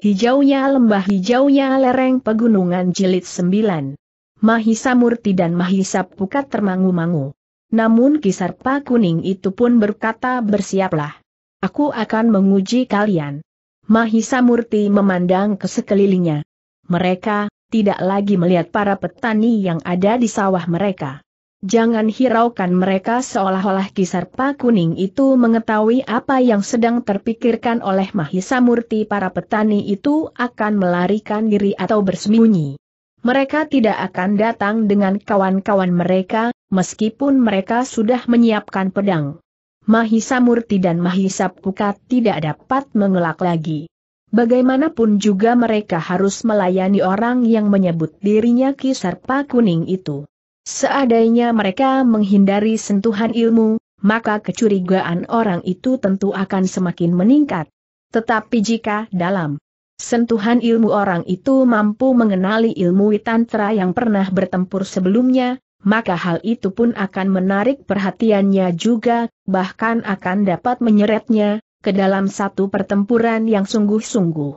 Hijaunya lembah hijaunya lereng pegunungan jilid 9. Mahisa Murti dan Mahisa Pukat termangu-mangu. Namun kisar Pak Kuning itu pun berkata bersiaplah. Aku akan menguji kalian. Mahisa Murti memandang ke sekelilingnya. Mereka, tidak lagi melihat para petani yang ada di sawah mereka. Jangan hiraukan mereka seolah-olah Kisarpa Kuning itu mengetahui apa yang sedang terpikirkan oleh Mahisa Murti para petani itu akan melarikan diri atau bersembunyi. Mereka tidak akan datang dengan kawan-kawan mereka, meskipun mereka sudah menyiapkan pedang. Mahisa Murti dan Mahisa Pukat tidak dapat mengelak lagi. Bagaimanapun juga mereka harus melayani orang yang menyebut dirinya Kisarpa Kuning itu. Seadanya mereka menghindari sentuhan ilmu, maka kecurigaan orang itu tentu akan semakin meningkat. Tetapi jika dalam sentuhan ilmu orang itu mampu mengenali ilmu Witantra yang pernah bertempur sebelumnya, maka hal itu pun akan menarik perhatiannya juga, bahkan akan dapat menyeretnya ke dalam satu pertempuran yang sungguh-sungguh.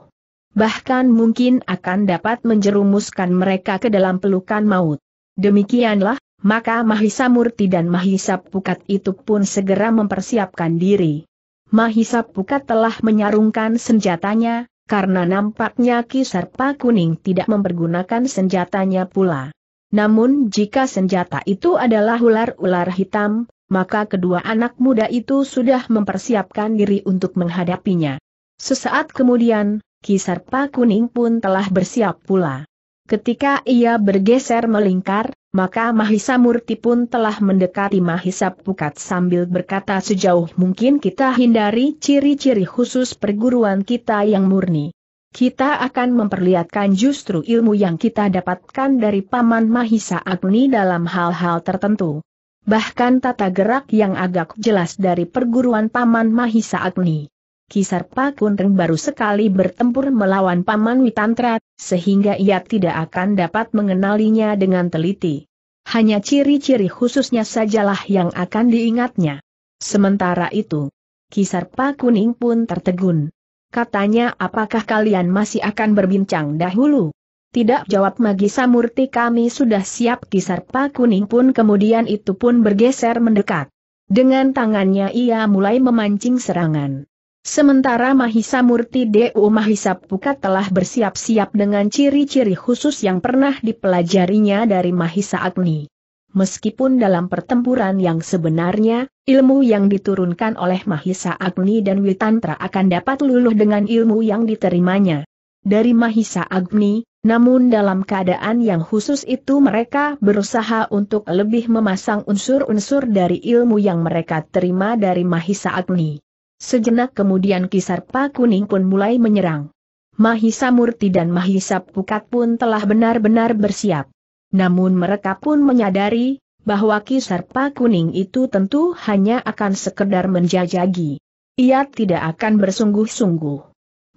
Bahkan mungkin akan dapat menjerumuskan mereka ke dalam pelukan maut. Demikianlah, maka Mahisa Murti dan Mahisa Pukat itu pun segera mempersiapkan diri. Mahisa Pukat telah menyarungkan senjatanya, karena nampaknya Kisarpa Kuning tidak mempergunakan senjatanya pula. Namun jika senjata itu adalah ular-ular hitam, maka kedua anak muda itu sudah mempersiapkan diri untuk menghadapinya. Sesaat kemudian, Kisarpa Kuning pun telah bersiap pula. Ketika ia bergeser melingkar, maka Mahisa Murti pun telah mendekati Mahisa Pukat sambil berkata sejauh mungkin kita hindari ciri-ciri khusus perguruan kita yang murni. Kita akan memperlihatkan justru ilmu yang kita dapatkan dari Paman Mahisa Agni dalam hal-hal tertentu. Bahkan tata gerak yang agak jelas dari perguruan Paman Mahisa Agni. Kisar Kunreng baru sekali bertempur melawan Paman Witantra, sehingga ia tidak akan dapat mengenalinya dengan teliti. Hanya ciri-ciri khususnya sajalah yang akan diingatnya. Sementara itu, Kisar Kuning pun tertegun. Katanya apakah kalian masih akan berbincang dahulu? Tidak jawab Magisa Murti kami sudah siap Kisar Kuning pun kemudian itu pun bergeser mendekat. Dengan tangannya ia mulai memancing serangan. Sementara Mahisa Murti D.U. Mahisa Pukat telah bersiap-siap dengan ciri-ciri khusus yang pernah dipelajarinya dari Mahisa Agni. Meskipun dalam pertempuran yang sebenarnya, ilmu yang diturunkan oleh Mahisa Agni dan Witantra akan dapat luluh dengan ilmu yang diterimanya. Dari Mahisa Agni, namun dalam keadaan yang khusus itu mereka berusaha untuk lebih memasang unsur-unsur dari ilmu yang mereka terima dari Mahisa Agni. Sejenak kemudian Kisarpa Kuning pun mulai menyerang. Mahisa Murti dan Mahisa Pukat pun telah benar-benar bersiap. Namun mereka pun menyadari, bahwa Kisarpa Kuning itu tentu hanya akan sekedar menjajagi. Ia tidak akan bersungguh-sungguh.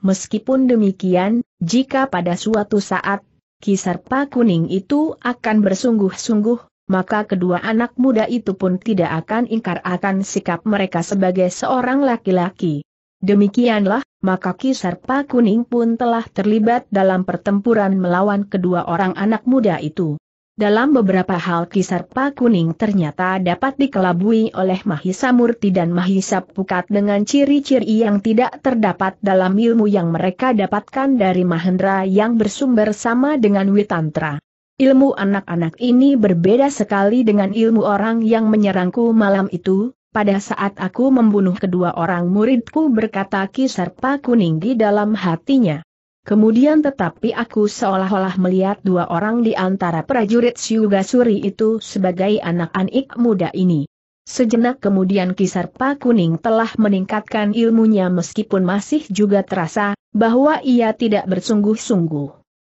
Meskipun demikian, jika pada suatu saat, Kisarpa Kuning itu akan bersungguh-sungguh, maka kedua anak muda itu pun tidak akan ingkar akan sikap mereka sebagai seorang laki-laki. Demikianlah, maka Kisarpa Kuning pun telah terlibat dalam pertempuran melawan kedua orang anak muda itu. Dalam beberapa hal Kisarpa Kuning ternyata dapat dikelabui oleh Mahisa Murti dan Mahisa Pukat dengan ciri-ciri yang tidak terdapat dalam ilmu yang mereka dapatkan dari Mahendra yang bersumber sama dengan Witantra. Ilmu anak-anak ini berbeda sekali dengan ilmu orang yang menyerangku malam itu, pada saat aku membunuh kedua orang muridku berkata Ki kuning di dalam hatinya. Kemudian tetapi aku seolah-olah melihat dua orang di antara prajurit Suri itu sebagai anak anik muda ini. Sejenak kemudian Kisarpa Kuning telah meningkatkan ilmunya meskipun masih juga terasa, bahwa ia tidak bersungguh-sungguh.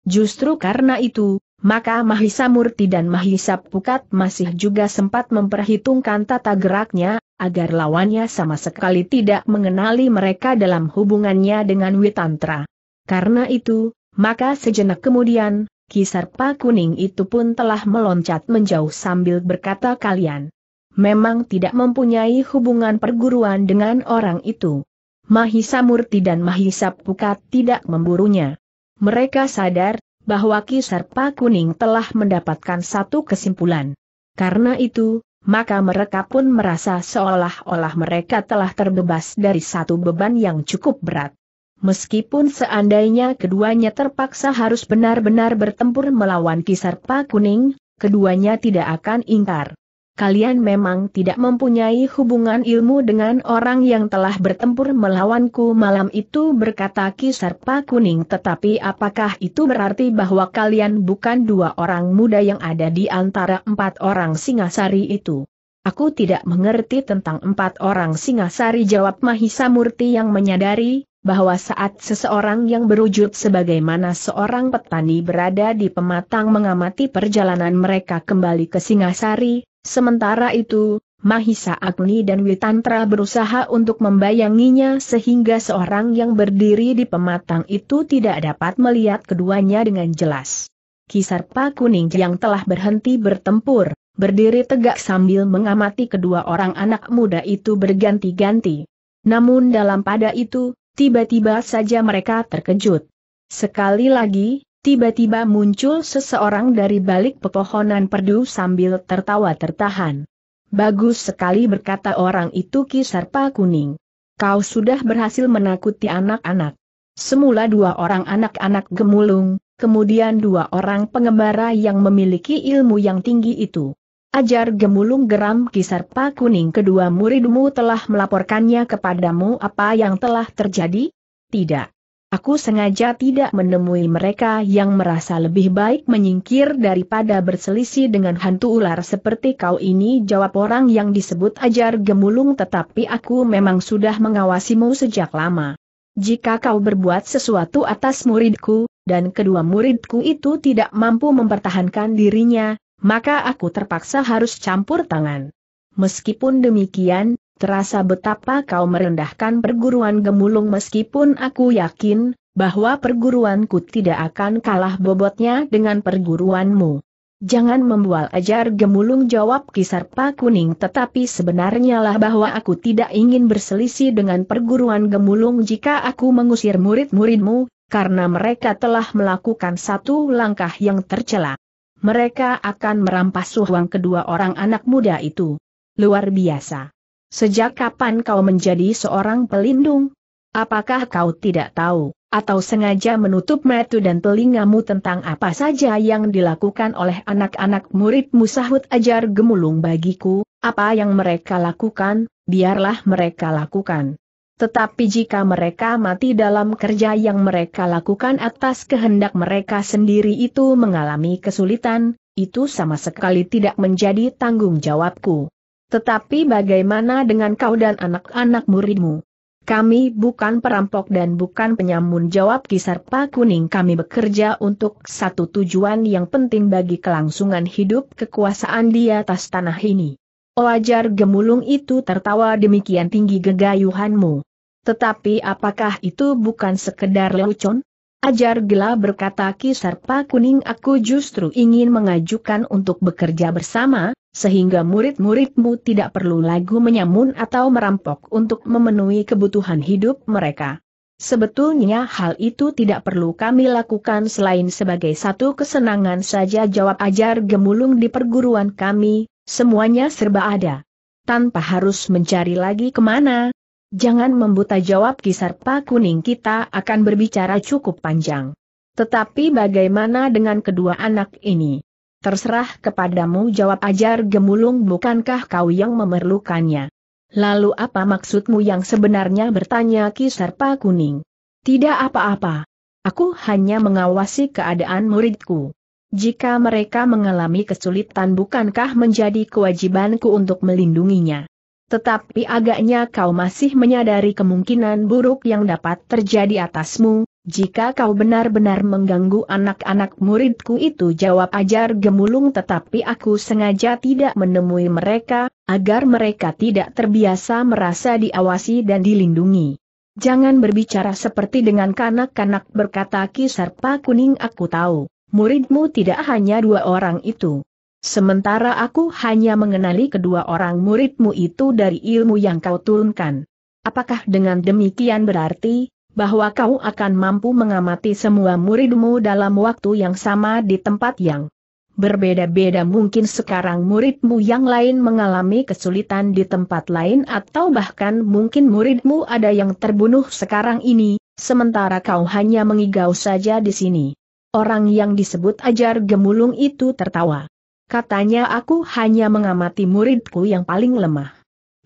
Justru karena itu, maka Mahisa Murti dan Mahisa Pukat masih juga sempat memperhitungkan tata geraknya, agar lawannya sama sekali tidak mengenali mereka dalam hubungannya dengan Witantra. Karena itu, maka sejenak kemudian, Kisarpa kuning itu pun telah meloncat menjauh sambil berkata kalian memang tidak mempunyai hubungan perguruan dengan orang itu. Mahisa Murti dan Mahisa Pukat tidak memburunya. Mereka sadar, bahwa Kisarpa Kuning telah mendapatkan satu kesimpulan. Karena itu, maka mereka pun merasa seolah-olah mereka telah terbebas dari satu beban yang cukup berat. Meskipun seandainya keduanya terpaksa harus benar-benar bertempur melawan Kisarpa Kuning, keduanya tidak akan ingkar kalian memang tidak mempunyai hubungan ilmu dengan orang yang telah bertempur melawanku malam itu berkata Kisarpa Kuning tetapi apakah itu berarti bahwa kalian bukan dua orang muda yang ada di antara empat orang Singasari itu? Aku tidak mengerti tentang empat orang Singasari jawab Mahisa Murti yang menyadari bahwa saat seseorang yang berwujud sebagaimana seorang petani berada di pematang mengamati perjalanan mereka kembali ke Singasari, Sementara itu, Mahisa Agni dan Witantra berusaha untuk membayanginya sehingga seorang yang berdiri di pematang itu tidak dapat melihat keduanya dengan jelas. Kisarpa Kuning yang telah berhenti bertempur, berdiri tegak sambil mengamati kedua orang anak muda itu berganti-ganti. Namun dalam pada itu, tiba-tiba saja mereka terkejut. Sekali lagi, Tiba-tiba muncul seseorang dari balik pepohonan perdu sambil tertawa tertahan. Bagus sekali berkata orang itu Kisarpa Kuning. Kau sudah berhasil menakuti anak-anak. Semula dua orang anak-anak gemulung, kemudian dua orang pengembara yang memiliki ilmu yang tinggi itu. Ajar gemulung geram Kisarpa Kuning kedua muridmu telah melaporkannya kepadamu apa yang telah terjadi? Tidak. Aku sengaja tidak menemui mereka yang merasa lebih baik menyingkir daripada berselisih dengan hantu ular seperti kau ini jawab orang yang disebut ajar gemulung tetapi aku memang sudah mengawasimu sejak lama. Jika kau berbuat sesuatu atas muridku, dan kedua muridku itu tidak mampu mempertahankan dirinya, maka aku terpaksa harus campur tangan. Meskipun demikian, terasa betapa kau merendahkan perguruan gemulung meskipun aku yakin, bahwa perguruanku tidak akan kalah bobotnya dengan perguruanmu. Jangan membual ajar gemulung jawab kisar pak Kuning tetapi sebenarnya lah bahwa aku tidak ingin berselisih dengan perguruan gemulung jika aku mengusir murid-muridmu, karena mereka telah melakukan satu langkah yang tercela. Mereka akan merampas uang kedua orang anak muda itu. Luar biasa. Sejak kapan kau menjadi seorang pelindung? Apakah kau tidak tahu, atau sengaja menutup metu dan telingamu tentang apa saja yang dilakukan oleh anak-anak muridmu sahut ajar gemulung bagiku, apa yang mereka lakukan, biarlah mereka lakukan. Tetapi jika mereka mati dalam kerja yang mereka lakukan atas kehendak mereka sendiri itu mengalami kesulitan, itu sama sekali tidak menjadi tanggung jawabku. Tetapi bagaimana dengan kau dan anak-anak muridmu? Kami bukan perampok dan bukan penyamun jawab Kisarpa Kuning kami bekerja untuk satu tujuan yang penting bagi kelangsungan hidup kekuasaan di atas tanah ini. Wajar gemulung itu tertawa demikian tinggi gegayuhanmu. Tetapi apakah itu bukan sekedar lelucon? Ajar gila berkata Kisarpa Kuning aku justru ingin mengajukan untuk bekerja bersama, sehingga murid-muridmu tidak perlu lagu menyamun atau merampok untuk memenuhi kebutuhan hidup mereka. Sebetulnya hal itu tidak perlu kami lakukan selain sebagai satu kesenangan saja jawab ajar gemulung di perguruan kami, semuanya serba ada. Tanpa harus mencari lagi kemana. Jangan membuta jawab kisar pak kuning kita akan berbicara cukup panjang. Tetapi bagaimana dengan kedua anak ini? Terserah kepadamu jawab ajar gemulung bukankah kau yang memerlukannya. Lalu apa maksudmu yang sebenarnya bertanya Ki Kuning? Tidak apa-apa. Aku hanya mengawasi keadaan muridku. Jika mereka mengalami kesulitan bukankah menjadi kewajibanku untuk melindunginya. Tetapi agaknya kau masih menyadari kemungkinan buruk yang dapat terjadi atasmu, jika kau benar-benar mengganggu anak-anak muridku itu jawab ajar gemulung tetapi aku sengaja tidak menemui mereka, agar mereka tidak terbiasa merasa diawasi dan dilindungi. Jangan berbicara seperti dengan kanak-kanak berkata kisarpa kuning aku tahu, muridmu tidak hanya dua orang itu. Sementara aku hanya mengenali kedua orang muridmu itu dari ilmu yang kau turunkan. Apakah dengan demikian berarti, bahwa kau akan mampu mengamati semua muridmu dalam waktu yang sama di tempat yang berbeda-beda mungkin sekarang muridmu yang lain mengalami kesulitan di tempat lain atau bahkan mungkin muridmu ada yang terbunuh sekarang ini, sementara kau hanya mengigau saja di sini. Orang yang disebut ajar gemulung itu tertawa. Katanya aku hanya mengamati muridku yang paling lemah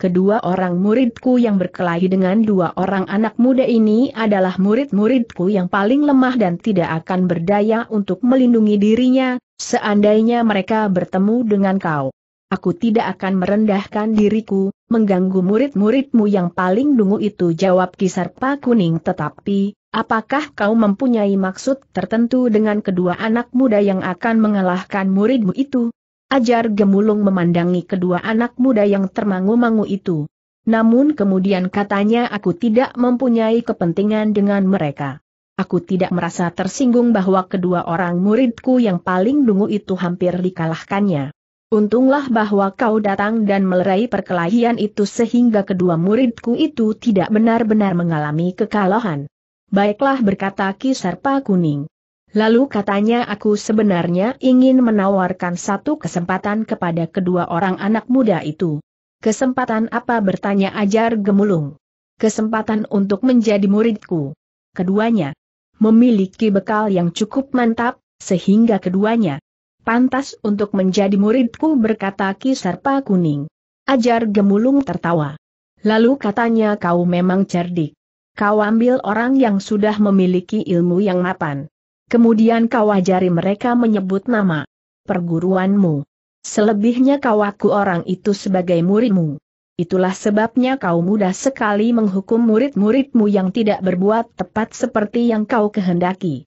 kedua orang muridku yang berkelahi dengan dua orang anak muda ini adalah murid-muridku yang paling lemah dan tidak akan berdaya untuk melindungi dirinya, seandainya mereka bertemu dengan kau. Aku tidak akan merendahkan diriku, mengganggu murid-muridmu yang paling dungu itu jawab Kisarpa Kuning tetapi, apakah kau mempunyai maksud tertentu dengan kedua anak muda yang akan mengalahkan muridmu itu? Ajar Gemulung memandangi kedua anak muda yang termangu-mangu itu. Namun kemudian katanya aku tidak mempunyai kepentingan dengan mereka. Aku tidak merasa tersinggung bahwa kedua orang muridku yang paling dungu itu hampir dikalahkannya. Untunglah bahwa kau datang dan melerai perkelahian itu sehingga kedua muridku itu tidak benar-benar mengalami kekalahan. Baiklah berkata Kisarpa Kuning. Lalu katanya aku sebenarnya ingin menawarkan satu kesempatan kepada kedua orang anak muda itu. Kesempatan apa bertanya ajar gemulung? Kesempatan untuk menjadi muridku. Keduanya memiliki bekal yang cukup mantap, sehingga keduanya pantas untuk menjadi muridku berkata Kisarpa Kuning. Ajar gemulung tertawa. Lalu katanya kau memang cerdik. Kau ambil orang yang sudah memiliki ilmu yang mapan kemudian kau ajari mereka menyebut nama perguruanmu. Selebihnya kau aku orang itu sebagai muridmu. Itulah sebabnya kau mudah sekali menghukum murid-muridmu yang tidak berbuat tepat seperti yang kau kehendaki.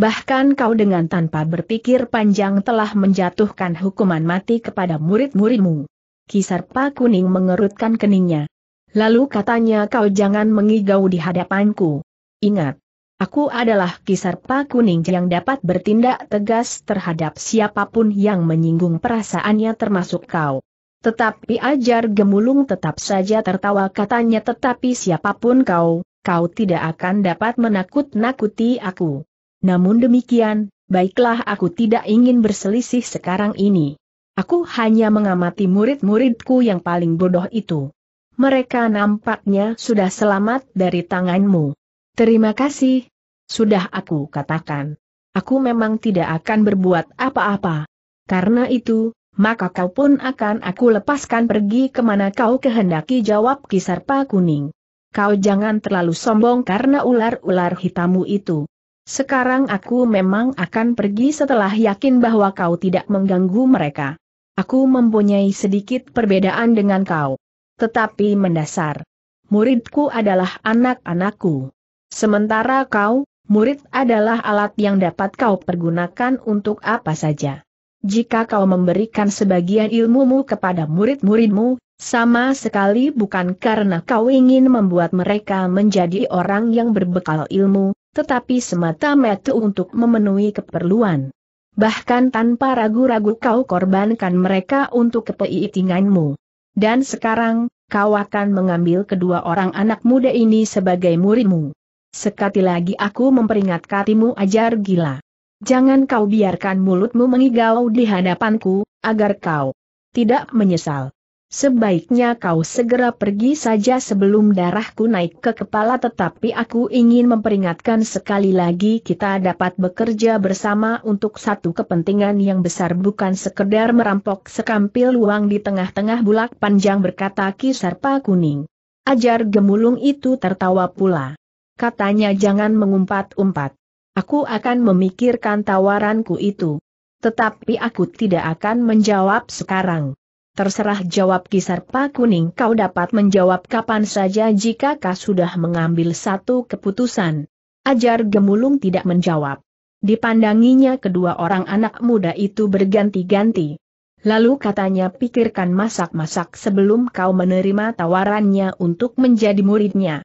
Bahkan kau dengan tanpa berpikir panjang telah menjatuhkan hukuman mati kepada murid-muridmu. Kisar Pak kuning mengerutkan keningnya. Lalu katanya kau jangan mengigau di hadapanku. Ingat, Aku adalah kisar Kisarpa Kuning yang dapat bertindak tegas terhadap siapapun yang menyinggung perasaannya termasuk kau. Tetapi ajar gemulung tetap saja tertawa katanya tetapi siapapun kau, kau tidak akan dapat menakut-nakuti aku. Namun demikian, baiklah aku tidak ingin berselisih sekarang ini. Aku hanya mengamati murid-muridku yang paling bodoh itu. Mereka nampaknya sudah selamat dari tanganmu. Terima kasih, sudah aku katakan. Aku memang tidak akan berbuat apa-apa. Karena itu, maka kau pun akan aku lepaskan pergi kemana kau kehendaki jawab kisar Kisarpa Kuning. Kau jangan terlalu sombong karena ular-ular hitammu itu. Sekarang aku memang akan pergi setelah yakin bahwa kau tidak mengganggu mereka. Aku mempunyai sedikit perbedaan dengan kau. Tetapi mendasar. Muridku adalah anak-anakku. Sementara kau, murid adalah alat yang dapat kau pergunakan untuk apa saja. Jika kau memberikan sebagian ilmumu kepada murid-muridmu, sama sekali bukan karena kau ingin membuat mereka menjadi orang yang berbekal ilmu, tetapi semata-mata untuk memenuhi keperluan. Bahkan tanpa ragu-ragu kau korbankan mereka untuk kepeitinganmu. Dan sekarang, kau akan mengambil kedua orang anak muda ini sebagai muridmu. Sekali lagi aku memperingatkanmu ajar gila. Jangan kau biarkan mulutmu mengigau di hadapanku, agar kau tidak menyesal. Sebaiknya kau segera pergi saja sebelum darahku naik ke kepala tetapi aku ingin memperingatkan sekali lagi kita dapat bekerja bersama untuk satu kepentingan yang besar bukan sekedar merampok sekampil uang di tengah-tengah bulak panjang berkata Kisarpa Kuning. Ajar Gemulung itu tertawa pula katanya jangan mengumpat-umpat. Aku akan memikirkan tawaranku itu. Tetapi aku tidak akan menjawab sekarang. Terserah jawab kisar Pak Kuning kau dapat menjawab kapan saja jika kau sudah mengambil satu keputusan. Ajar Gemulung tidak menjawab. Dipandanginya kedua orang anak muda itu berganti-ganti. Lalu katanya pikirkan masak-masak sebelum kau menerima tawarannya untuk menjadi muridnya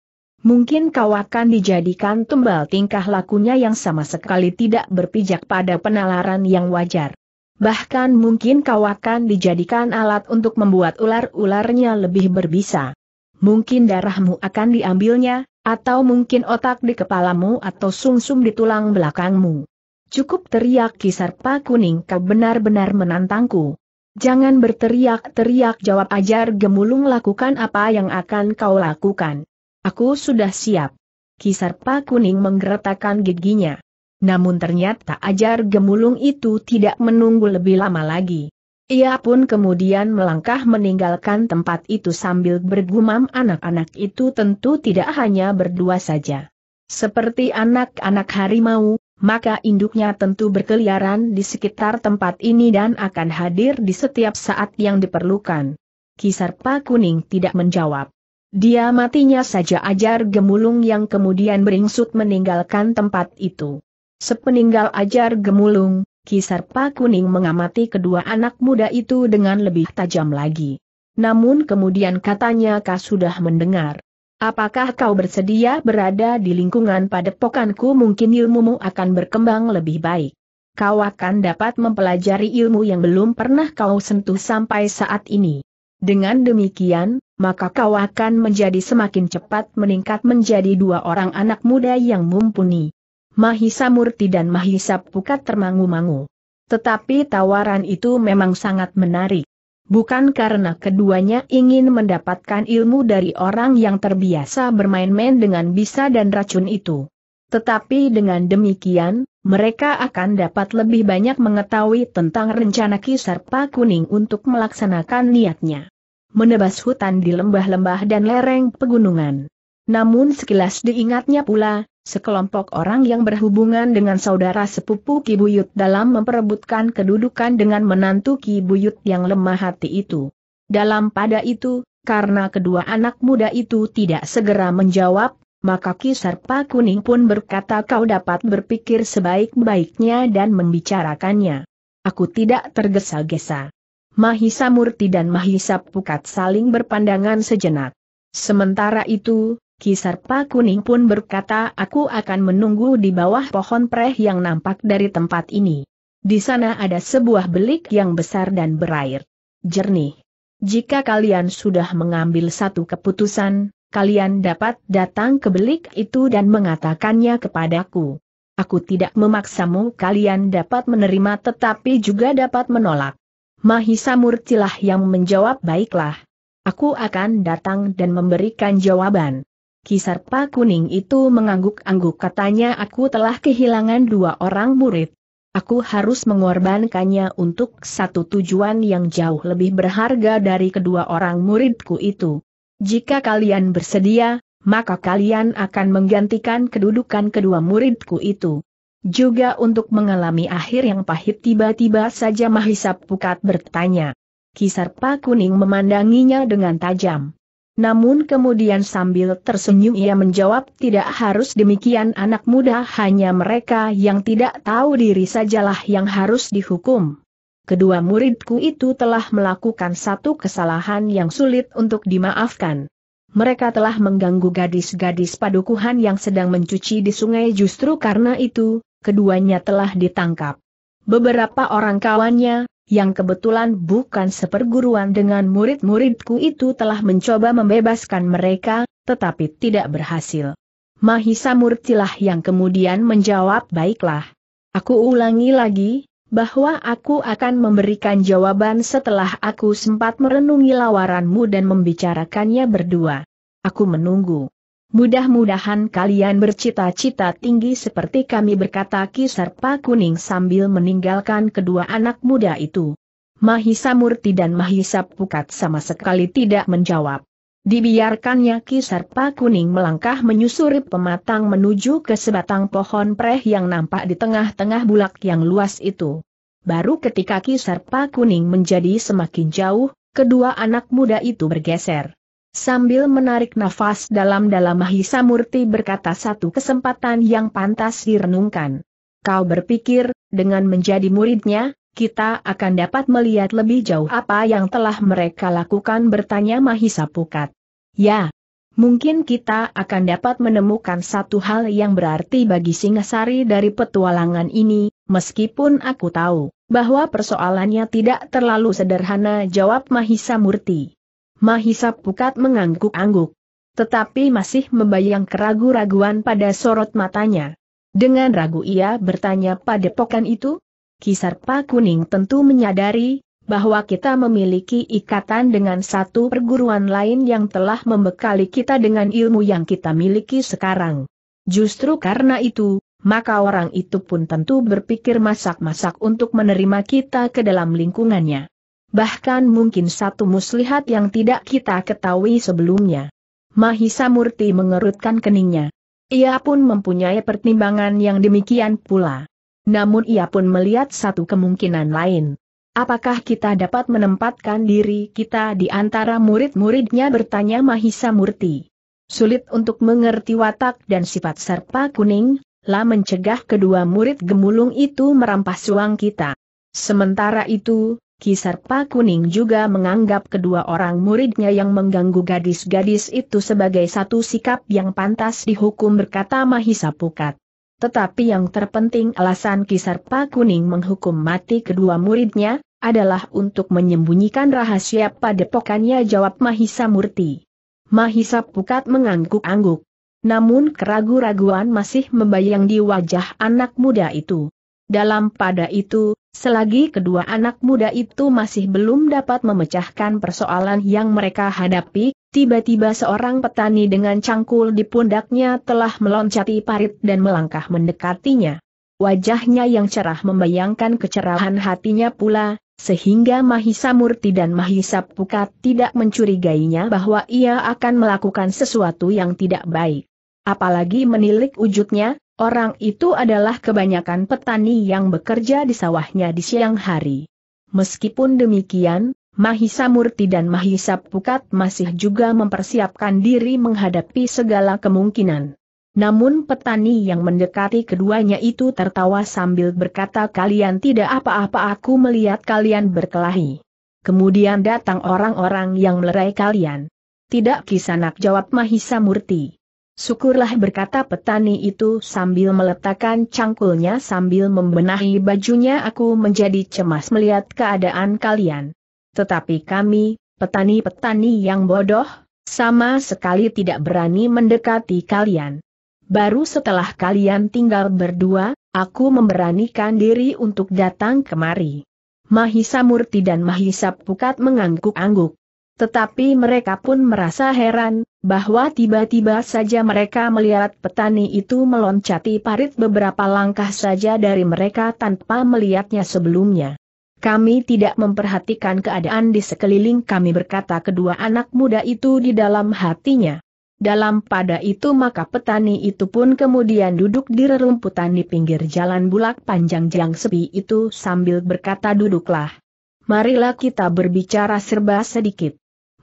mungkin kau akan dijadikan tumbal tingkah lakunya yang sama sekali tidak berpijak pada penalaran yang wajar. Bahkan mungkin kau akan dijadikan alat untuk membuat ular-ularnya lebih berbisa. Mungkin darahmu akan diambilnya, atau mungkin otak di kepalamu atau sungsum -sum di tulang belakangmu. Cukup teriak Kisarpa Kuning kau benar-benar menantangku. Jangan berteriak-teriak jawab ajar gemulung lakukan apa yang akan kau lakukan. Aku sudah siap. Kisarpa kuning menggeretakkan giginya. Namun ternyata ajar gemulung itu tidak menunggu lebih lama lagi. Ia pun kemudian melangkah meninggalkan tempat itu sambil bergumam anak-anak itu tentu tidak hanya berdua saja. Seperti anak-anak harimau, maka induknya tentu berkeliaran di sekitar tempat ini dan akan hadir di setiap saat yang diperlukan. Kisarpa kuning tidak menjawab. Dia matinya saja ajar gemulung yang kemudian beringsut meninggalkan tempat itu. Sepeninggal ajar gemulung, kisar Pak Kuning mengamati kedua anak muda itu dengan lebih tajam lagi. Namun kemudian katanya kau sudah mendengar. Apakah kau bersedia berada di lingkungan padepokanku mungkin ilmumu akan berkembang lebih baik. Kau akan dapat mempelajari ilmu yang belum pernah kau sentuh sampai saat ini. Dengan demikian, maka kau akan menjadi semakin cepat meningkat menjadi dua orang anak muda yang mumpuni. Mahisa Murti dan Mahisa Pukat termangu-mangu. Tetapi tawaran itu memang sangat menarik. Bukan karena keduanya ingin mendapatkan ilmu dari orang yang terbiasa bermain-main dengan bisa dan racun itu. Tetapi dengan demikian, mereka akan dapat lebih banyak mengetahui tentang rencana kisar Kisarpa Kuning untuk melaksanakan niatnya menebas hutan di lembah-lembah dan lereng pegunungan. Namun sekilas diingatnya pula, sekelompok orang yang berhubungan dengan saudara sepupu Ki Buyut dalam memperebutkan kedudukan dengan menantu Ki Buyut yang lemah hati itu. Dalam pada itu, karena kedua anak muda itu tidak segera menjawab, maka Ki Sarpa Kuning pun berkata kau dapat berpikir sebaik-baiknya dan membicarakannya. Aku tidak tergesa-gesa. Mahisa Murti dan Mahisa Pukat saling berpandangan sejenak. Sementara itu, Kisarpa Kuning pun berkata aku akan menunggu di bawah pohon preh yang nampak dari tempat ini. Di sana ada sebuah belik yang besar dan berair. Jernih. Jika kalian sudah mengambil satu keputusan, kalian dapat datang ke belik itu dan mengatakannya kepadaku. Aku tidak memaksamu kalian dapat menerima tetapi juga dapat menolak. Mahisa Murtilah yang menjawab baiklah. Aku akan datang dan memberikan jawaban. Kisarpa kuning itu mengangguk-angguk katanya aku telah kehilangan dua orang murid. Aku harus mengorbankannya untuk satu tujuan yang jauh lebih berharga dari kedua orang muridku itu. Jika kalian bersedia, maka kalian akan menggantikan kedudukan kedua muridku itu. Juga untuk mengalami akhir yang pahit tiba-tiba saja Mahisa Pukat bertanya. Kisar Pak kuning memandanginya dengan tajam. Namun kemudian sambil tersenyum ia menjawab tidak harus demikian anak muda hanya mereka yang tidak tahu diri sajalah yang harus dihukum. Kedua muridku itu telah melakukan satu kesalahan yang sulit untuk dimaafkan. Mereka telah mengganggu gadis-gadis padukuhan yang sedang mencuci di sungai justru karena itu, keduanya telah ditangkap. Beberapa orang kawannya, yang kebetulan bukan seperguruan dengan murid-muridku itu telah mencoba membebaskan mereka, tetapi tidak berhasil. Mahisa Murtilah yang kemudian menjawab baiklah. Aku ulangi lagi, bahwa aku akan memberikan jawaban setelah aku sempat merenungi lawaranmu dan membicarakannya berdua. Aku menunggu. Mudah-mudahan kalian bercita-cita tinggi seperti kami berkata Ki Serpa Kuning sambil meninggalkan kedua anak muda itu. Mahisa Murti dan Mahisa Pukat sama sekali tidak menjawab. Dibiarkannya Ki Serpa Kuning melangkah menyusuri pematang menuju ke sebatang pohon preh yang nampak di tengah-tengah bulak yang luas itu. Baru ketika Ki Serpa Kuning menjadi semakin jauh, kedua anak muda itu bergeser. Sambil menarik nafas dalam-dalam Mahisa Murti berkata satu kesempatan yang pantas direnungkan. Kau berpikir, dengan menjadi muridnya, kita akan dapat melihat lebih jauh apa yang telah mereka lakukan bertanya Mahisa Pukat. Ya, mungkin kita akan dapat menemukan satu hal yang berarti bagi Singasari dari petualangan ini, meskipun aku tahu bahwa persoalannya tidak terlalu sederhana jawab Mahisa Murti. Mahisa Pukat mengangguk-angguk. Tetapi masih membayang keragu-raguan pada sorot matanya. Dengan ragu ia bertanya pada pokan itu, Kisarpa Kuning tentu menyadari, bahwa kita memiliki ikatan dengan satu perguruan lain yang telah membekali kita dengan ilmu yang kita miliki sekarang. Justru karena itu, maka orang itu pun tentu berpikir masak-masak untuk menerima kita ke dalam lingkungannya bahkan mungkin satu muslihat yang tidak kita ketahui sebelumnya. Mahisa Murti mengerutkan keningnya. Ia pun mempunyai pertimbangan yang demikian pula. Namun ia pun melihat satu kemungkinan lain. Apakah kita dapat menempatkan diri kita di antara murid-muridnya bertanya Mahisa Murti. Sulit untuk mengerti watak dan sifat serpa kuning, lah mencegah kedua murid gemulung itu merampas uang kita. Sementara itu, Kisarpa Kuning juga menganggap kedua orang muridnya yang mengganggu gadis-gadis itu sebagai satu sikap yang pantas dihukum berkata Mahisa Pukat. Tetapi yang terpenting alasan Kisarpa Kuning menghukum mati kedua muridnya, adalah untuk menyembunyikan rahasia padepokannya jawab Mahisa Murti. Mahisa Pukat mengangguk-angguk. Namun keragu-raguan masih membayang di wajah anak muda itu. Dalam pada itu, selagi kedua anak muda itu masih belum dapat memecahkan persoalan yang mereka hadapi, tiba-tiba seorang petani dengan cangkul di pundaknya telah meloncati parit dan melangkah mendekatinya. Wajahnya yang cerah membayangkan kecerahan hatinya pula, sehingga Mahisa Murti dan Mahisa Pukat tidak mencurigainya bahwa ia akan melakukan sesuatu yang tidak baik. Apalagi menilik wujudnya, Orang itu adalah kebanyakan petani yang bekerja di sawahnya di siang hari. Meskipun demikian, Mahisa Murti dan Mahisa Pukat masih juga mempersiapkan diri menghadapi segala kemungkinan. Namun petani yang mendekati keduanya itu tertawa sambil berkata kalian tidak apa-apa aku melihat kalian berkelahi. Kemudian datang orang-orang yang melerai kalian. Tidak kisanak jawab Mahisa Murti. Syukurlah berkata petani itu sambil meletakkan cangkulnya sambil membenahi bajunya aku menjadi cemas melihat keadaan kalian. Tetapi kami, petani-petani yang bodoh, sama sekali tidak berani mendekati kalian. Baru setelah kalian tinggal berdua, aku memberanikan diri untuk datang kemari. Mahisa Murti dan Mahisa Pukat mengangguk-angguk. Tetapi mereka pun merasa heran, bahwa tiba-tiba saja mereka melihat petani itu meloncati parit beberapa langkah saja dari mereka tanpa melihatnya sebelumnya. Kami tidak memperhatikan keadaan di sekeliling kami berkata kedua anak muda itu di dalam hatinya. Dalam pada itu maka petani itu pun kemudian duduk di rerumputan di pinggir jalan bulak panjang jang sepi itu sambil berkata duduklah. Marilah kita berbicara serba sedikit.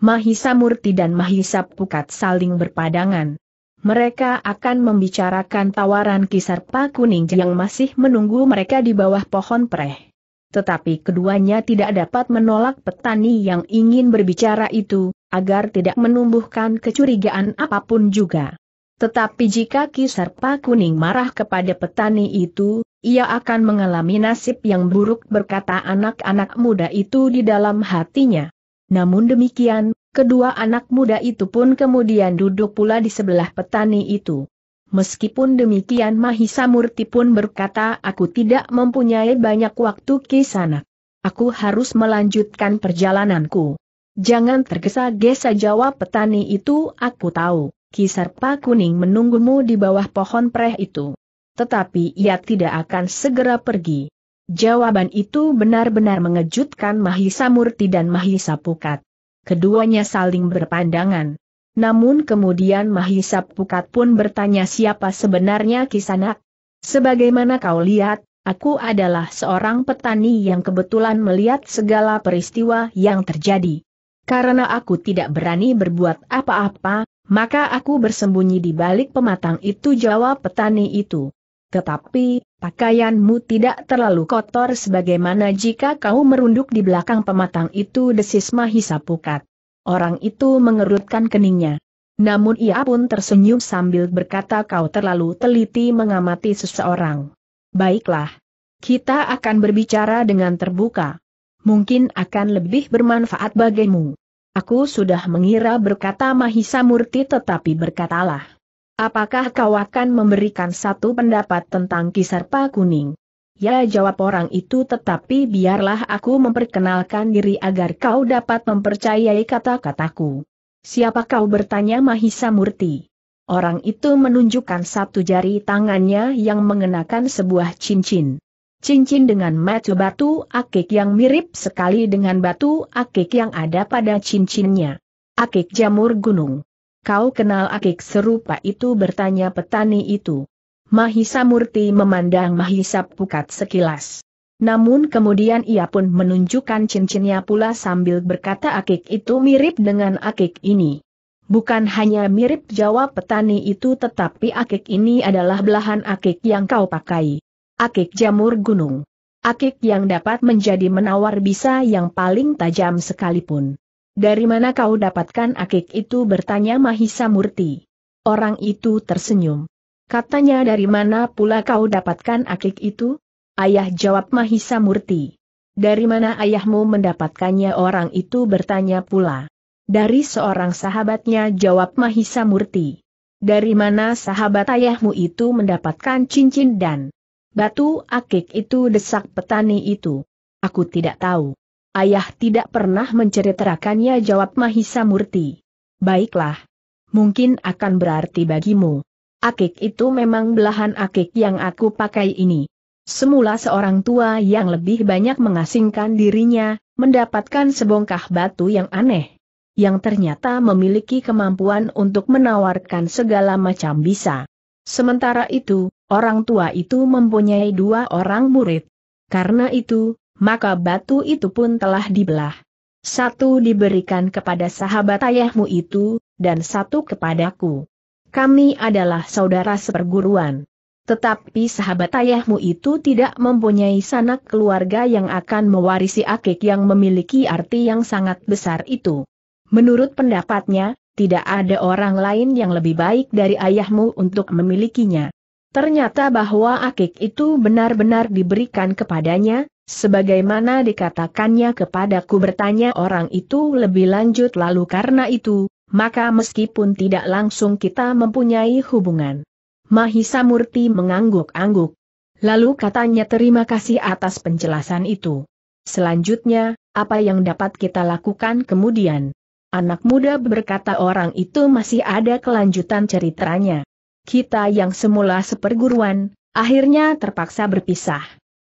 Mahisa Murti dan Mahisa Pukat saling berpadangan. Mereka akan membicarakan tawaran kisar Pak Kuning yang masih menunggu mereka di bawah pohon preh. Tetapi keduanya tidak dapat menolak petani yang ingin berbicara itu, agar tidak menumbuhkan kecurigaan apapun juga. Tetapi jika kisar Pak Kuning marah kepada petani itu, ia akan mengalami nasib yang buruk berkata anak-anak muda itu di dalam hatinya. Namun demikian, kedua anak muda itu pun kemudian duduk pula di sebelah petani itu. Meskipun demikian Mahisa Murti pun berkata aku tidak mempunyai banyak waktu ke sana. Aku harus melanjutkan perjalananku. Jangan tergesa-gesa jawab petani itu aku tahu, Kisarpa Kuning menunggumu di bawah pohon preh itu. Tetapi ia tidak akan segera pergi. Jawaban itu benar-benar mengejutkan Mahisa Murti dan Mahisa Pukat. Keduanya saling berpandangan. Namun kemudian Mahisa Pukat pun bertanya siapa sebenarnya Kisanak. Sebagaimana kau lihat, aku adalah seorang petani yang kebetulan melihat segala peristiwa yang terjadi. Karena aku tidak berani berbuat apa-apa, maka aku bersembunyi di balik pematang itu jawab petani itu. Tetapi, Pakaianmu tidak terlalu kotor sebagaimana jika kau merunduk di belakang pematang itu desis Mahisa Pukat. Orang itu mengerutkan keningnya. Namun ia pun tersenyum sambil berkata kau terlalu teliti mengamati seseorang. Baiklah. Kita akan berbicara dengan terbuka. Mungkin akan lebih bermanfaat bagimu. Aku sudah mengira berkata Mahisa Murti tetapi berkatalah. Apakah kau akan memberikan satu pendapat tentang Kisarpa Kuning? Ya jawab orang itu tetapi biarlah aku memperkenalkan diri agar kau dapat mempercayai kata-kataku. Siapa kau bertanya Mahisa Murti? Orang itu menunjukkan satu jari tangannya yang mengenakan sebuah cincin. Cincin dengan mata batu akik yang mirip sekali dengan batu akik yang ada pada cincinnya. Akik jamur gunung. Kau kenal akik serupa itu bertanya petani itu. Mahisa Murti memandang Mahisa Pukat sekilas. Namun kemudian ia pun menunjukkan cincinnya pula sambil berkata akik itu mirip dengan akik ini. Bukan hanya mirip jawab petani itu tetapi akik ini adalah belahan akik yang kau pakai. Akik jamur gunung. Akik yang dapat menjadi menawar bisa yang paling tajam sekalipun. Dari mana kau dapatkan akik itu bertanya Mahisa Murti. Orang itu tersenyum. Katanya dari mana pula kau dapatkan akik itu? Ayah jawab Mahisa Murti. Dari mana ayahmu mendapatkannya orang itu bertanya pula. Dari seorang sahabatnya jawab Mahisa Murti. Dari mana sahabat ayahmu itu mendapatkan cincin dan batu akik itu desak petani itu? Aku tidak tahu. Ayah tidak pernah menceritakannya jawab Mahisa Murti. Baiklah. Mungkin akan berarti bagimu. Akik itu memang belahan akik yang aku pakai ini. Semula seorang tua yang lebih banyak mengasingkan dirinya, mendapatkan sebongkah batu yang aneh. Yang ternyata memiliki kemampuan untuk menawarkan segala macam bisa. Sementara itu, orang tua itu mempunyai dua orang murid. Karena itu, maka batu itu pun telah dibelah. Satu diberikan kepada sahabat ayahmu itu, dan satu kepadaku. Kami adalah saudara seperguruan. Tetapi sahabat ayahmu itu tidak mempunyai sanak keluarga yang akan mewarisi akik yang memiliki arti yang sangat besar itu. Menurut pendapatnya, tidak ada orang lain yang lebih baik dari ayahmu untuk memilikinya. Ternyata bahwa akik itu benar-benar diberikan kepadanya, Sebagaimana dikatakannya kepadaku bertanya orang itu lebih lanjut lalu karena itu, maka meskipun tidak langsung kita mempunyai hubungan. Mahisa Murti mengangguk-angguk. Lalu katanya terima kasih atas penjelasan itu. Selanjutnya, apa yang dapat kita lakukan kemudian? Anak muda berkata orang itu masih ada kelanjutan ceritanya. Kita yang semula seperguruan, akhirnya terpaksa berpisah.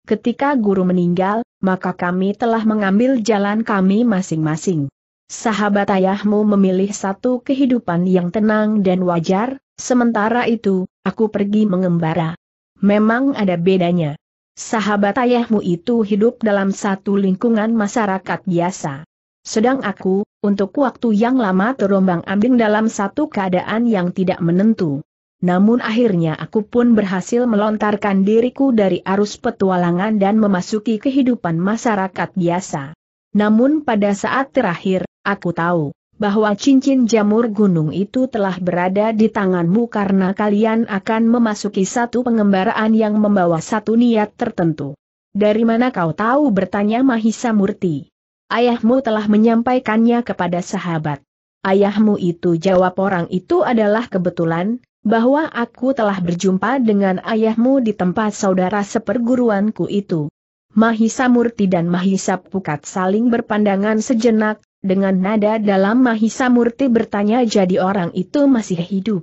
Ketika guru meninggal, maka kami telah mengambil jalan kami masing-masing. Sahabat ayahmu memilih satu kehidupan yang tenang dan wajar, sementara itu, aku pergi mengembara. Memang ada bedanya. Sahabat ayahmu itu hidup dalam satu lingkungan masyarakat biasa. Sedang aku, untuk waktu yang lama terombang ambing dalam satu keadaan yang tidak menentu namun akhirnya aku pun berhasil melontarkan diriku dari arus petualangan dan memasuki kehidupan masyarakat biasa. Namun pada saat terakhir, aku tahu bahwa cincin jamur gunung itu telah berada di tanganmu karena kalian akan memasuki satu pengembaraan yang membawa satu niat tertentu. Dari mana kau tahu bertanya Mahisa Murti? Ayahmu telah menyampaikannya kepada sahabat. Ayahmu itu jawab orang itu adalah kebetulan, bahwa aku telah berjumpa dengan ayahmu di tempat saudara seperguruanku itu. Mahisa Murti dan Mahisa Pukat saling berpandangan sejenak, dengan nada dalam Mahisa Murti bertanya jadi orang itu masih hidup.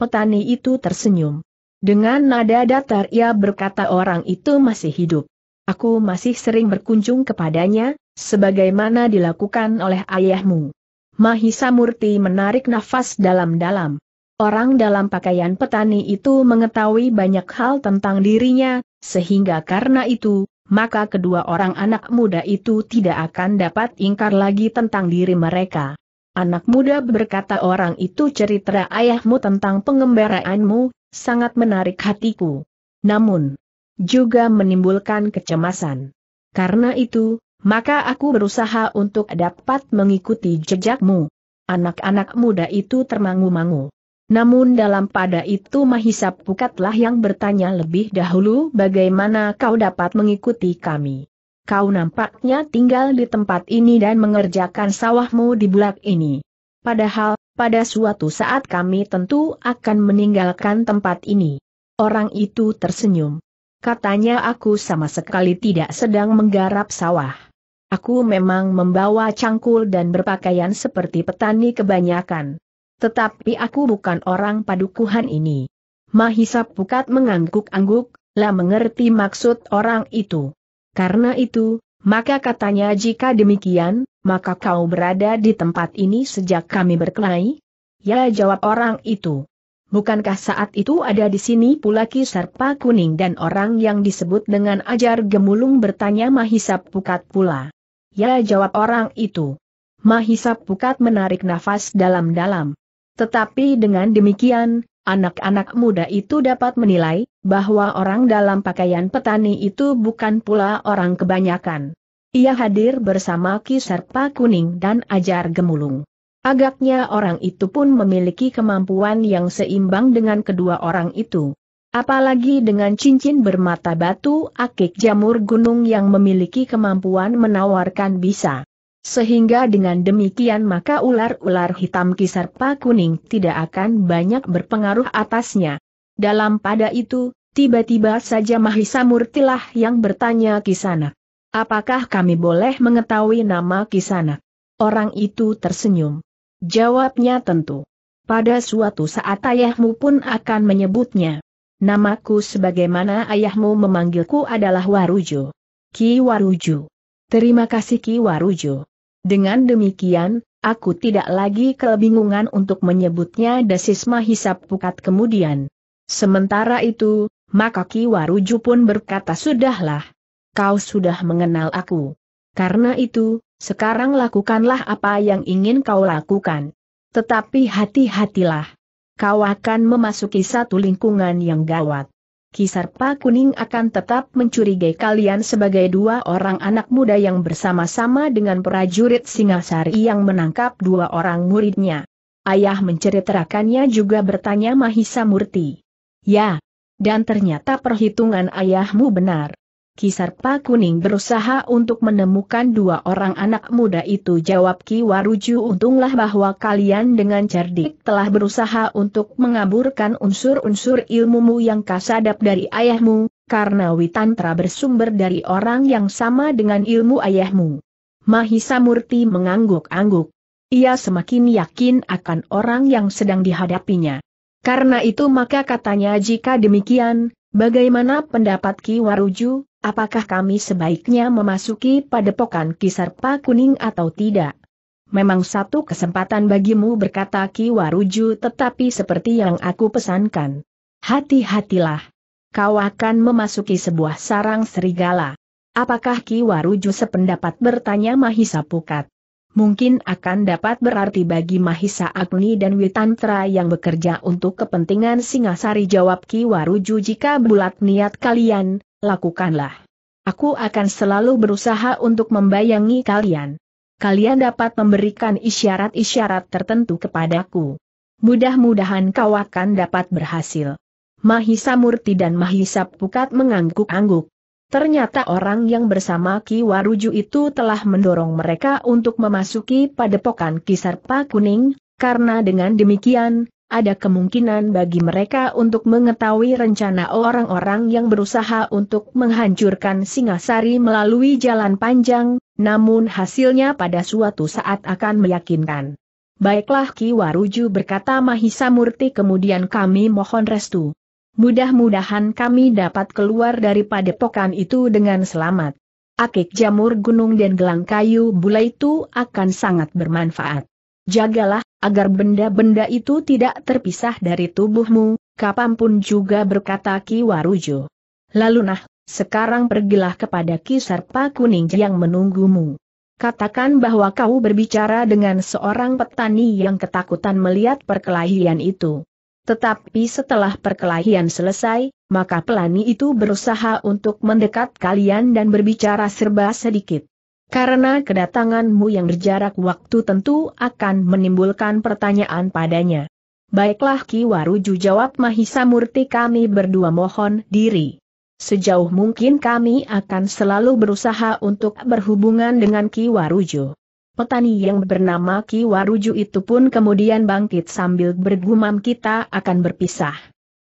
Petani itu tersenyum. Dengan nada datar ia berkata orang itu masih hidup. Aku masih sering berkunjung kepadanya, sebagaimana dilakukan oleh ayahmu. Mahisa Murti menarik nafas dalam-dalam. Orang dalam pakaian petani itu mengetahui banyak hal tentang dirinya, sehingga karena itu, maka kedua orang anak muda itu tidak akan dapat ingkar lagi tentang diri mereka. Anak muda berkata orang itu cerita ayahmu tentang pengembaraanmu, sangat menarik hatiku. Namun, juga menimbulkan kecemasan. Karena itu, maka aku berusaha untuk dapat mengikuti jejakmu. Anak-anak muda itu termangu-mangu. Namun dalam pada itu Mahisa Pukatlah yang bertanya lebih dahulu bagaimana kau dapat mengikuti kami. Kau nampaknya tinggal di tempat ini dan mengerjakan sawahmu di bulak ini. Padahal, pada suatu saat kami tentu akan meninggalkan tempat ini. Orang itu tersenyum. Katanya aku sama sekali tidak sedang menggarap sawah. Aku memang membawa cangkul dan berpakaian seperti petani kebanyakan. Tetapi aku bukan orang padukuhan ini. Mahisa Pukat mengangguk-angguk, lah mengerti maksud orang itu. Karena itu, maka katanya jika demikian, maka kau berada di tempat ini sejak kami berkelahi? Ya jawab orang itu. Bukankah saat itu ada di sini pula Ki Kuning dan orang yang disebut dengan ajar gemulung bertanya Mahisap Pukat pula? Ya jawab orang itu. Mahisap Pukat menarik nafas dalam-dalam. Tetapi dengan demikian, anak-anak muda itu dapat menilai, bahwa orang dalam pakaian petani itu bukan pula orang kebanyakan. Ia hadir bersama Ki Serpa Kuning dan Ajar Gemulung. Agaknya orang itu pun memiliki kemampuan yang seimbang dengan kedua orang itu. Apalagi dengan cincin bermata batu akik jamur gunung yang memiliki kemampuan menawarkan bisa sehingga dengan demikian maka ular-ular hitam kisar kisarpa kuning tidak akan banyak berpengaruh atasnya. Dalam pada itu, tiba-tiba saja Mahisa Murtilah yang bertanya kisana. Apakah kami boleh mengetahui nama kisana? Orang itu tersenyum. Jawabnya tentu. Pada suatu saat ayahmu pun akan menyebutnya. Namaku sebagaimana ayahmu memanggilku adalah Warujo. Ki Warujo. Terima kasih Ki Warujo. Dengan demikian, aku tidak lagi kebingungan untuk menyebutnya Desis hisap pukat kemudian. Sementara itu, maka Waruju pun berkata sudahlah. Kau sudah mengenal aku. Karena itu, sekarang lakukanlah apa yang ingin kau lakukan. Tetapi hati-hatilah. Kau akan memasuki satu lingkungan yang gawat. Kisarpa Kuning akan tetap mencurigai kalian sebagai dua orang anak muda yang bersama-sama dengan prajurit Singasari yang menangkap dua orang muridnya. Ayah menceritakannya juga bertanya Mahisa Murti. Ya, dan ternyata perhitungan ayahmu benar. Kisarpa Kuning berusaha untuk menemukan dua orang anak muda itu jawab Ki Waruju untunglah bahwa kalian dengan cerdik telah berusaha untuk mengaburkan unsur-unsur ilmumu yang kasadap dari ayahmu, karena Witantra bersumber dari orang yang sama dengan ilmu ayahmu. Mahisa Murti mengangguk-angguk. Ia semakin yakin akan orang yang sedang dihadapinya. Karena itu maka katanya jika demikian, bagaimana pendapat Ki Waruju, apakah kami sebaiknya memasuki padepokan kisar Pak Kuning atau tidak? Memang satu kesempatan bagimu berkata Ki Waruju, tetapi seperti yang aku pesankan. Hati-hatilah. Kau akan memasuki sebuah sarang serigala. Apakah Ki Waruju sependapat bertanya Mahisa Pukat? Mungkin akan dapat berarti bagi Mahisa Agni dan Witantra yang bekerja untuk kepentingan Singasari jawab Ki Waruju jika bulat niat kalian, lakukanlah. Aku akan selalu berusaha untuk membayangi kalian. Kalian dapat memberikan isyarat-isyarat tertentu kepadaku. Mudah-mudahan kau akan dapat berhasil. Mahisa Murti dan Mahisa Pukat mengangguk-angguk. Ternyata orang yang bersama Ki Waruju itu telah mendorong mereka untuk memasuki padepokan Kisarpa Kuning, karena dengan demikian, ada kemungkinan bagi mereka untuk mengetahui rencana orang-orang yang berusaha untuk menghancurkan Singasari melalui jalan panjang, namun hasilnya pada suatu saat akan meyakinkan. Baiklah Ki Waruju berkata Mahisa Murti kemudian kami mohon restu. Mudah-mudahan kami dapat keluar dari padepokan itu dengan selamat. Akik jamur gunung dan gelang kayu bulai itu akan sangat bermanfaat. Jagalah, agar benda-benda itu tidak terpisah dari tubuhmu, kapanpun juga berkata Ki Warujo. Lalu nah, sekarang pergilah kepada Ki Sarpa Kuning yang menunggumu. Katakan bahwa kau berbicara dengan seorang petani yang ketakutan melihat perkelahian itu. Tetapi setelah perkelahian selesai, maka pelani itu berusaha untuk mendekat kalian dan berbicara serba sedikit. Karena kedatanganmu yang berjarak waktu tentu akan menimbulkan pertanyaan padanya. Baiklah Ki Waruju jawab Mahisa Murti kami berdua mohon diri. Sejauh mungkin kami akan selalu berusaha untuk berhubungan dengan Ki Waruju. Petani yang bernama Ki Waruju itu pun kemudian bangkit sambil bergumam kita akan berpisah.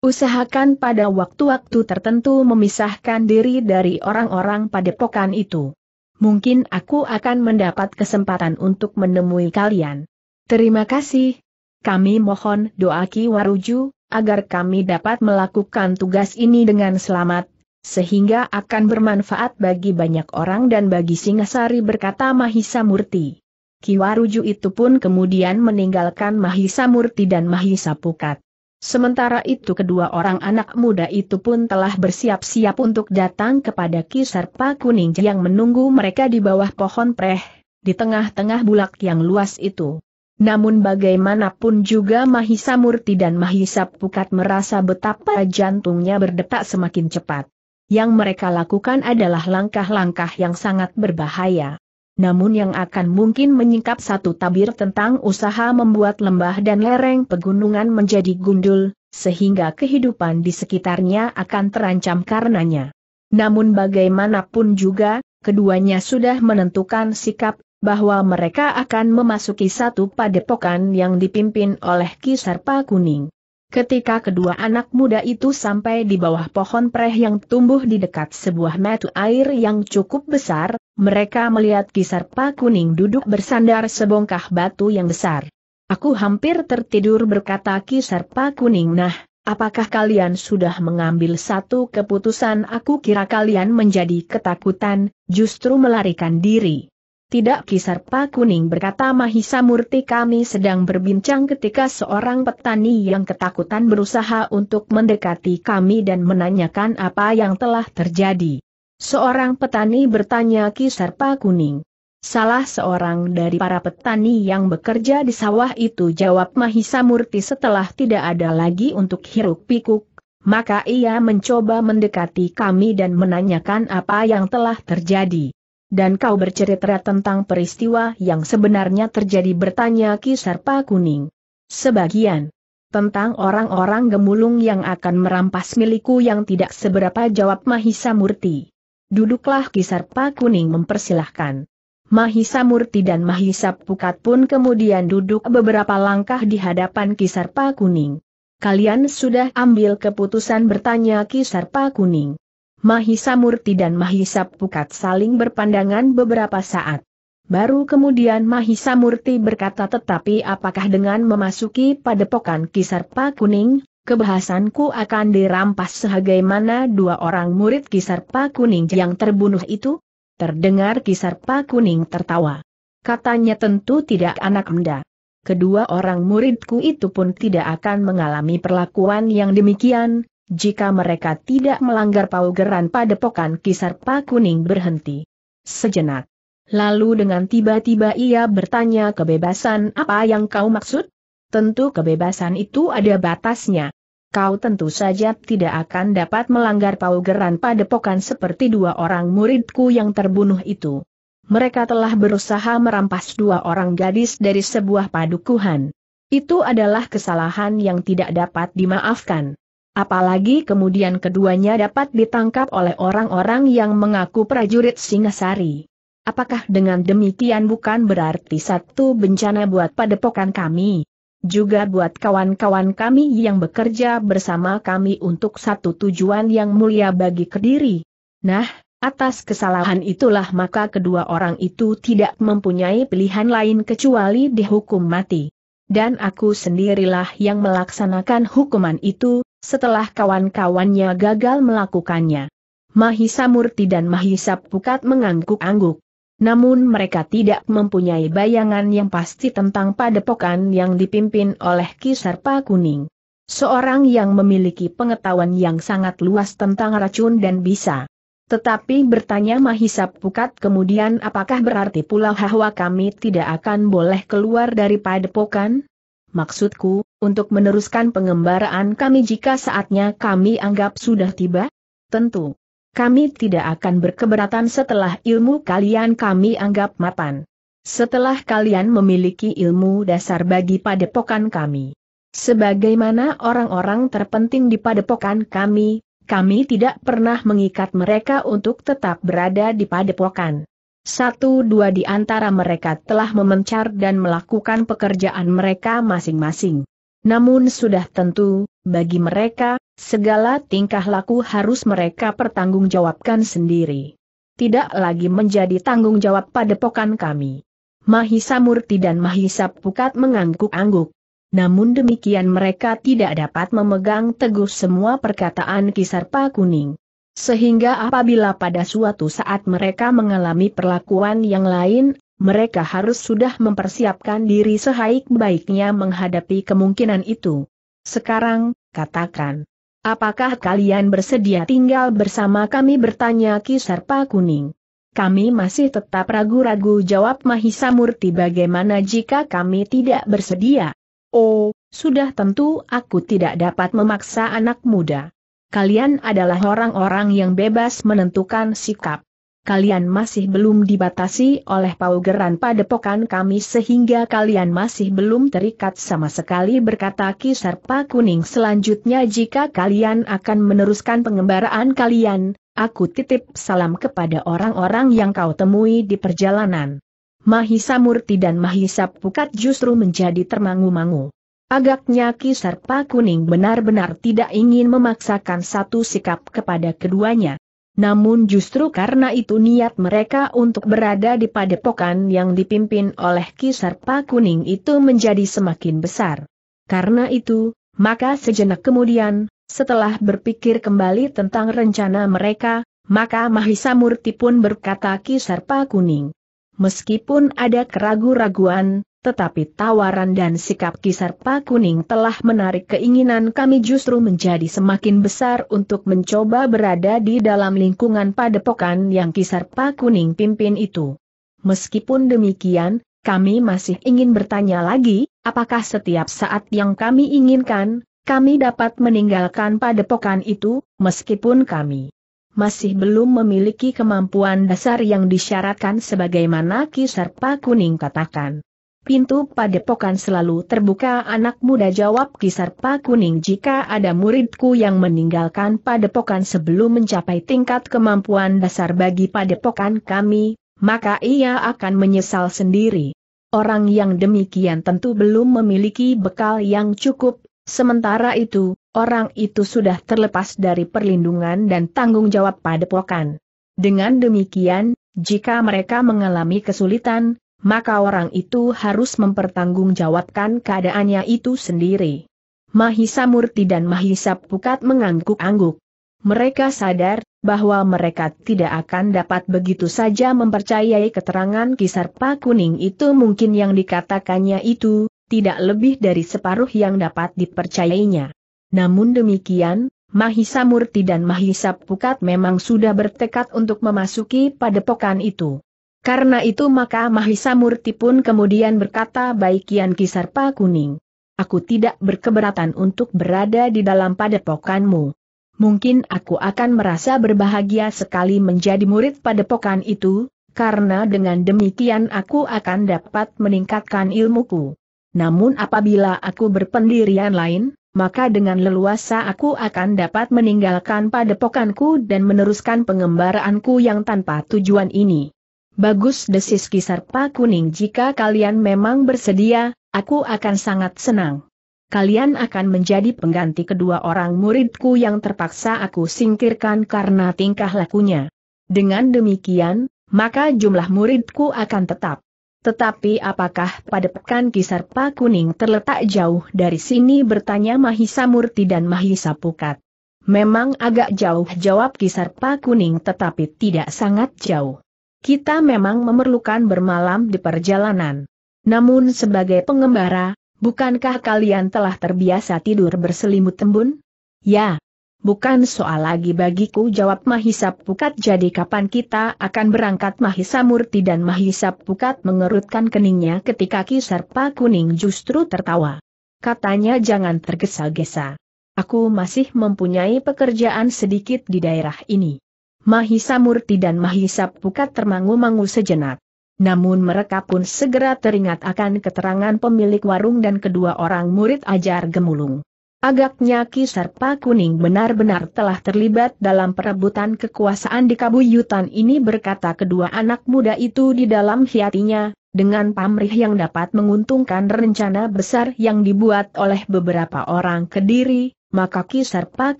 Usahakan pada waktu-waktu tertentu memisahkan diri dari orang-orang padepokan itu mungkin aku akan mendapat kesempatan untuk menemui kalian. Terima kasih. Kami mohon doa Ki Waruju, agar kami dapat melakukan tugas ini dengan selamat, sehingga akan bermanfaat bagi banyak orang dan bagi Singasari berkata Mahisa Murti. Ki Waruju itu pun kemudian meninggalkan Mahisa Murti dan Mahisa Pukat. Sementara itu kedua orang anak muda itu pun telah bersiap-siap untuk datang kepada kisar Pak Kuning yang menunggu mereka di bawah pohon preh, di tengah-tengah bulak yang luas itu. Namun bagaimanapun juga Mahisa Murti dan Mahisa Pukat merasa betapa jantungnya berdetak semakin cepat. Yang mereka lakukan adalah langkah-langkah yang sangat berbahaya namun yang akan mungkin menyingkap satu tabir tentang usaha membuat lembah dan lereng pegunungan menjadi gundul, sehingga kehidupan di sekitarnya akan terancam karenanya. Namun bagaimanapun juga, keduanya sudah menentukan sikap bahwa mereka akan memasuki satu padepokan yang dipimpin oleh Kisarpa Kuning. Ketika kedua anak muda itu sampai di bawah pohon preh yang tumbuh di dekat sebuah mata air yang cukup besar, mereka melihat Kisarpa kuning duduk bersandar sebongkah batu yang besar. Aku hampir tertidur berkata Kisarpa kuning nah, apakah kalian sudah mengambil satu keputusan aku kira kalian menjadi ketakutan, justru melarikan diri. Tidak kisar Pak Kuning berkata Mahisa Murti kami sedang berbincang ketika seorang petani yang ketakutan berusaha untuk mendekati kami dan menanyakan apa yang telah terjadi. Seorang petani bertanya kisar Pak Kuning. Salah seorang dari para petani yang bekerja di sawah itu jawab Mahisa Murti setelah tidak ada lagi untuk hiruk pikuk, maka ia mencoba mendekati kami dan menanyakan apa yang telah terjadi. Dan kau bercerita tentang peristiwa yang sebenarnya terjadi bertanya Kisarpa Kuning. Sebagian tentang orang-orang gemulung yang akan merampas milikku yang tidak seberapa jawab Mahisa Murti. Duduklah Kisarpa Kuning mempersilahkan. Mahisa Murti dan Mahisa Pukat pun kemudian duduk beberapa langkah di hadapan Kisarpa Kuning. Kalian sudah ambil keputusan bertanya Kisarpa Kuning. Mahisa Murti dan Mahisa Pukat saling berpandangan beberapa saat. Baru kemudian Mahisa Murti berkata tetapi apakah dengan memasuki padepokan Kisarpa Kuning, kebahasanku akan dirampas sebagaimana dua orang murid Kisarpa Kuning yang terbunuh itu? Terdengar Kisarpa Kuning tertawa. Katanya tentu tidak anak muda. Kedua orang muridku itu pun tidak akan mengalami perlakuan yang demikian, jika mereka tidak melanggar paugeran padepokan kisar pak Kuning berhenti. Sejenak. Lalu dengan tiba-tiba ia bertanya kebebasan apa yang kau maksud? Tentu kebebasan itu ada batasnya. Kau tentu saja tidak akan dapat melanggar paugeran padepokan seperti dua orang muridku yang terbunuh itu. Mereka telah berusaha merampas dua orang gadis dari sebuah padukuhan. Itu adalah kesalahan yang tidak dapat dimaafkan. Apalagi kemudian keduanya dapat ditangkap oleh orang-orang yang mengaku prajurit Singasari. Apakah dengan demikian bukan berarti satu bencana buat padepokan kami? Juga buat kawan-kawan kami yang bekerja bersama kami untuk satu tujuan yang mulia bagi Kediri. Nah, atas kesalahan itulah maka kedua orang itu tidak mempunyai pilihan lain kecuali dihukum mati. Dan aku sendirilah yang melaksanakan hukuman itu, setelah kawan-kawannya gagal melakukannya. Mahisa Murti dan Mahisa Pukat mengangguk-angguk. Namun mereka tidak mempunyai bayangan yang pasti tentang padepokan yang dipimpin oleh Kisarpa Kuning. Seorang yang memiliki pengetahuan yang sangat luas tentang racun dan bisa. Tetapi bertanya Mahisa Pukat kemudian apakah berarti pula bahwa kami tidak akan boleh keluar dari padepokan? Maksudku, untuk meneruskan pengembaraan kami jika saatnya kami anggap sudah tiba? Tentu. Kami tidak akan berkeberatan setelah ilmu kalian kami anggap mapan. Setelah kalian memiliki ilmu dasar bagi padepokan kami. Sebagaimana orang-orang terpenting di padepokan kami, kami tidak pernah mengikat mereka untuk tetap berada di padepokan. Satu dua di antara mereka telah memencar dan melakukan pekerjaan mereka masing-masing. Namun sudah tentu, bagi mereka, segala tingkah laku harus mereka pertanggungjawabkan sendiri. Tidak lagi menjadi tanggung jawab padepokan kami. Mahisa Murti dan Mahisa Pukat mengangguk-angguk. Namun demikian mereka tidak dapat memegang teguh semua perkataan Kisarpa Kuning. Sehingga apabila pada suatu saat mereka mengalami perlakuan yang lain mereka harus sudah mempersiapkan diri sehaik-baiknya menghadapi kemungkinan itu. Sekarang, katakan. Apakah kalian bersedia tinggal bersama kami bertanya Kisarpa Kuning? Kami masih tetap ragu-ragu jawab Mahisa Murti bagaimana jika kami tidak bersedia? Oh, sudah tentu aku tidak dapat memaksa anak muda. Kalian adalah orang-orang yang bebas menentukan sikap kalian masih belum dibatasi oleh paugeran padepokan kami sehingga kalian masih belum terikat sama sekali berkata Kisarpa Kuning selanjutnya jika kalian akan meneruskan pengembaraan kalian, aku titip salam kepada orang-orang yang kau temui di perjalanan. Mahisa Murti dan Mahisa Pukat justru menjadi termangu-mangu. Agaknya Kisarpa Kuning benar-benar tidak ingin memaksakan satu sikap kepada keduanya. Namun justru karena itu niat mereka untuk berada di padepokan yang dipimpin oleh Kisarpa Kuning itu menjadi semakin besar. Karena itu, maka sejenak kemudian, setelah berpikir kembali tentang rencana mereka, maka Mahisa Murti pun berkata Kisarpa Kuning. Meskipun ada keraguan-raguan, tetapi tawaran dan sikap Pak Kuning telah menarik keinginan kami justru menjadi semakin besar untuk mencoba berada di dalam lingkungan padepokan yang Pak Kuning pimpin itu. Meskipun demikian, kami masih ingin bertanya lagi, apakah setiap saat yang kami inginkan, kami dapat meninggalkan padepokan itu, meskipun kami masih belum memiliki kemampuan dasar yang disyaratkan sebagaimana Pak Kuning katakan pintu padepokan selalu terbuka anak muda jawab kisar Pak Kuning jika ada muridku yang meninggalkan padepokan sebelum mencapai tingkat kemampuan dasar bagi padepokan kami, maka ia akan menyesal sendiri. Orang yang demikian tentu belum memiliki bekal yang cukup, sementara itu, orang itu sudah terlepas dari perlindungan dan tanggung jawab padepokan. Dengan demikian, jika mereka mengalami kesulitan, maka orang itu harus mempertanggungjawabkan keadaannya itu sendiri. Mahisa Murti dan Mahisa Pukat mengangguk-angguk. Mereka sadar bahwa mereka tidak akan dapat begitu saja mempercayai keterangan kisar Pak Kuning itu mungkin yang dikatakannya itu, tidak lebih dari separuh yang dapat dipercayainya. Namun demikian, Mahisa Murti dan Mahisa Pukat memang sudah bertekad untuk memasuki padepokan itu. Karena itu maka Mahisa Murti pun kemudian berkata baik Kisar Kisarpa Kuning. Aku tidak berkeberatan untuk berada di dalam padepokanmu. Mungkin aku akan merasa berbahagia sekali menjadi murid padepokan itu, karena dengan demikian aku akan dapat meningkatkan ilmuku. Namun apabila aku berpendirian lain, maka dengan leluasa aku akan dapat meninggalkan padepokanku dan meneruskan pengembaraanku yang tanpa tujuan ini. Bagus desis Kisarpa Kuning jika kalian memang bersedia, aku akan sangat senang. Kalian akan menjadi pengganti kedua orang muridku yang terpaksa aku singkirkan karena tingkah lakunya. Dengan demikian, maka jumlah muridku akan tetap. Tetapi apakah pada pekan Kisarpa Kuning terletak jauh dari sini bertanya Mahisa Murti dan Mahisa Pukat. Memang agak jauh jawab Kisarpa Kuning tetapi tidak sangat jauh kita memang memerlukan bermalam di perjalanan. Namun sebagai pengembara, bukankah kalian telah terbiasa tidur berselimut tembun? Ya. Bukan soal lagi bagiku jawab Mahisa Pukat jadi kapan kita akan berangkat Mahisa Murti dan Mahisa Pukat mengerutkan keningnya ketika Kisarpa Kuning justru tertawa. Katanya jangan tergesa-gesa. Aku masih mempunyai pekerjaan sedikit di daerah ini. Mahisa Murti dan Mahisa Pukat termangu-mangu sejenak. Namun mereka pun segera teringat akan keterangan pemilik warung dan kedua orang murid ajar gemulung. Agaknya Kisarpa Kuning benar-benar telah terlibat dalam perebutan kekuasaan di Kabuyutan ini berkata kedua anak muda itu di dalam hatinya, dengan pamrih yang dapat menguntungkan rencana besar yang dibuat oleh beberapa orang kediri, maka Kisarpa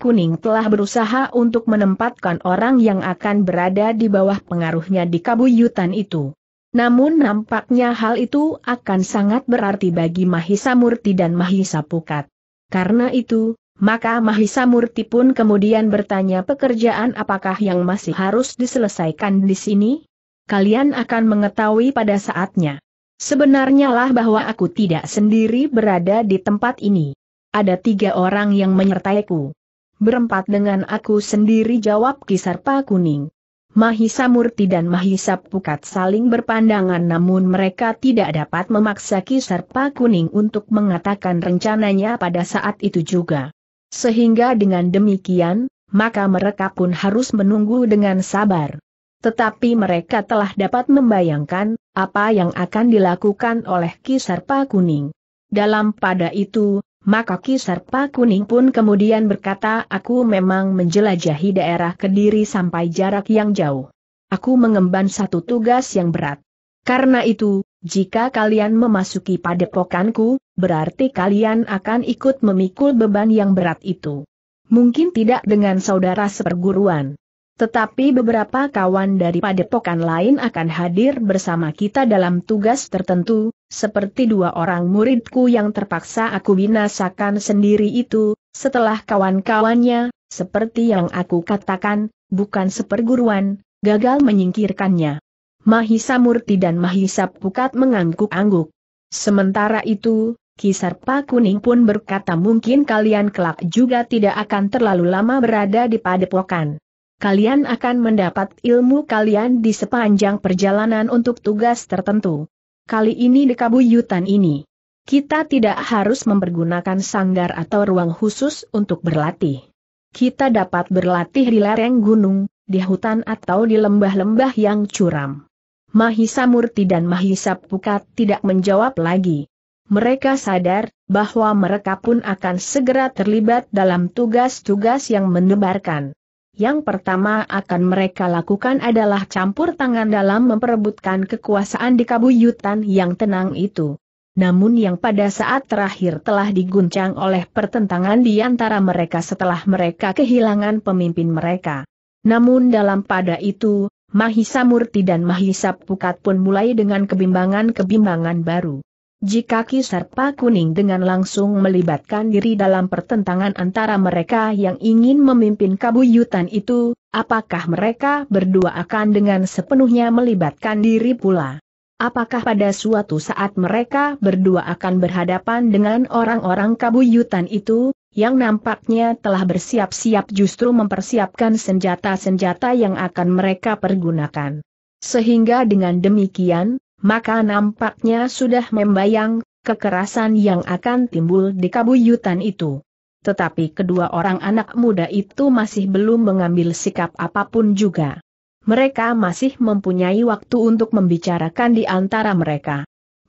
Kuning telah berusaha untuk menempatkan orang yang akan berada di bawah pengaruhnya di kabuyutan itu. Namun nampaknya hal itu akan sangat berarti bagi Mahisa Murti dan Mahisa Pukat. Karena itu, maka Mahisa Murti pun kemudian bertanya pekerjaan apakah yang masih harus diselesaikan di sini? Kalian akan mengetahui pada saatnya. Sebenarnya lah bahwa aku tidak sendiri berada di tempat ini. Ada tiga orang yang menyertaiku. Berempat dengan aku sendiri jawab Kisarpa Kuning. Mahisa Murti dan Mahisa Pukat saling berpandangan namun mereka tidak dapat memaksa Kisarpa Kuning untuk mengatakan rencananya pada saat itu juga. Sehingga dengan demikian, maka mereka pun harus menunggu dengan sabar. Tetapi mereka telah dapat membayangkan, apa yang akan dilakukan oleh Kisarpa Kuning. Dalam pada itu, maka Ki Serpa Kuning pun kemudian berkata aku memang menjelajahi daerah Kediri sampai jarak yang jauh. Aku mengemban satu tugas yang berat. Karena itu, jika kalian memasuki padepokanku, berarti kalian akan ikut memikul beban yang berat itu. Mungkin tidak dengan saudara seperguruan, tetapi beberapa kawan dari padepokan lain akan hadir bersama kita dalam tugas tertentu, seperti dua orang muridku yang terpaksa aku binasakan sendiri itu, setelah kawan-kawannya, seperti yang aku katakan, bukan seperguruan, gagal menyingkirkannya. Mahisa Murti dan Mahisa Pukat mengangguk-angguk. Sementara itu, Kisarpa Kuning pun berkata mungkin kalian kelak juga tidak akan terlalu lama berada di padepokan kalian akan mendapat ilmu kalian di sepanjang perjalanan untuk tugas tertentu. Kali ini di kabuyutan ini. Kita tidak harus mempergunakan sanggar atau ruang khusus untuk berlatih. Kita dapat berlatih di lereng gunung, di hutan atau di lembah-lembah yang curam. Mahisa Murti dan Mahisa Pukat tidak menjawab lagi. Mereka sadar bahwa mereka pun akan segera terlibat dalam tugas-tugas yang mendebarkan. Yang pertama akan mereka lakukan adalah campur tangan dalam memperebutkan kekuasaan di kabuyutan yang tenang itu. Namun yang pada saat terakhir telah diguncang oleh pertentangan di antara mereka setelah mereka kehilangan pemimpin mereka. Namun dalam pada itu, Mahisa Murti dan Mahisa Pukat pun mulai dengan kebimbangan-kebimbangan baru. Jika Kisarpa Kuning dengan langsung melibatkan diri dalam pertentangan antara mereka yang ingin memimpin kabuyutan itu, apakah mereka berdua akan dengan sepenuhnya melibatkan diri pula? Apakah pada suatu saat mereka berdua akan berhadapan dengan orang-orang kabuyutan itu, yang nampaknya telah bersiap-siap justru mempersiapkan senjata-senjata yang akan mereka pergunakan. Sehingga dengan demikian, maka nampaknya sudah membayang kekerasan yang akan timbul di kabuyutan itu. Tetapi kedua orang anak muda itu masih belum mengambil sikap apapun juga. Mereka masih mempunyai waktu untuk membicarakan di antara mereka.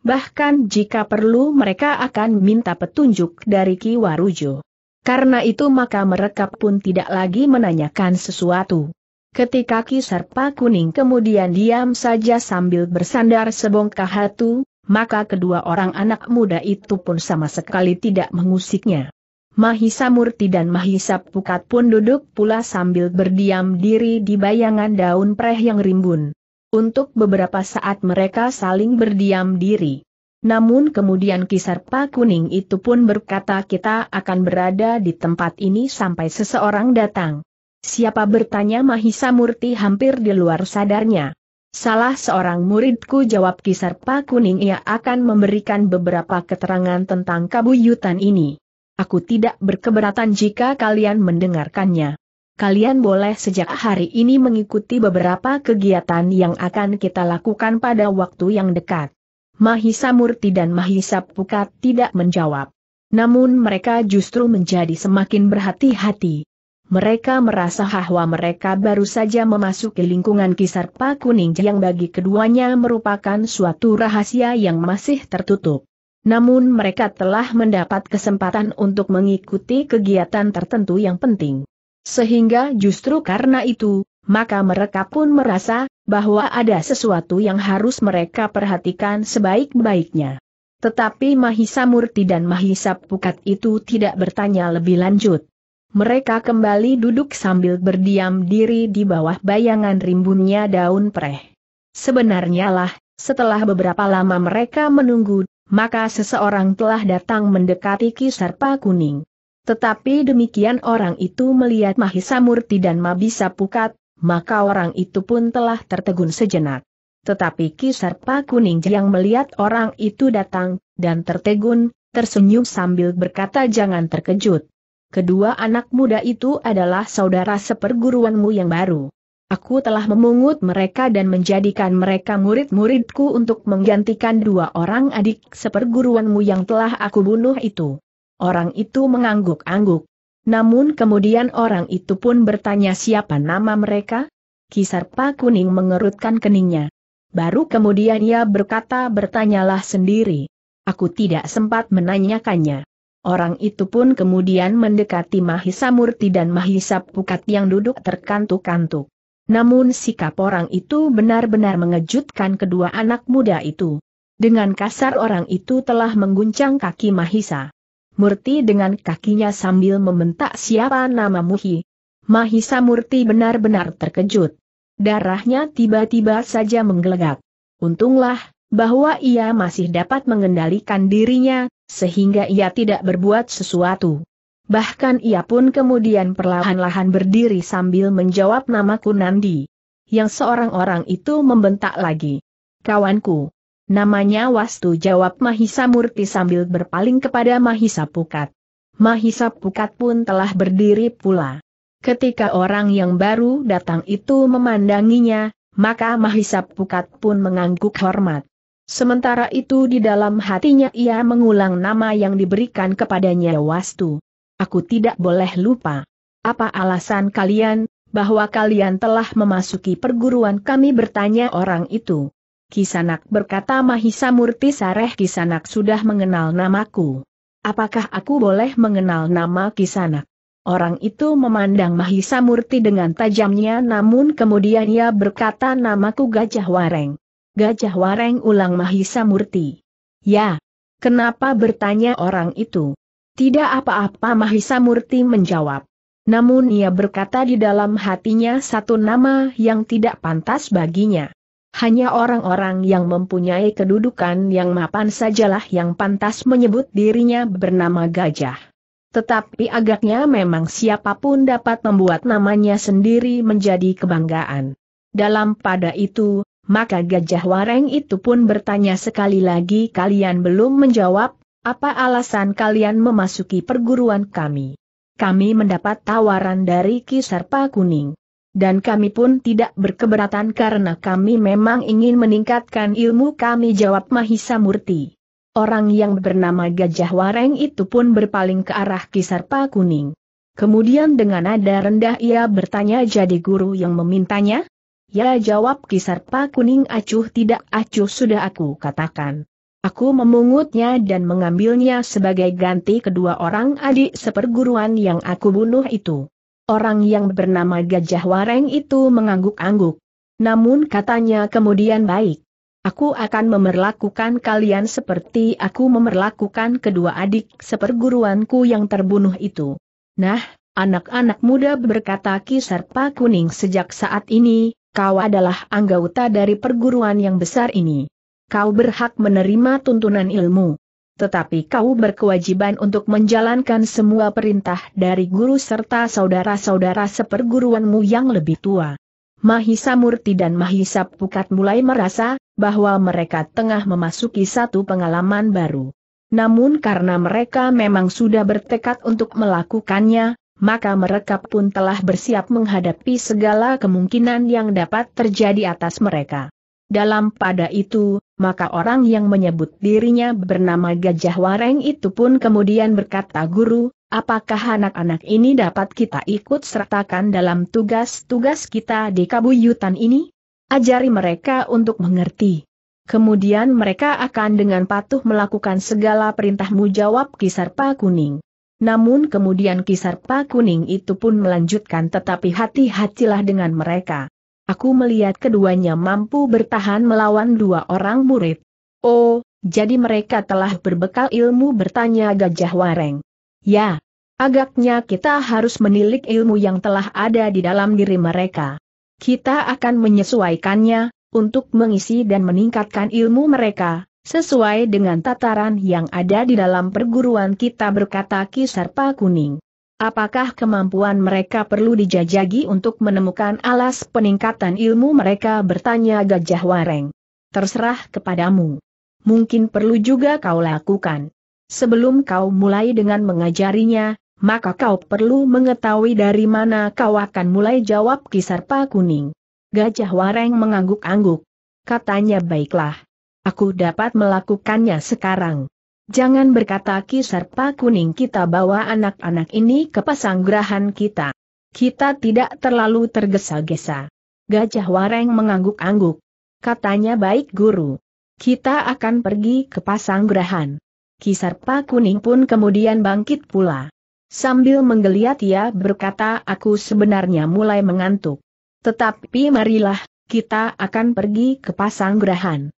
Bahkan jika perlu mereka akan minta petunjuk dari Ki Warujo. Karena itu maka mereka pun tidak lagi menanyakan sesuatu. Ketika Kisarpa Kuning kemudian diam saja sambil bersandar sebongkah hatu, maka kedua orang anak muda itu pun sama sekali tidak mengusiknya. Mahisa Murti dan Mahisa Pukat pun duduk pula sambil berdiam diri di bayangan daun preh yang rimbun. Untuk beberapa saat mereka saling berdiam diri. Namun kemudian Kisarpa Kuning itu pun berkata kita akan berada di tempat ini sampai seseorang datang. Siapa bertanya Mahisa Murti hampir di luar sadarnya. Salah seorang muridku jawab kisar Kisarpa Kuning ia akan memberikan beberapa keterangan tentang kabuyutan ini. Aku tidak berkeberatan jika kalian mendengarkannya. Kalian boleh sejak hari ini mengikuti beberapa kegiatan yang akan kita lakukan pada waktu yang dekat. Mahisa Murti dan Mahisa Pukat tidak menjawab. Namun mereka justru menjadi semakin berhati-hati. Mereka merasa bahwa mereka baru saja memasuki lingkungan kisar Pak Kuning yang bagi keduanya merupakan suatu rahasia yang masih tertutup. Namun mereka telah mendapat kesempatan untuk mengikuti kegiatan tertentu yang penting. Sehingga justru karena itu, maka mereka pun merasa bahwa ada sesuatu yang harus mereka perhatikan sebaik-baiknya. Tetapi Mahisa Murti dan Mahisa Pukat itu tidak bertanya lebih lanjut. Mereka kembali duduk sambil berdiam diri di bawah bayangan rimbunnya daun preh. Sebenarnya lah, setelah beberapa lama mereka menunggu, maka seseorang telah datang mendekati Kisarpa Kuning. Tetapi demikian orang itu melihat Mahisa Murti dan Mabisa Pukat, maka orang itu pun telah tertegun sejenak. Tetapi Kisarpa Kuning yang melihat orang itu datang, dan tertegun, tersenyum sambil berkata jangan terkejut kedua anak muda itu adalah saudara seperguruanmu yang baru. Aku telah memungut mereka dan menjadikan mereka murid-muridku untuk menggantikan dua orang adik seperguruanmu yang telah aku bunuh itu. Orang itu mengangguk-angguk. Namun kemudian orang itu pun bertanya siapa nama mereka? Kisarpa kuning mengerutkan keningnya. Baru kemudian ia berkata bertanyalah sendiri. Aku tidak sempat menanyakannya. Orang itu pun kemudian mendekati Mahisa Murti dan Mahisa Pukat yang duduk terkantuk-kantuk. Namun sikap orang itu benar-benar mengejutkan kedua anak muda itu. Dengan kasar orang itu telah mengguncang kaki Mahisa. Murti dengan kakinya sambil membentak siapa nama Muhi. Mahisa Murti benar-benar terkejut. Darahnya tiba-tiba saja menggelegak. Untunglah, bahwa ia masih dapat mengendalikan dirinya, sehingga ia tidak berbuat sesuatu. Bahkan ia pun kemudian perlahan-lahan berdiri sambil menjawab namaku Nandi. Yang seorang orang itu membentak lagi. Kawanku. Namanya Wastu jawab Mahisa Murti sambil berpaling kepada Mahisa Pukat. Mahisa Pukat pun telah berdiri pula. Ketika orang yang baru datang itu memandanginya, maka Mahisa Pukat pun mengangguk hormat. Sementara itu di dalam hatinya ia mengulang nama yang diberikan kepadanya Wastu. Aku tidak boleh lupa. Apa alasan kalian, bahwa kalian telah memasuki perguruan kami bertanya orang itu. Kisanak berkata Mahisa Murti Sareh Kisanak sudah mengenal namaku. Apakah aku boleh mengenal nama Kisanak? Orang itu memandang Mahisa Murti dengan tajamnya namun kemudian ia berkata namaku Gajah Wareng. Gajah Wareng ulang Mahisa Murti. Ya. Kenapa bertanya orang itu? Tidak apa-apa Mahisa Murti menjawab. Namun ia berkata di dalam hatinya satu nama yang tidak pantas baginya. Hanya orang-orang yang mempunyai kedudukan yang mapan sajalah yang pantas menyebut dirinya bernama gajah. Tetapi agaknya memang siapapun dapat membuat namanya sendiri menjadi kebanggaan. Dalam pada itu, maka gajah wareng itu pun bertanya sekali lagi kalian belum menjawab, apa alasan kalian memasuki perguruan kami? Kami mendapat tawaran dari Kisarpa Kuning. Dan kami pun tidak berkeberatan karena kami memang ingin meningkatkan ilmu kami jawab Mahisa Murti. Orang yang bernama Gajah Wareng itu pun berpaling ke arah Kisarpa Kuning. Kemudian dengan nada rendah ia bertanya jadi guru yang memintanya, Ya jawab Kisarpa kuning acuh tidak acuh sudah aku katakan. Aku memungutnya dan mengambilnya sebagai ganti kedua orang adik seperguruan yang aku bunuh itu. Orang yang bernama Gajah Wareng itu mengangguk-angguk. Namun katanya kemudian baik. Aku akan memerlakukan kalian seperti aku memerlakukan kedua adik seperguruanku yang terbunuh itu. Nah, anak-anak muda berkata Kisarpa Kuning sejak saat ini, kau adalah anggota dari perguruan yang besar ini. Kau berhak menerima tuntunan ilmu. Tetapi kau berkewajiban untuk menjalankan semua perintah dari guru serta saudara-saudara seperguruanmu yang lebih tua. Mahisa Murti dan Mahisa Pukat mulai merasa bahwa mereka tengah memasuki satu pengalaman baru. Namun karena mereka memang sudah bertekad untuk melakukannya, maka mereka pun telah bersiap menghadapi segala kemungkinan yang dapat terjadi atas mereka. Dalam pada itu, maka orang yang menyebut dirinya bernama Gajah Wareng itu pun kemudian berkata guru, apakah anak-anak ini dapat kita ikut sertakan dalam tugas-tugas kita di kabuyutan ini? Ajari mereka untuk mengerti. Kemudian mereka akan dengan patuh melakukan segala perintahmu jawab Kisarpa Kuning. Namun kemudian kisar Pak Kuning itu pun melanjutkan tetapi hati-hatilah dengan mereka. Aku melihat keduanya mampu bertahan melawan dua orang murid. Oh, jadi mereka telah berbekal ilmu bertanya Gajah Wareng. Ya, agaknya kita harus menilik ilmu yang telah ada di dalam diri mereka. Kita akan menyesuaikannya, untuk mengisi dan meningkatkan ilmu mereka, Sesuai dengan tataran yang ada di dalam perguruan kita berkata Kisarpa Kuning. Apakah kemampuan mereka perlu dijajagi untuk menemukan alas peningkatan ilmu mereka bertanya Gajah Wareng. Terserah kepadamu. Mungkin perlu juga kau lakukan. Sebelum kau mulai dengan mengajarinya, maka kau perlu mengetahui dari mana kau akan mulai jawab Kisarpa Kuning. Gajah Wareng mengangguk-angguk. Katanya baiklah. Aku dapat melakukannya sekarang. Jangan berkata Ki Kuning kita bawa anak-anak ini ke Pasanggrahan kita. Kita tidak terlalu tergesa-gesa. Gajah Wareng mengangguk-angguk. Katanya baik guru. Kita akan pergi ke pasanggrahan. Ki Kuning pun kemudian bangkit pula. Sambil menggeliat ia berkata aku sebenarnya mulai mengantuk. Tetapi marilah, kita akan pergi ke pasanggrahan.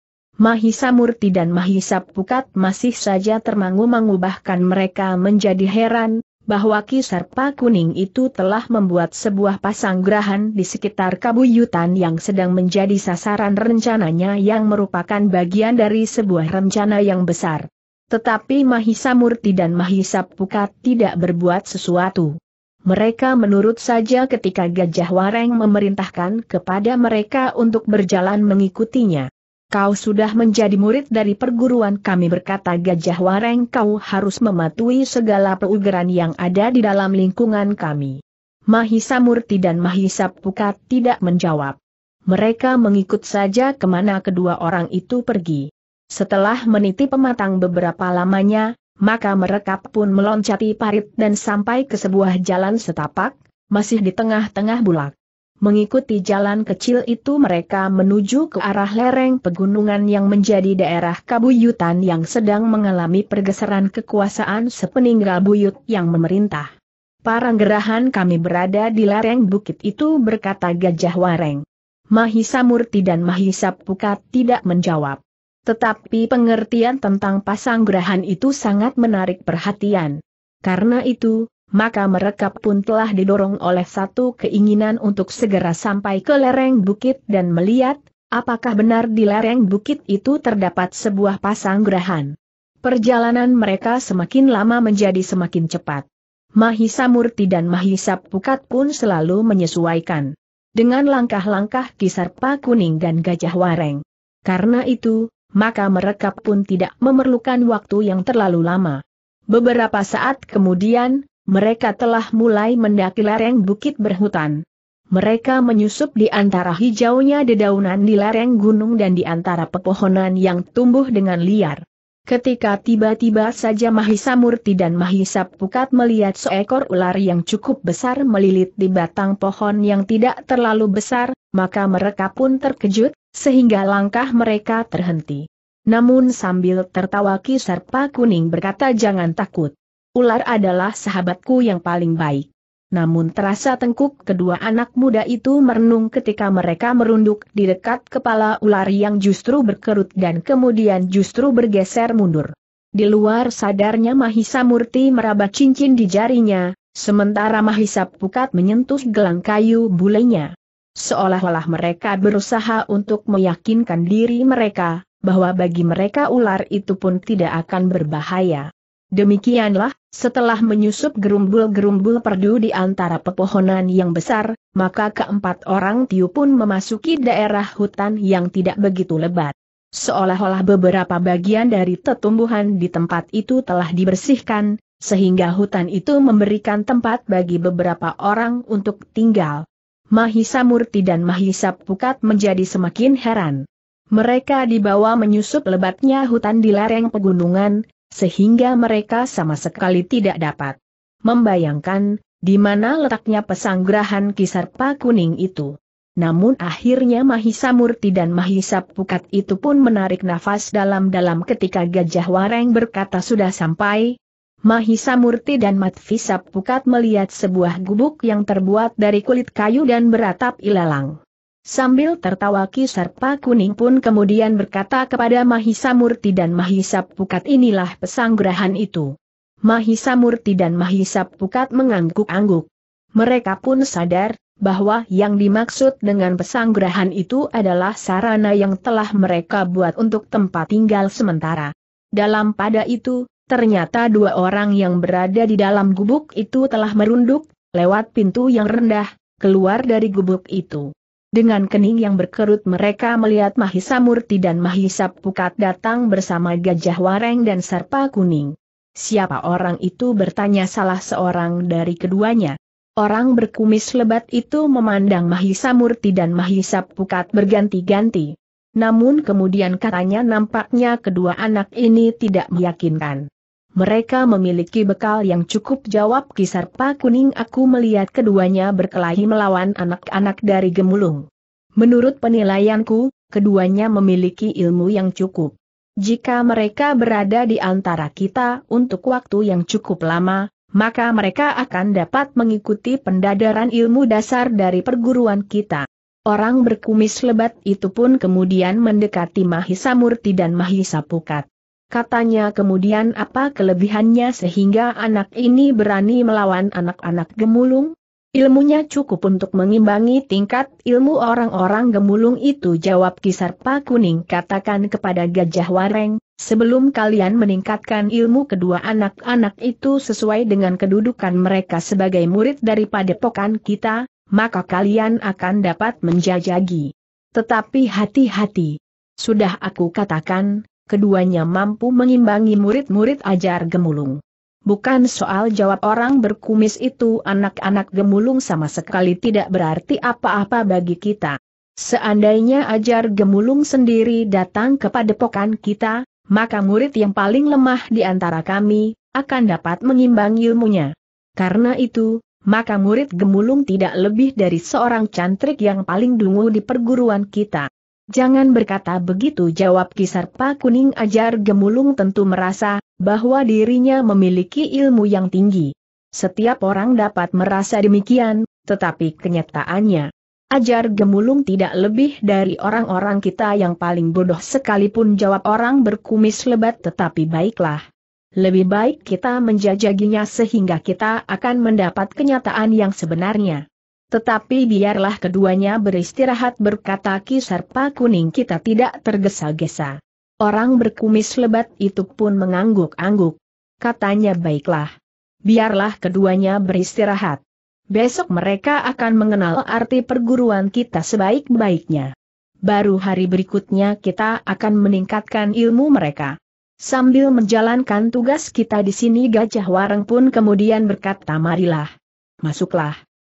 Mahisa Murti dan Mahisa Pukat masih saja termangu-mangu bahkan mereka menjadi heran, bahwa Kisarpa Kuning itu telah membuat sebuah pasang gerahan di sekitar Kabuyutan yang sedang menjadi sasaran rencananya yang merupakan bagian dari sebuah rencana yang besar. Tetapi Mahisa Murti dan Mahisa Pukat tidak berbuat sesuatu. Mereka menurut saja ketika Gajah Wareng memerintahkan kepada mereka untuk berjalan mengikutinya. Kau sudah menjadi murid dari perguruan kami berkata Gajah Wareng kau harus mematuhi segala peugeran yang ada di dalam lingkungan kami. Mahisa Murti dan Mahisa Pukat tidak menjawab. Mereka mengikut saja kemana kedua orang itu pergi. Setelah meniti pematang beberapa lamanya, maka mereka pun meloncati parit dan sampai ke sebuah jalan setapak, masih di tengah-tengah bulak. Mengikuti jalan kecil itu mereka menuju ke arah lereng pegunungan yang menjadi daerah kabuyutan yang sedang mengalami pergeseran kekuasaan sepeninggal buyut yang memerintah. Para gerahan kami berada di lereng bukit itu berkata Gajah Wareng. Mahisa Murti dan Mahisa Pukat tidak menjawab. Tetapi pengertian tentang pasang gerahan itu sangat menarik perhatian. Karena itu, maka mereka pun telah didorong oleh satu keinginan untuk segera sampai ke lereng bukit dan melihat, apakah benar di lereng bukit itu terdapat sebuah pasang gerahan. Perjalanan mereka semakin lama menjadi semakin cepat. Mahisa Murti dan Mahisa Pukat pun selalu menyesuaikan dengan langkah-langkah kisar Kisarpa Kuning dan Gajah Wareng. Karena itu, maka mereka pun tidak memerlukan waktu yang terlalu lama. Beberapa saat kemudian, mereka telah mulai mendaki lereng bukit berhutan. Mereka menyusup di antara hijaunya dedaunan di lereng gunung dan di antara pepohonan yang tumbuh dengan liar. Ketika tiba-tiba saja Mahisa Murti dan Mahisa Pukat melihat seekor ular yang cukup besar melilit di batang pohon yang tidak terlalu besar, maka mereka pun terkejut, sehingga langkah mereka terhenti. Namun sambil tertawa Kisarpa Kuning berkata jangan takut ular adalah sahabatku yang paling baik. Namun terasa tengkuk kedua anak muda itu merenung ketika mereka merunduk di dekat kepala ular yang justru berkerut dan kemudian justru bergeser mundur. Di luar sadarnya Mahisa Murti meraba cincin di jarinya, sementara Mahisa Pukat menyentuh gelang kayu bulenya. Seolah-olah mereka berusaha untuk meyakinkan diri mereka, bahwa bagi mereka ular itu pun tidak akan berbahaya. Demikianlah, setelah menyusup gerumbul-gerumbul perdu di antara pepohonan yang besar, maka keempat orang Tiu pun memasuki daerah hutan yang tidak begitu lebat. Seolah-olah beberapa bagian dari tetumbuhan di tempat itu telah dibersihkan, sehingga hutan itu memberikan tempat bagi beberapa orang untuk tinggal. Mahisa Murti dan Mahisa Pukat menjadi semakin heran. Mereka dibawa menyusup lebatnya hutan di lereng pegunungan, sehingga mereka sama sekali tidak dapat membayangkan di mana letaknya pesanggrahan Kisarpa Kuning itu. Namun akhirnya Mahisa Murti dan Mahisa Pukat itu pun menarik nafas dalam-dalam ketika Gajah Wareng berkata sudah sampai. Mahisa Murti dan Pukat melihat sebuah gubuk yang terbuat dari kulit kayu dan beratap ilalang. Sambil tertawa Kisarpa Kuning pun kemudian berkata kepada Mahisa Murti dan Mahisa Pukat inilah pesanggrahan itu. Mahisa Murti dan Mahisa Pukat mengangguk-angguk. Mereka pun sadar, bahwa yang dimaksud dengan pesanggrahan itu adalah sarana yang telah mereka buat untuk tempat tinggal sementara. Dalam pada itu, ternyata dua orang yang berada di dalam gubuk itu telah merunduk, lewat pintu yang rendah, keluar dari gubuk itu. Dengan kening yang berkerut mereka melihat Mahisa Murti dan Mahisa Pukat datang bersama Gajah Wareng dan Serpa Kuning. Siapa orang itu bertanya salah seorang dari keduanya. Orang berkumis lebat itu memandang Mahisa Murti dan Mahisa Pukat berganti-ganti. Namun kemudian katanya nampaknya kedua anak ini tidak meyakinkan mereka memiliki bekal yang cukup jawab Kisarpa Kuning aku melihat keduanya berkelahi melawan anak-anak dari Gemulung. Menurut penilaianku, keduanya memiliki ilmu yang cukup. Jika mereka berada di antara kita untuk waktu yang cukup lama, maka mereka akan dapat mengikuti pendadaran ilmu dasar dari perguruan kita. Orang berkumis lebat itu pun kemudian mendekati Mahisa Murti dan Mahisa Pukat. Katanya kemudian apa kelebihannya sehingga anak ini berani melawan anak-anak gemulung? Ilmunya cukup untuk mengimbangi tingkat ilmu orang-orang gemulung itu jawab kisar Kisarpa Kuning katakan kepada Gajah Wareng, sebelum kalian meningkatkan ilmu kedua anak-anak itu sesuai dengan kedudukan mereka sebagai murid daripada padepokan kita, maka kalian akan dapat menjajagi. Tetapi hati-hati. Sudah aku katakan, keduanya mampu mengimbangi murid-murid ajar gemulung. Bukan soal jawab orang berkumis itu anak-anak gemulung sama sekali tidak berarti apa-apa bagi kita. Seandainya ajar gemulung sendiri datang kepada pokan kita, maka murid yang paling lemah di antara kami, akan dapat mengimbangi ilmunya. Karena itu, maka murid gemulung tidak lebih dari seorang cantrik yang paling dungu di perguruan kita. Jangan berkata begitu jawab Kisarpa Kuning Ajar Gemulung tentu merasa, bahwa dirinya memiliki ilmu yang tinggi. Setiap orang dapat merasa demikian, tetapi kenyataannya, Ajar Gemulung tidak lebih dari orang-orang kita yang paling bodoh sekalipun jawab orang berkumis lebat tetapi baiklah. Lebih baik kita menjajaginya sehingga kita akan mendapat kenyataan yang sebenarnya. Tetapi biarlah keduanya beristirahat berkata Kisarpa Kuning kita tidak tergesa-gesa. Orang berkumis lebat itu pun mengangguk-angguk. Katanya baiklah. Biarlah keduanya beristirahat. Besok mereka akan mengenal arti perguruan kita sebaik-baiknya. Baru hari berikutnya kita akan meningkatkan ilmu mereka. Sambil menjalankan tugas kita di sini Gajah Wareng pun kemudian berkata marilah. Masuklah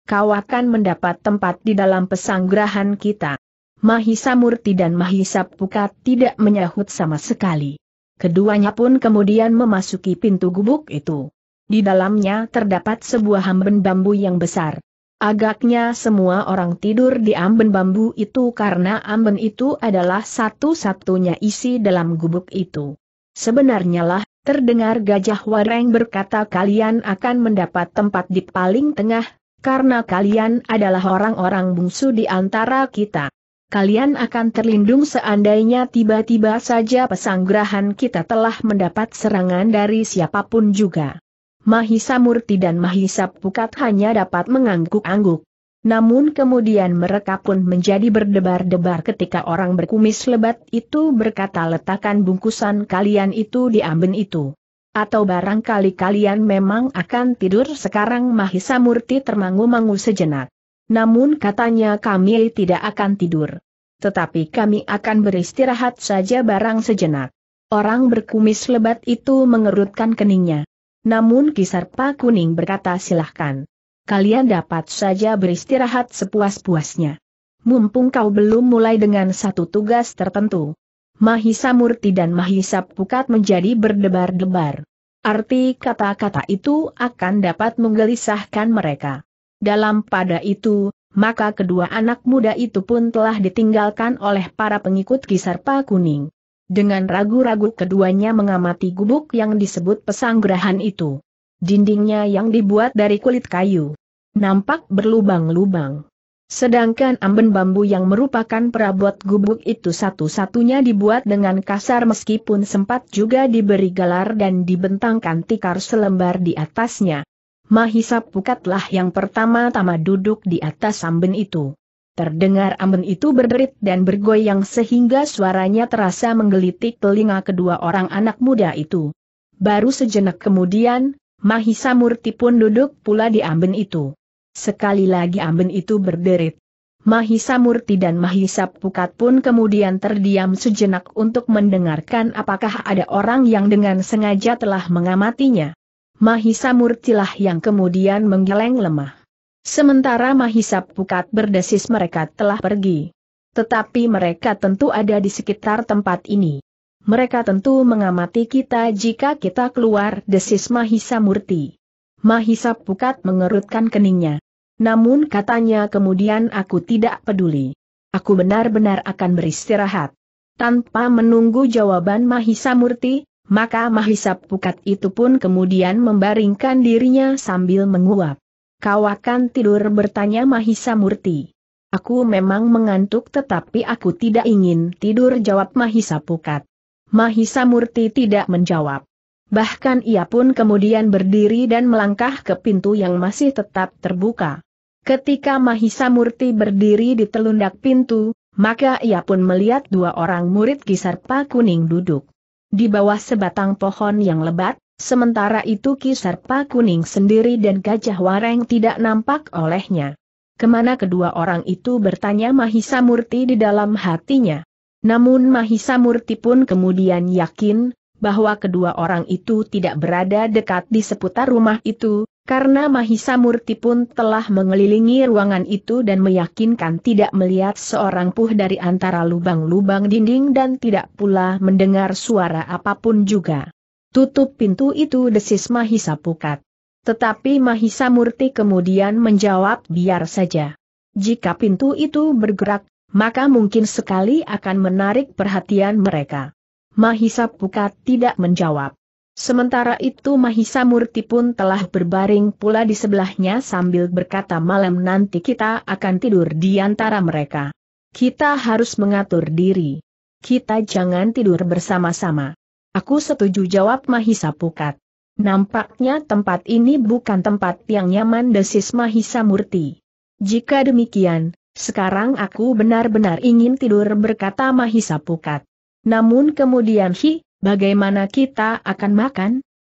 kau akan mendapat tempat di dalam pesanggrahan kita. Mahisa Murti dan Mahisa Pukat tidak menyahut sama sekali. Keduanya pun kemudian memasuki pintu gubuk itu. Di dalamnya terdapat sebuah hamben bambu yang besar. Agaknya semua orang tidur di amben bambu itu karena amben itu adalah satu-satunya isi dalam gubuk itu. Sebenarnya lah, terdengar gajah wareng berkata kalian akan mendapat tempat di paling tengah, karena kalian adalah orang-orang bungsu di antara kita. Kalian akan terlindung seandainya tiba-tiba saja pesanggrahan kita telah mendapat serangan dari siapapun juga. Mahisa Murti dan Mahisa Pukat hanya dapat mengangguk-angguk. Namun kemudian mereka pun menjadi berdebar-debar ketika orang berkumis lebat itu berkata letakkan bungkusan kalian itu di amben itu. Atau barangkali kalian memang akan tidur sekarang Mahisa Murti termangu-mangu sejenak. Namun katanya kami tidak akan tidur. Tetapi kami akan beristirahat saja barang sejenak. Orang berkumis lebat itu mengerutkan keningnya. Namun Kisarpa Kuning berkata silahkan. Kalian dapat saja beristirahat sepuas-puasnya. Mumpung kau belum mulai dengan satu tugas tertentu. Mahisa Murti dan Mahisa Pukat menjadi berdebar-debar. Arti kata-kata itu akan dapat menggelisahkan mereka. Dalam pada itu, maka kedua anak muda itu pun telah ditinggalkan oleh para pengikut Kisarpa Kuning. Dengan ragu-ragu keduanya mengamati gubuk yang disebut pesanggerahan itu. Dindingnya yang dibuat dari kulit kayu. Nampak berlubang-lubang. Sedangkan amben bambu yang merupakan perabot gubuk itu satu-satunya dibuat dengan kasar meskipun sempat juga diberi gelar dan dibentangkan tikar selembar di atasnya. Mahisa Pukatlah yang pertama-tama duduk di atas amben itu. Terdengar amben itu berderit dan bergoyang sehingga suaranya terasa menggelitik telinga kedua orang anak muda itu. Baru sejenak kemudian, Mahisa Murti pun duduk pula di amben itu. Sekali lagi amben itu berderit. Mahisa Murti dan Mahisa Pukat pun kemudian terdiam sejenak untuk mendengarkan apakah ada orang yang dengan sengaja telah mengamatinya. Mahisa Murtilah yang kemudian menggeleng lemah. Sementara Mahisa Pukat berdesis mereka telah pergi. Tetapi mereka tentu ada di sekitar tempat ini. Mereka tentu mengamati kita jika kita keluar desis Mahisa Murti. Mahisa Pukat mengerutkan keningnya. Namun katanya kemudian aku tidak peduli. Aku benar-benar akan beristirahat. Tanpa menunggu jawaban Mahisa Murti, maka Mahisa Pukat itu pun kemudian membaringkan dirinya sambil menguap. Kau akan tidur bertanya Mahisa Murti. Aku memang mengantuk tetapi aku tidak ingin tidur jawab Mahisa Pukat. Mahisa Murti tidak menjawab. Bahkan ia pun kemudian berdiri dan melangkah ke pintu yang masih tetap terbuka. Ketika Mahisa Murti berdiri di telundak pintu, maka ia pun melihat dua orang murid Kisarpa Kuning duduk. Di bawah sebatang pohon yang lebat, sementara itu Kisarpa Kuning sendiri dan Gajah Wareng tidak nampak olehnya. Kemana kedua orang itu bertanya Mahisa Murti di dalam hatinya. Namun Mahisa Murti pun kemudian yakin, bahwa kedua orang itu tidak berada dekat di seputar rumah itu, karena Mahisa Murti pun telah mengelilingi ruangan itu dan meyakinkan tidak melihat seorang puh dari antara lubang-lubang dinding dan tidak pula mendengar suara apapun juga. Tutup pintu itu desis Mahisa Pukat. Tetapi Mahisa Murti kemudian menjawab biar saja. Jika pintu itu bergerak, maka mungkin sekali akan menarik perhatian mereka. Mahisa Pukat tidak menjawab. Sementara itu Mahisa Murti pun telah berbaring pula di sebelahnya sambil berkata malam nanti kita akan tidur di antara mereka. Kita harus mengatur diri. Kita jangan tidur bersama-sama. Aku setuju jawab Mahisa Pukat. Nampaknya tempat ini bukan tempat yang nyaman desis Mahisa Murti. Jika demikian, sekarang aku benar-benar ingin tidur berkata Mahisa Pukat. Namun kemudian hi, bagaimana kita akan makan?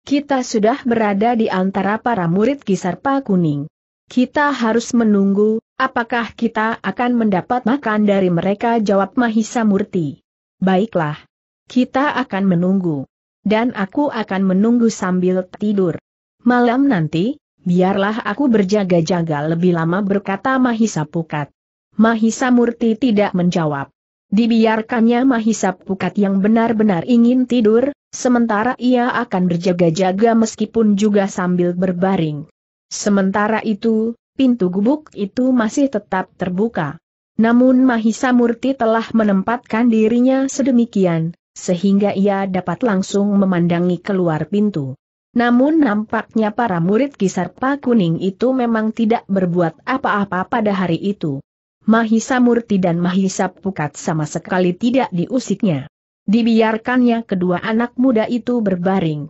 Kita sudah berada di antara para murid Kisarpa Kuning. Kita harus menunggu, apakah kita akan mendapat makan dari mereka jawab Mahisa Murti. Baiklah. Kita akan menunggu. Dan aku akan menunggu sambil tidur. Malam nanti, biarlah aku berjaga-jaga lebih lama berkata Mahisa Pukat. Mahisa Murti tidak menjawab. Dibiarkannya Mahisa pukat yang benar-benar ingin tidur, sementara ia akan berjaga-jaga meskipun juga sambil berbaring. Sementara itu, pintu gubuk itu masih tetap terbuka. Namun Mahisa Murti telah menempatkan dirinya sedemikian, sehingga ia dapat langsung memandangi keluar pintu. Namun nampaknya para murid kisar pak Kuning itu memang tidak berbuat apa-apa pada hari itu. Mahisa Murti dan Mahisa Pukat sama sekali tidak diusiknya. Dibiarkannya kedua anak muda itu berbaring.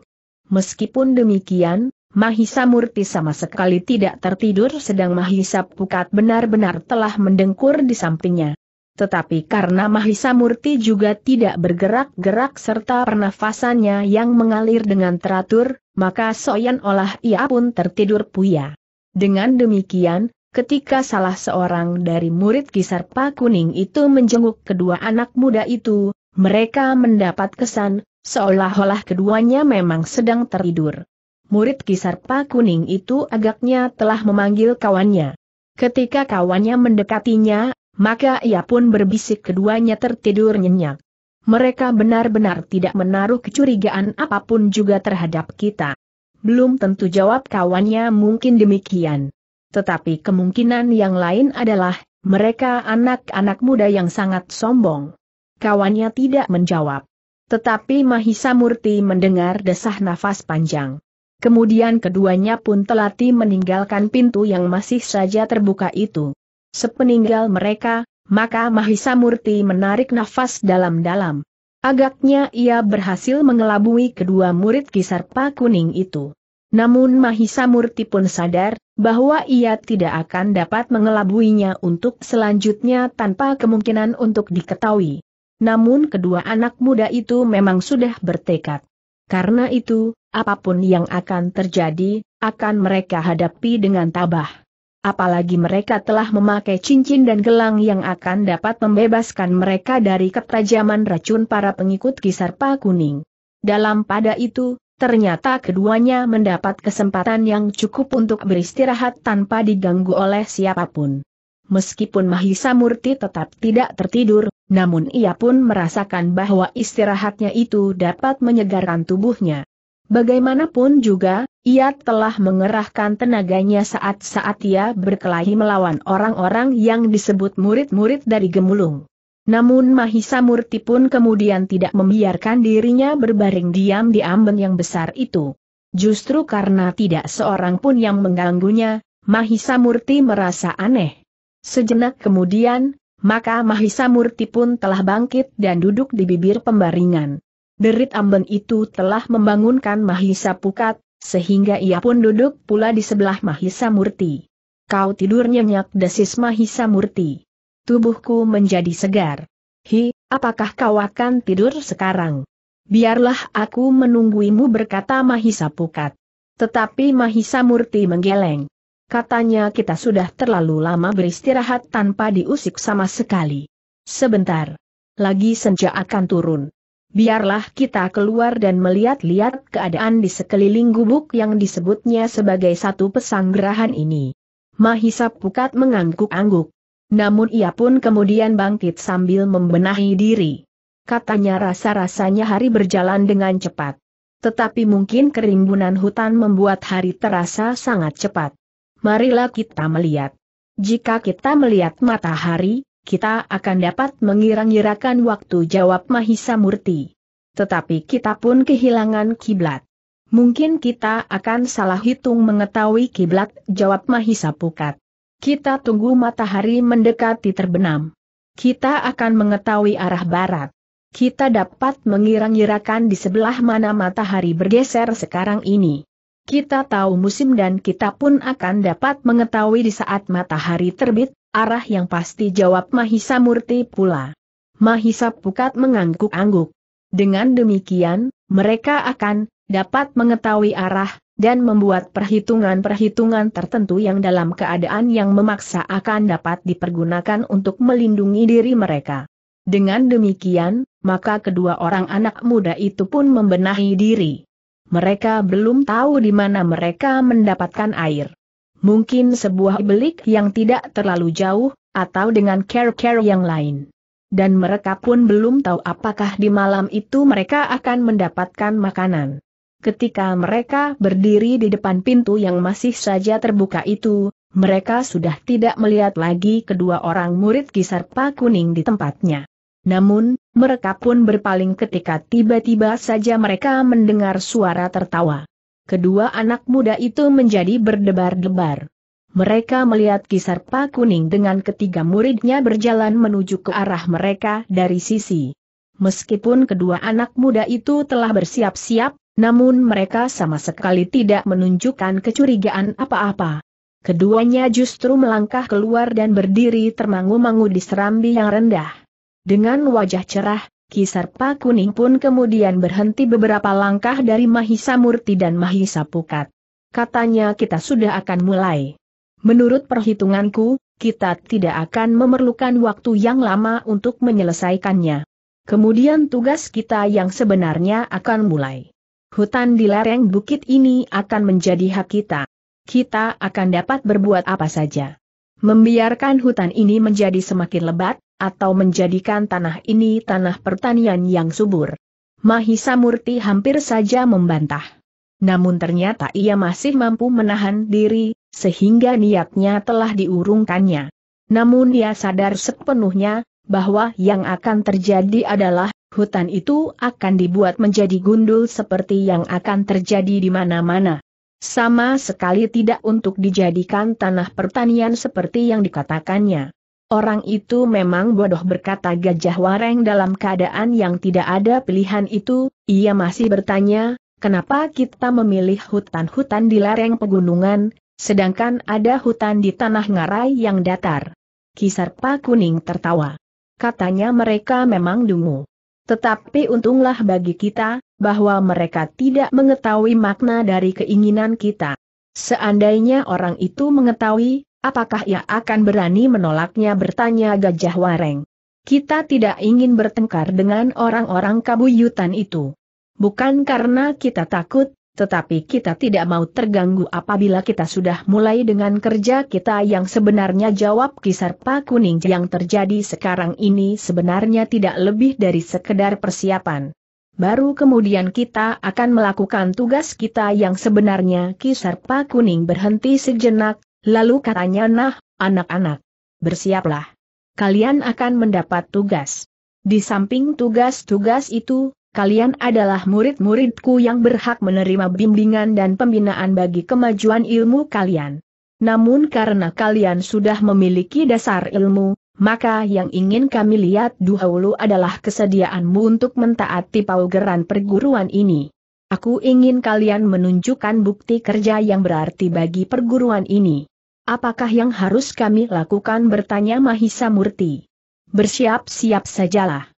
Meskipun demikian, Mahisa Murti sama sekali tidak tertidur sedang Mahisa Pukat benar-benar telah mendengkur di sampingnya. Tetapi karena Mahisa Murti juga tidak bergerak-gerak serta pernafasannya yang mengalir dengan teratur, maka Soyan olah ia pun tertidur puya. Dengan demikian, ketika salah seorang dari murid Kisar kuning itu menjenguk kedua anak muda itu, mereka mendapat kesan, seolah-olah keduanya memang sedang teridur. Murid Kisar kuning itu agaknya telah memanggil kawannya. Ketika kawannya mendekatinya, maka ia pun berbisik keduanya tertidur nyenyak. Mereka benar-benar tidak menaruh kecurigaan apapun juga terhadap kita. Belum tentu jawab kawannya mungkin demikian. Tetapi kemungkinan yang lain adalah, mereka anak-anak muda yang sangat sombong. Kawannya tidak menjawab. Tetapi Mahisa Murti mendengar desah nafas panjang. Kemudian keduanya pun telati meninggalkan pintu yang masih saja terbuka itu. Sepeninggal mereka, maka Mahisa Murti menarik nafas dalam-dalam. Agaknya ia berhasil mengelabui kedua murid kisar Pak Kuning itu. Namun Mahisa Murti pun sadar, bahwa ia tidak akan dapat mengelabuinya untuk selanjutnya tanpa kemungkinan untuk diketahui. Namun kedua anak muda itu memang sudah bertekad. Karena itu, apapun yang akan terjadi, akan mereka hadapi dengan tabah. Apalagi mereka telah memakai cincin dan gelang yang akan dapat membebaskan mereka dari ketajaman racun para pengikut Kisarpa Kuning. Dalam pada itu, Ternyata keduanya mendapat kesempatan yang cukup untuk beristirahat tanpa diganggu oleh siapapun. Meskipun Mahisa Murti tetap tidak tertidur, namun ia pun merasakan bahwa istirahatnya itu dapat menyegarkan tubuhnya. Bagaimanapun juga, ia telah mengerahkan tenaganya saat-saat ia berkelahi melawan orang-orang yang disebut murid-murid dari Gemulung. Namun Mahisa Murti pun kemudian tidak membiarkan dirinya berbaring diam di amben yang besar itu. Justru karena tidak seorang pun yang mengganggunya, Mahisa Murti merasa aneh. Sejenak kemudian, maka Mahisa Murti pun telah bangkit dan duduk di bibir pembaringan. Derit amben itu telah membangunkan Mahisa Pukat, sehingga ia pun duduk pula di sebelah Mahisa Murti. Kau tidur nyenyak desis Mahisa Murti tubuhku menjadi segar. Hi, apakah kau akan tidur sekarang? Biarlah aku menungguimu berkata Mahisa Pukat. Tetapi Mahisa Murti menggeleng. Katanya kita sudah terlalu lama beristirahat tanpa diusik sama sekali. Sebentar. Lagi senja akan turun. Biarlah kita keluar dan melihat-lihat keadaan di sekeliling gubuk yang disebutnya sebagai satu pesanggerahan ini. Mahisa Pukat mengangguk-angguk. Namun ia pun kemudian bangkit sambil membenahi diri. Katanya rasa-rasanya hari berjalan dengan cepat. Tetapi mungkin kerimbunan hutan membuat hari terasa sangat cepat. Marilah kita melihat. Jika kita melihat matahari, kita akan dapat mengira-ngirakan waktu jawab Mahisa Murti. Tetapi kita pun kehilangan kiblat. Mungkin kita akan salah hitung mengetahui kiblat, jawab Mahisa Pukat. Kita tunggu matahari mendekati terbenam. Kita akan mengetahui arah barat. Kita dapat mengira-ngirakan di sebelah mana matahari bergeser sekarang ini. Kita tahu musim dan kita pun akan dapat mengetahui di saat matahari terbit, arah yang pasti jawab Mahisa Murti pula. Mahisa Pukat mengangguk-angguk. Dengan demikian, mereka akan dapat mengetahui arah dan membuat perhitungan-perhitungan tertentu yang dalam keadaan yang memaksa akan dapat dipergunakan untuk melindungi diri mereka. Dengan demikian, maka kedua orang anak muda itu pun membenahi diri. Mereka belum tahu di mana mereka mendapatkan air. Mungkin sebuah belik yang tidak terlalu jauh, atau dengan care-care yang lain. Dan mereka pun belum tahu apakah di malam itu mereka akan mendapatkan makanan. Ketika mereka berdiri di depan pintu yang masih saja terbuka itu, mereka sudah tidak melihat lagi kedua orang murid kisar Pak Kuning di tempatnya. Namun, mereka pun berpaling ketika tiba-tiba saja mereka mendengar suara tertawa. Kedua anak muda itu menjadi berdebar-debar. Mereka melihat kisar Pak Kuning dengan ketiga muridnya berjalan menuju ke arah mereka dari sisi. Meskipun kedua anak muda itu telah bersiap-siap, namun mereka sama sekali tidak menunjukkan kecurigaan apa-apa. Keduanya justru melangkah keluar dan berdiri termangu-mangu di serambi yang rendah. Dengan wajah cerah, Kisarpa Kuning pun kemudian berhenti beberapa langkah dari Mahisa Murti dan Mahisa Pukat. Katanya kita sudah akan mulai. Menurut perhitunganku, kita tidak akan memerlukan waktu yang lama untuk menyelesaikannya. Kemudian tugas kita yang sebenarnya akan mulai. Hutan di lereng bukit ini akan menjadi hak kita. Kita akan dapat berbuat apa saja. Membiarkan hutan ini menjadi semakin lebat, atau menjadikan tanah ini tanah pertanian yang subur. Mahisa Murti hampir saja membantah. Namun ternyata ia masih mampu menahan diri, sehingga niatnya telah diurungkannya. Namun ia sadar sepenuhnya, bahwa yang akan terjadi adalah hutan itu akan dibuat menjadi gundul seperti yang akan terjadi di mana-mana. Sama sekali tidak untuk dijadikan tanah pertanian seperti yang dikatakannya. Orang itu memang bodoh berkata gajah wareng dalam keadaan yang tidak ada pilihan itu, ia masih bertanya, kenapa kita memilih hutan-hutan di lereng pegunungan, sedangkan ada hutan di tanah ngarai yang datar. Kisar Pak kuning tertawa. Katanya mereka memang dungu. Tetapi untunglah bagi kita, bahwa mereka tidak mengetahui makna dari keinginan kita. Seandainya orang itu mengetahui, apakah ia akan berani menolaknya bertanya Gajah Wareng. Kita tidak ingin bertengkar dengan orang-orang kabuyutan itu. Bukan karena kita takut, tetapi kita tidak mau terganggu apabila kita sudah mulai dengan kerja kita yang sebenarnya jawab kisar Pak Kuning yang terjadi sekarang ini sebenarnya tidak lebih dari sekedar persiapan. Baru kemudian kita akan melakukan tugas kita yang sebenarnya kisar Pak Kuning berhenti sejenak, lalu katanya nah, anak-anak, bersiaplah. Kalian akan mendapat tugas. Di samping tugas-tugas itu, kalian adalah murid-muridku yang berhak menerima bimbingan dan pembinaan bagi kemajuan ilmu kalian. Namun karena kalian sudah memiliki dasar ilmu, maka yang ingin kami lihat dahulu adalah kesediaanmu untuk mentaati paugeran perguruan ini. Aku ingin kalian menunjukkan bukti kerja yang berarti bagi perguruan ini. Apakah yang harus kami lakukan bertanya Mahisa Murti. Bersiap-siap sajalah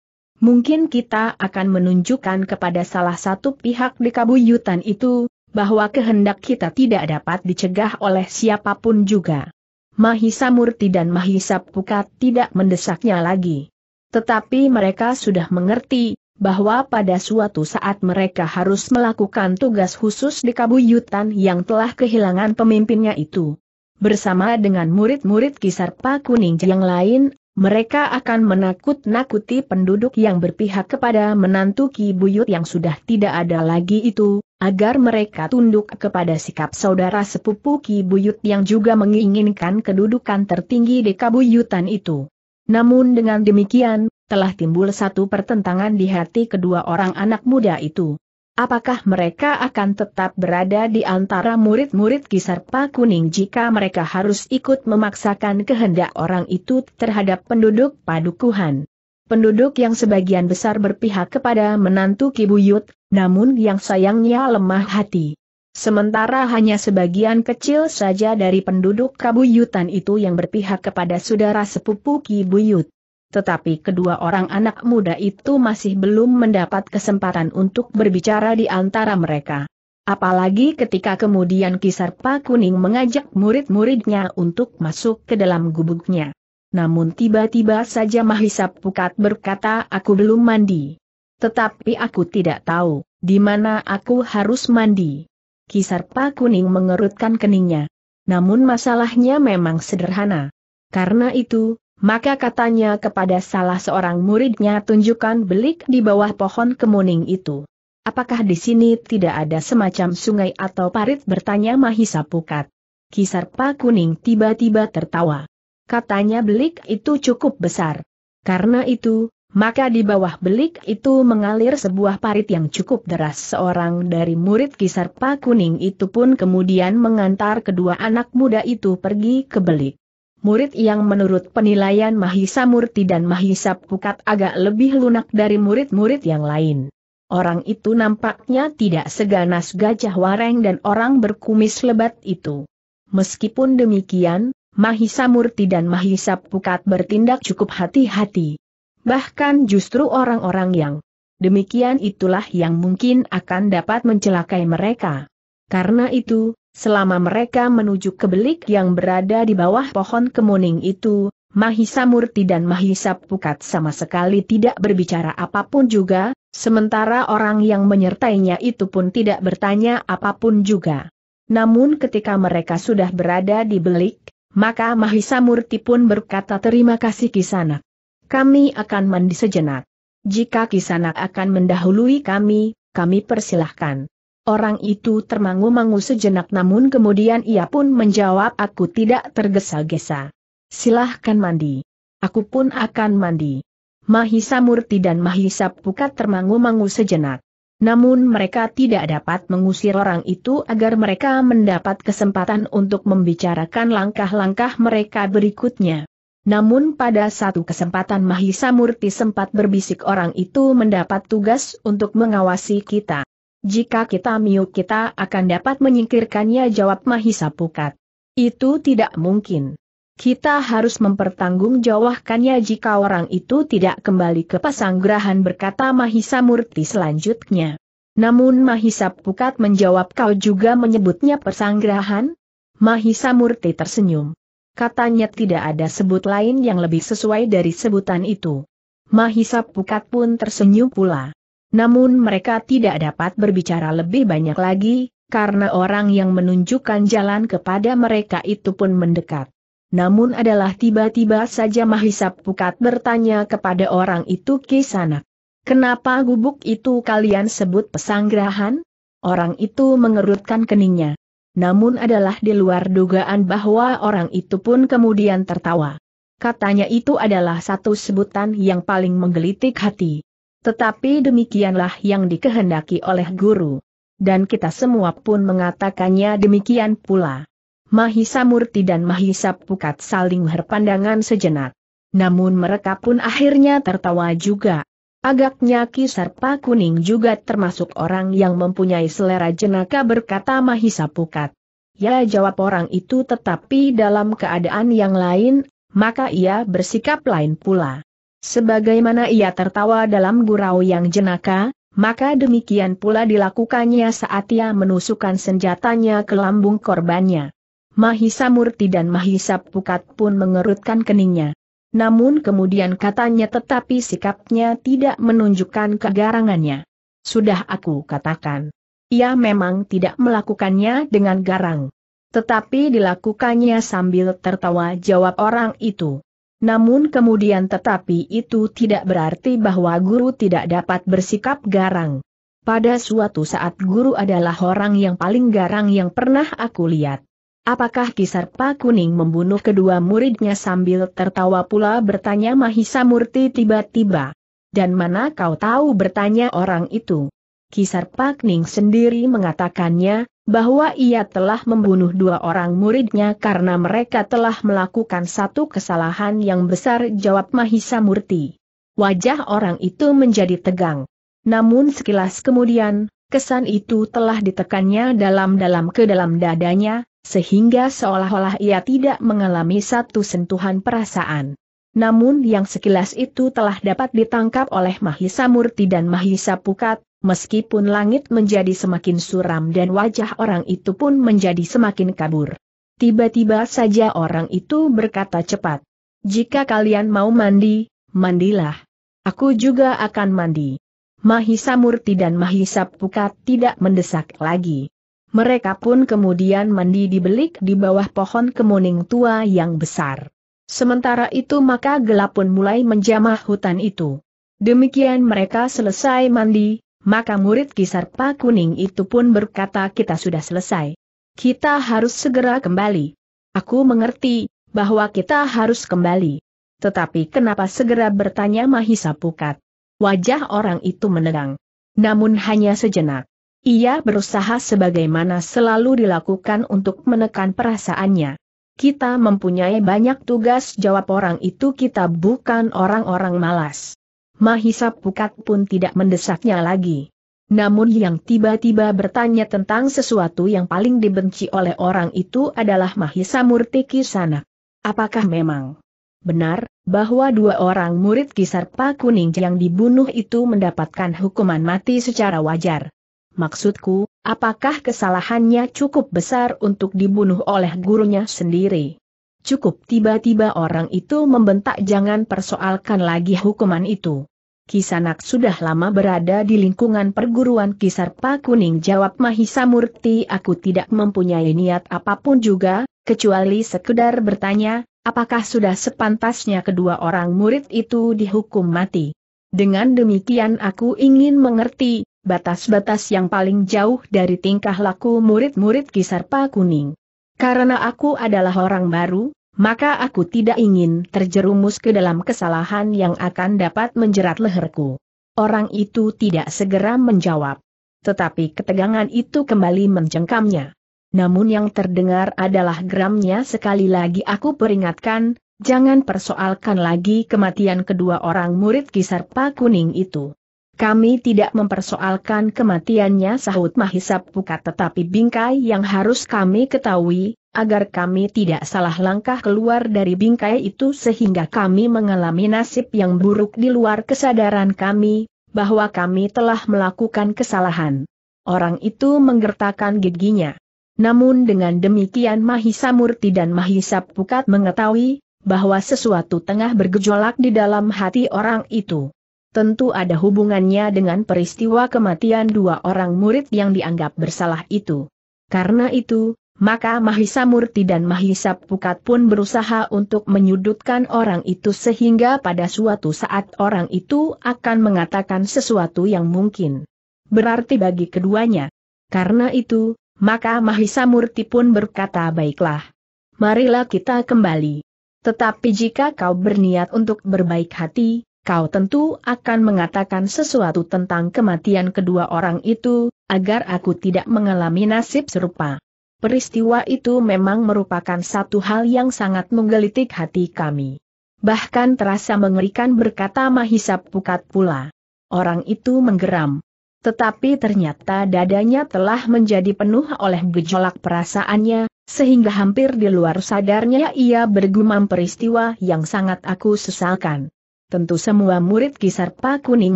mungkin kita akan menunjukkan kepada salah satu pihak di kabuyutan itu, bahwa kehendak kita tidak dapat dicegah oleh siapapun juga. Mahisa Murti dan Mahisa Pukat tidak mendesaknya lagi. Tetapi mereka sudah mengerti, bahwa pada suatu saat mereka harus melakukan tugas khusus di kabuyutan yang telah kehilangan pemimpinnya itu. Bersama dengan murid-murid Kisarpa Kuning yang lain, mereka akan menakut-nakuti penduduk yang berpihak kepada menantu Ki Buyut yang sudah tidak ada lagi itu, agar mereka tunduk kepada sikap saudara sepupu Ki Buyut yang juga menginginkan kedudukan tertinggi di Kabuyutan itu. Namun dengan demikian, telah timbul satu pertentangan di hati kedua orang anak muda itu. Apakah mereka akan tetap berada di antara murid-murid Kisarpa Kuning jika mereka harus ikut memaksakan kehendak orang itu terhadap penduduk padukuhan? Penduduk yang sebagian besar berpihak kepada menantu Kibuyut, namun yang sayangnya lemah hati. Sementara hanya sebagian kecil saja dari penduduk Kabuyutan itu yang berpihak kepada saudara sepupu Kibuyut. Tetapi kedua orang anak muda itu masih belum mendapat kesempatan untuk berbicara di antara mereka. Apalagi ketika kemudian Kisarpa Kuning mengajak murid-muridnya untuk masuk ke dalam gubuknya. Namun tiba-tiba saja Mahisa Pukat berkata aku belum mandi. Tetapi aku tidak tahu, di mana aku harus mandi. Kisarpa Kuning mengerutkan keningnya. Namun masalahnya memang sederhana. Karena itu, maka katanya kepada salah seorang muridnya tunjukkan belik di bawah pohon kemuning itu. Apakah di sini tidak ada semacam sungai atau parit bertanya Mahisa Pukat. Kisarpa kuning tiba-tiba tertawa. Katanya belik itu cukup besar. Karena itu, maka di bawah belik itu mengalir sebuah parit yang cukup deras seorang dari murid Kisarpa kuning itu pun kemudian mengantar kedua anak muda itu pergi ke belik murid yang menurut penilaian Mahisa Murti dan Mahisa Pukat agak lebih lunak dari murid-murid yang lain. Orang itu nampaknya tidak seganas gajah wareng dan orang berkumis lebat itu. Meskipun demikian, Mahisa Murti dan Mahisa Pukat bertindak cukup hati-hati. Bahkan justru orang-orang yang demikian itulah yang mungkin akan dapat mencelakai mereka. Karena itu, Selama mereka menuju ke belik yang berada di bawah pohon kemuning itu, Mahisa Murti dan Mahisa Pukat sama sekali tidak berbicara apapun juga, sementara orang yang menyertainya itu pun tidak bertanya apapun juga. Namun ketika mereka sudah berada di belik, maka Mahisa Murti pun berkata terima kasih Kisanak. Kami akan mandi sejenak. Jika Kisanak akan mendahului kami, kami persilahkan. Orang itu termangu-mangu sejenak namun kemudian ia pun menjawab aku tidak tergesa-gesa. Silahkan mandi. Aku pun akan mandi. Mahisa Murti dan Mahisa Pukat termangu-mangu sejenak. Namun mereka tidak dapat mengusir orang itu agar mereka mendapat kesempatan untuk membicarakan langkah-langkah mereka berikutnya. Namun pada satu kesempatan Mahisa Murti sempat berbisik orang itu mendapat tugas untuk mengawasi kita. Jika kita miu kita akan dapat menyingkirkannya jawab Mahisa Pukat. Itu tidak mungkin. Kita harus mempertanggungjawabkannya jika orang itu tidak kembali ke pasanggrahan berkata Mahisa Murti selanjutnya. Namun Mahisa Pukat menjawab kau juga menyebutnya persanggrahan? Mahisa Murti tersenyum. Katanya tidak ada sebut lain yang lebih sesuai dari sebutan itu. Mahisa Pukat pun tersenyum pula. Namun mereka tidak dapat berbicara lebih banyak lagi, karena orang yang menunjukkan jalan kepada mereka itu pun mendekat. Namun adalah tiba-tiba saja Mahisap Pukat bertanya kepada orang itu Kisanak. Kenapa gubuk itu kalian sebut pesanggrahan? Orang itu mengerutkan keningnya. Namun adalah di luar dugaan bahwa orang itu pun kemudian tertawa. Katanya itu adalah satu sebutan yang paling menggelitik hati. Tetapi demikianlah yang dikehendaki oleh guru. Dan kita semua pun mengatakannya demikian pula. Mahisa Murti dan Mahisa Pukat saling berpandangan sejenak. Namun mereka pun akhirnya tertawa juga. Agaknya Ki Sarpa Kuning juga termasuk orang yang mempunyai selera jenaka berkata Mahisa Pukat. Ya jawab orang itu tetapi dalam keadaan yang lain, maka ia bersikap lain pula. Sebagaimana ia tertawa dalam gurau yang jenaka, maka demikian pula dilakukannya saat ia menusukkan senjatanya ke lambung korbannya. Mahisa Murti dan Mahisa Pukat pun mengerutkan keningnya. Namun kemudian katanya tetapi sikapnya tidak menunjukkan kegarangannya. Sudah aku katakan. Ia memang tidak melakukannya dengan garang. Tetapi dilakukannya sambil tertawa jawab orang itu. Namun kemudian tetapi itu tidak berarti bahwa guru tidak dapat bersikap garang. Pada suatu saat guru adalah orang yang paling garang yang pernah aku lihat. Apakah Pak Kuning membunuh kedua muridnya sambil tertawa pula bertanya Mahisa Murti tiba-tiba. Dan mana kau tahu bertanya orang itu? Pak Kuning sendiri mengatakannya, bahwa ia telah membunuh dua orang muridnya karena mereka telah melakukan satu kesalahan yang besar jawab Mahisa Murti. Wajah orang itu menjadi tegang. Namun sekilas kemudian, kesan itu telah ditekannya dalam-dalam ke dalam dadanya, sehingga seolah-olah ia tidak mengalami satu sentuhan perasaan. Namun yang sekilas itu telah dapat ditangkap oleh Mahisa Murti dan Mahisa Pukat, meskipun langit menjadi semakin suram dan wajah orang itu pun menjadi semakin kabur. Tiba-tiba saja orang itu berkata cepat, jika kalian mau mandi, mandilah. Aku juga akan mandi. Mahisa Murti dan Mahisa Pukat tidak mendesak lagi. Mereka pun kemudian mandi di belik di bawah pohon kemuning tua yang besar. Sementara itu maka gelap pun mulai menjamah hutan itu. Demikian mereka selesai mandi, maka murid Pak Kuning itu pun berkata kita sudah selesai. Kita harus segera kembali. Aku mengerti, bahwa kita harus kembali. Tetapi kenapa segera bertanya Mahisa Pukat? Wajah orang itu menerang. Namun hanya sejenak. Ia berusaha sebagaimana selalu dilakukan untuk menekan perasaannya. Kita mempunyai banyak tugas jawab orang itu kita bukan orang-orang malas. Mahisa Pukat pun tidak mendesaknya lagi. Namun yang tiba-tiba bertanya tentang sesuatu yang paling dibenci oleh orang itu adalah Mahisa Murti Kisanak. Apakah memang benar bahwa dua orang murid Kisarpa Kuning yang dibunuh itu mendapatkan hukuman mati secara wajar? Maksudku, apakah kesalahannya cukup besar untuk dibunuh oleh gurunya sendiri? Cukup tiba-tiba orang itu membentak jangan persoalkan lagi hukuman itu. Kisanak sudah lama berada di lingkungan perguruan Kisarpa Kuning jawab Mahisa Murti aku tidak mempunyai niat apapun juga, kecuali sekedar bertanya, apakah sudah sepantasnya kedua orang murid itu dihukum mati. Dengan demikian aku ingin mengerti, batas-batas yang paling jauh dari tingkah laku murid-murid Kisarpa Kuning. Karena aku adalah orang baru, maka aku tidak ingin terjerumus ke dalam kesalahan yang akan dapat menjerat leherku. Orang itu tidak segera menjawab. Tetapi ketegangan itu kembali mencengkamnya. Namun yang terdengar adalah geramnya sekali lagi aku peringatkan, jangan persoalkan lagi kematian kedua orang murid kisar Pak Kuning itu. Kami tidak mempersoalkan kematiannya sahut Mahisap Pukat tetapi bingkai yang harus kami ketahui, agar kami tidak salah langkah keluar dari bingkai itu sehingga kami mengalami nasib yang buruk di luar kesadaran kami, bahwa kami telah melakukan kesalahan. Orang itu menggertakkan giginya. Namun dengan demikian Mahisa Murti dan Mahisa Pukat mengetahui, bahwa sesuatu tengah bergejolak di dalam hati orang itu tentu ada hubungannya dengan peristiwa kematian dua orang murid yang dianggap bersalah itu. Karena itu, maka Mahisa Murti dan Mahisa Pukat pun berusaha untuk menyudutkan orang itu sehingga pada suatu saat orang itu akan mengatakan sesuatu yang mungkin. Berarti bagi keduanya. Karena itu, maka Mahisa Murti pun berkata baiklah. Marilah kita kembali. Tetapi jika kau berniat untuk berbaik hati, kau tentu akan mengatakan sesuatu tentang kematian kedua orang itu, agar aku tidak mengalami nasib serupa. Peristiwa itu memang merupakan satu hal yang sangat menggelitik hati kami. Bahkan terasa mengerikan berkata Mahisap Pukat pula. Orang itu menggeram. Tetapi ternyata dadanya telah menjadi penuh oleh gejolak perasaannya, sehingga hampir di luar sadarnya ia bergumam peristiwa yang sangat aku sesalkan. Tentu semua murid Kisarpa Kuning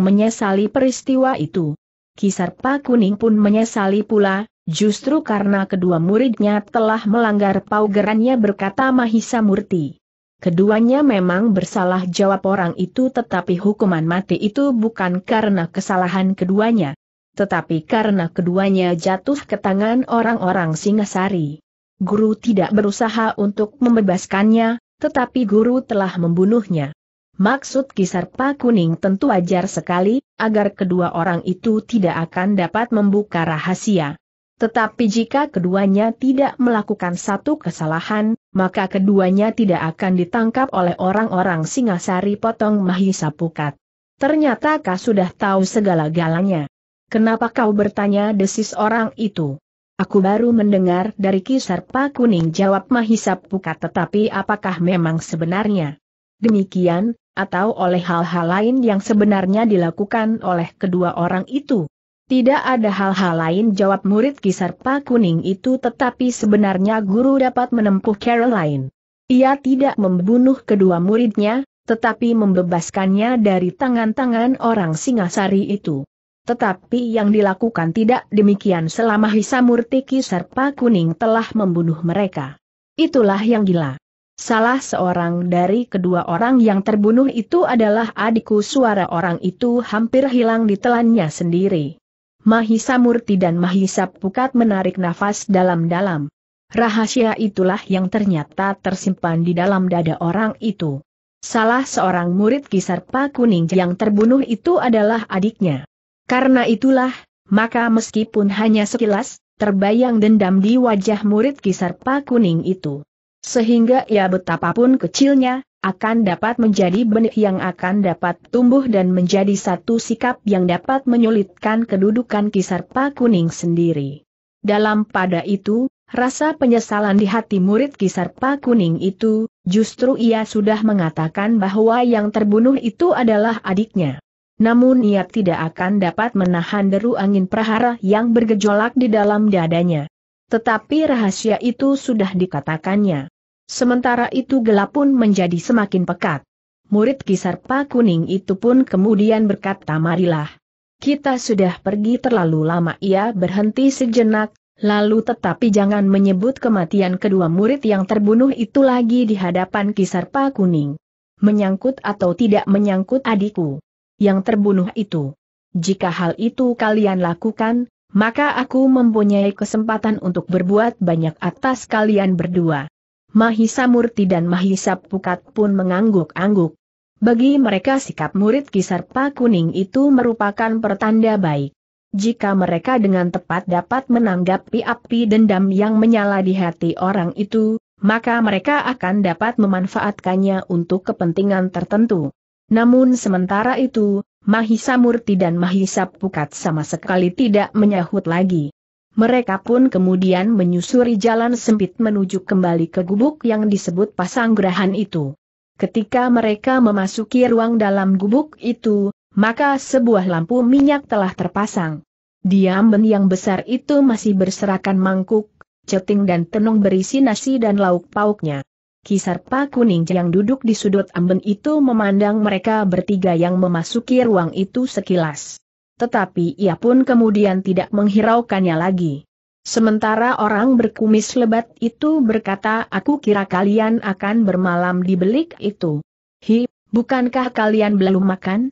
menyesali peristiwa itu. Kisarpa Kuning pun menyesali pula, justru karena kedua muridnya telah melanggar paugerannya berkata Mahisa Murti. Keduanya memang bersalah jawab orang itu tetapi hukuman mati itu bukan karena kesalahan keduanya. Tetapi karena keduanya jatuh ke tangan orang-orang Singasari. Guru tidak berusaha untuk membebaskannya, tetapi guru telah membunuhnya. Maksud Kisarpa Kuning tentu ajar sekali, agar kedua orang itu tidak akan dapat membuka rahasia. Tetapi jika keduanya tidak melakukan satu kesalahan, maka keduanya tidak akan ditangkap oleh orang-orang Singasari potong Mahisa Pukat. Ternyata kau sudah tahu segala-galanya. Kenapa kau bertanya desis orang itu? Aku baru mendengar dari Kisarpa Kuning jawab Mahisa Pukat tetapi apakah memang sebenarnya? Demikian, atau oleh hal-hal lain yang sebenarnya dilakukan oleh kedua orang itu. Tidak ada hal-hal lain jawab murid Kisarpa Kuning itu tetapi sebenarnya guru dapat menempuh Caroline. Ia tidak membunuh kedua muridnya, tetapi membebaskannya dari tangan-tangan orang Singasari itu. Tetapi yang dilakukan tidak demikian selama Hisamurti Kisarpa Kuning telah membunuh mereka. Itulah yang gila. Salah seorang dari kedua orang yang terbunuh itu adalah adikku suara orang itu hampir hilang di telannya sendiri. Mahisa Murti dan Mahisa Pukat menarik nafas dalam-dalam. Rahasia itulah yang ternyata tersimpan di dalam dada orang itu. Salah seorang murid kisar Kisarpa Kuning yang terbunuh itu adalah adiknya. Karena itulah, maka meskipun hanya sekilas, terbayang dendam di wajah murid kisar Kisarpa Kuning itu. Sehingga ia ya betapapun kecilnya, akan dapat menjadi benih yang akan dapat tumbuh dan menjadi satu sikap yang dapat menyulitkan kedudukan Kisarpa Kuning sendiri. Dalam pada itu, rasa penyesalan di hati murid Kisarpa Kuning itu, justru ia sudah mengatakan bahwa yang terbunuh itu adalah adiknya. Namun ia tidak akan dapat menahan deru angin prahara yang bergejolak di dalam dadanya. Tetapi rahasia itu sudah dikatakannya. Sementara itu gelap pun menjadi semakin pekat. Murid Kisarpa Kuning itu pun kemudian berkata marilah. Kita sudah pergi terlalu lama ia berhenti sejenak, lalu tetapi jangan menyebut kematian kedua murid yang terbunuh itu lagi di hadapan Kisarpa Kuning. Menyangkut atau tidak menyangkut adikku. Yang terbunuh itu. Jika hal itu kalian lakukan, maka aku mempunyai kesempatan untuk berbuat banyak atas kalian berdua. Mahisa Murti dan Mahisa Pukat pun mengangguk-angguk. Bagi mereka sikap murid Kisarpa Kuning itu merupakan pertanda baik. Jika mereka dengan tepat dapat menanggapi api dendam yang menyala di hati orang itu, maka mereka akan dapat memanfaatkannya untuk kepentingan tertentu. Namun sementara itu, Mahisa Murti dan Mahisa Pukat sama sekali tidak menyahut lagi. Mereka pun kemudian menyusuri jalan sempit menuju kembali ke gubuk yang disebut pasanggrahan itu. Ketika mereka memasuki ruang dalam gubuk itu, maka sebuah lampu minyak telah terpasang. Diamben yang besar itu masih berserakan mangkuk, ceting dan tenung berisi nasi dan lauk pauknya. Kisar Kisarpa Kuning yang duduk di sudut amben itu memandang mereka bertiga yang memasuki ruang itu sekilas. Tetapi ia pun kemudian tidak menghiraukannya lagi. Sementara orang berkumis lebat itu berkata aku kira kalian akan bermalam di belik itu. Hi, bukankah kalian belum makan?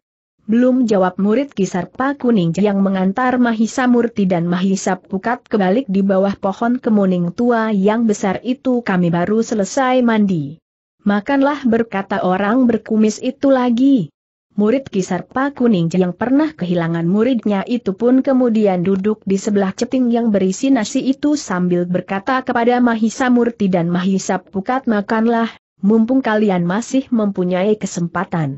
Belum jawab murid Pak Kuning yang mengantar Mahisa Murti dan Mahisa Pukat kebalik di bawah pohon kemuning tua yang besar itu kami baru selesai mandi. Makanlah berkata orang berkumis itu lagi. Murid Pak Kuning yang pernah kehilangan muridnya itu pun kemudian duduk di sebelah ceting yang berisi nasi itu sambil berkata kepada Mahisa Murti dan Mahisa Pukat makanlah, mumpung kalian masih mempunyai kesempatan.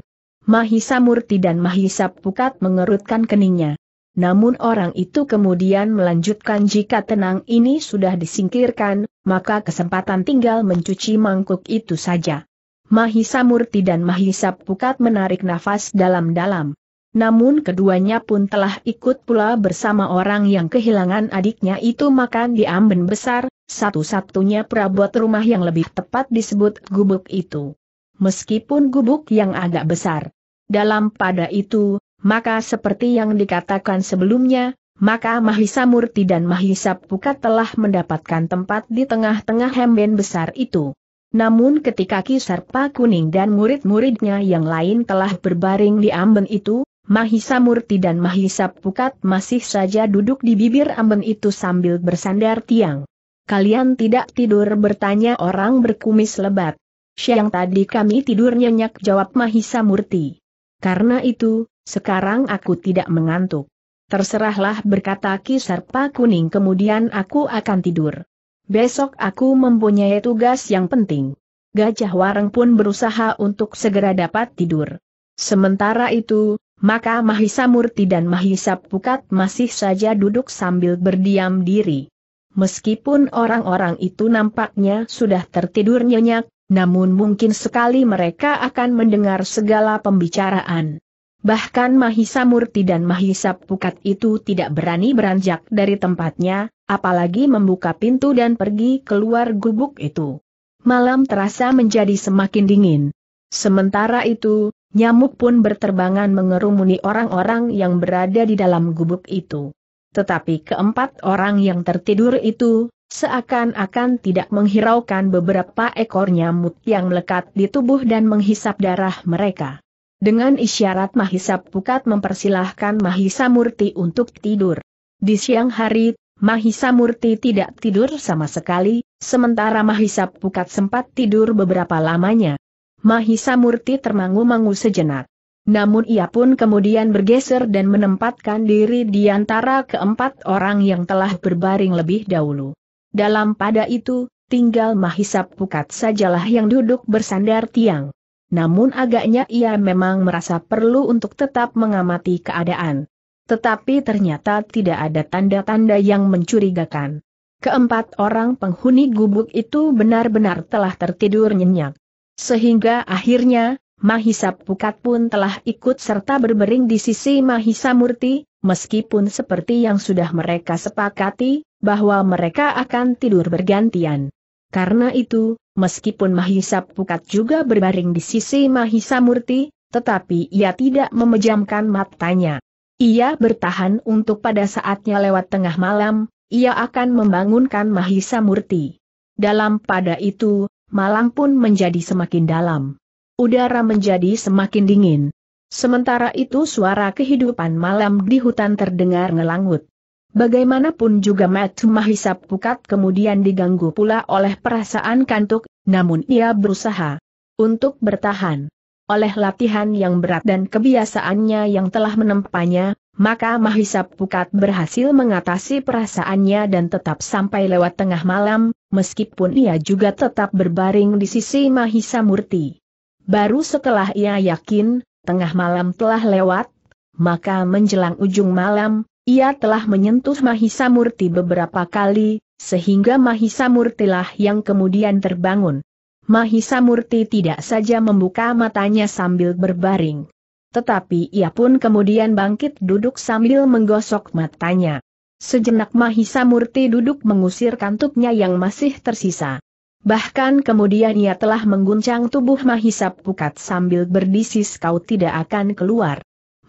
Mahisa Murti dan Mahisa Pukat mengerutkan keningnya. Namun orang itu kemudian melanjutkan jika tenang ini sudah disingkirkan, maka kesempatan tinggal mencuci mangkuk itu saja. Mahisa Murti dan Mahisa Pukat menarik nafas dalam-dalam. Namun keduanya pun telah ikut pula bersama orang yang kehilangan adiknya itu makan di amben besar, satu-satunya perabot rumah yang lebih tepat disebut gubuk itu. Meskipun gubuk yang agak besar, dalam pada itu, maka seperti yang dikatakan sebelumnya, maka Mahisa Murti dan Mahisa Pukat telah mendapatkan tempat di tengah-tengah hemben besar itu. Namun ketika Kisarpa Kuning dan murid-muridnya yang lain telah berbaring di amben itu, Mahisa Murti dan Mahisa Pukat masih saja duduk di bibir amben itu sambil bersandar tiang. Kalian tidak tidur bertanya orang berkumis lebat. Siang tadi kami tidur nyenyak jawab Mahisa Murti. Karena itu, sekarang aku tidak mengantuk. Terserahlah berkata Kisarpa Kuning kemudian aku akan tidur. Besok aku mempunyai tugas yang penting. Gajah Wareng pun berusaha untuk segera dapat tidur. Sementara itu, maka Mahisa Murti dan Mahisa Pukat masih saja duduk sambil berdiam diri. Meskipun orang-orang itu nampaknya sudah tertidur nyenyak, namun mungkin sekali mereka akan mendengar segala pembicaraan. Bahkan Mahisa Murti dan Mahisa Pukat itu tidak berani beranjak dari tempatnya, apalagi membuka pintu dan pergi keluar gubuk itu. Malam terasa menjadi semakin dingin. Sementara itu, nyamuk pun berterbangan mengerumuni orang-orang yang berada di dalam gubuk itu. Tetapi keempat orang yang tertidur itu, seakan-akan tidak menghiraukan beberapa ekor nyamuk yang melekat di tubuh dan menghisap darah mereka. Dengan isyarat Mahisa Pukat mempersilahkan Mahisa Murti untuk tidur. Di siang hari, Mahisa Murti tidak tidur sama sekali, sementara Mahisa Pukat sempat tidur beberapa lamanya. Mahisa Murti termangu-mangu sejenak. Namun ia pun kemudian bergeser dan menempatkan diri di antara keempat orang yang telah berbaring lebih dahulu. Dalam pada itu, tinggal Mahisap Pukat sajalah yang duduk bersandar tiang. Namun agaknya ia memang merasa perlu untuk tetap mengamati keadaan. Tetapi ternyata tidak ada tanda-tanda yang mencurigakan. Keempat orang penghuni gubuk itu benar-benar telah tertidur nyenyak. Sehingga akhirnya, Mahisap Pukat pun telah ikut serta berbering di sisi Mahisa Murti, meskipun seperti yang sudah mereka sepakati, bahwa mereka akan tidur bergantian. Karena itu, meskipun Mahisa Pukat juga berbaring di sisi Mahisa Murti, tetapi ia tidak memejamkan matanya. Ia bertahan untuk pada saatnya lewat tengah malam, ia akan membangunkan Mahisa Murti. Dalam pada itu, malam pun menjadi semakin dalam. Udara menjadi semakin dingin. Sementara itu suara kehidupan malam di hutan terdengar ngelangut. Bagaimanapun juga Matu Mahisap Pukat kemudian diganggu pula oleh perasaan kantuk, namun ia berusaha untuk bertahan. Oleh latihan yang berat dan kebiasaannya yang telah menempanya, maka Mahisap Pukat berhasil mengatasi perasaannya dan tetap sampai lewat tengah malam, meskipun ia juga tetap berbaring di sisi Mahisa Murti. Baru setelah ia yakin, tengah malam telah lewat, maka menjelang ujung malam, ia telah menyentuh Mahisa Murti beberapa kali, sehingga Mahisa Murtilah yang kemudian terbangun. Mahisa Murti tidak saja membuka matanya sambil berbaring. Tetapi ia pun kemudian bangkit duduk sambil menggosok matanya. Sejenak Mahisa Murti duduk mengusir kantuknya yang masih tersisa. Bahkan kemudian ia telah mengguncang tubuh Mahisa Pukat sambil berdisis kau tidak akan keluar.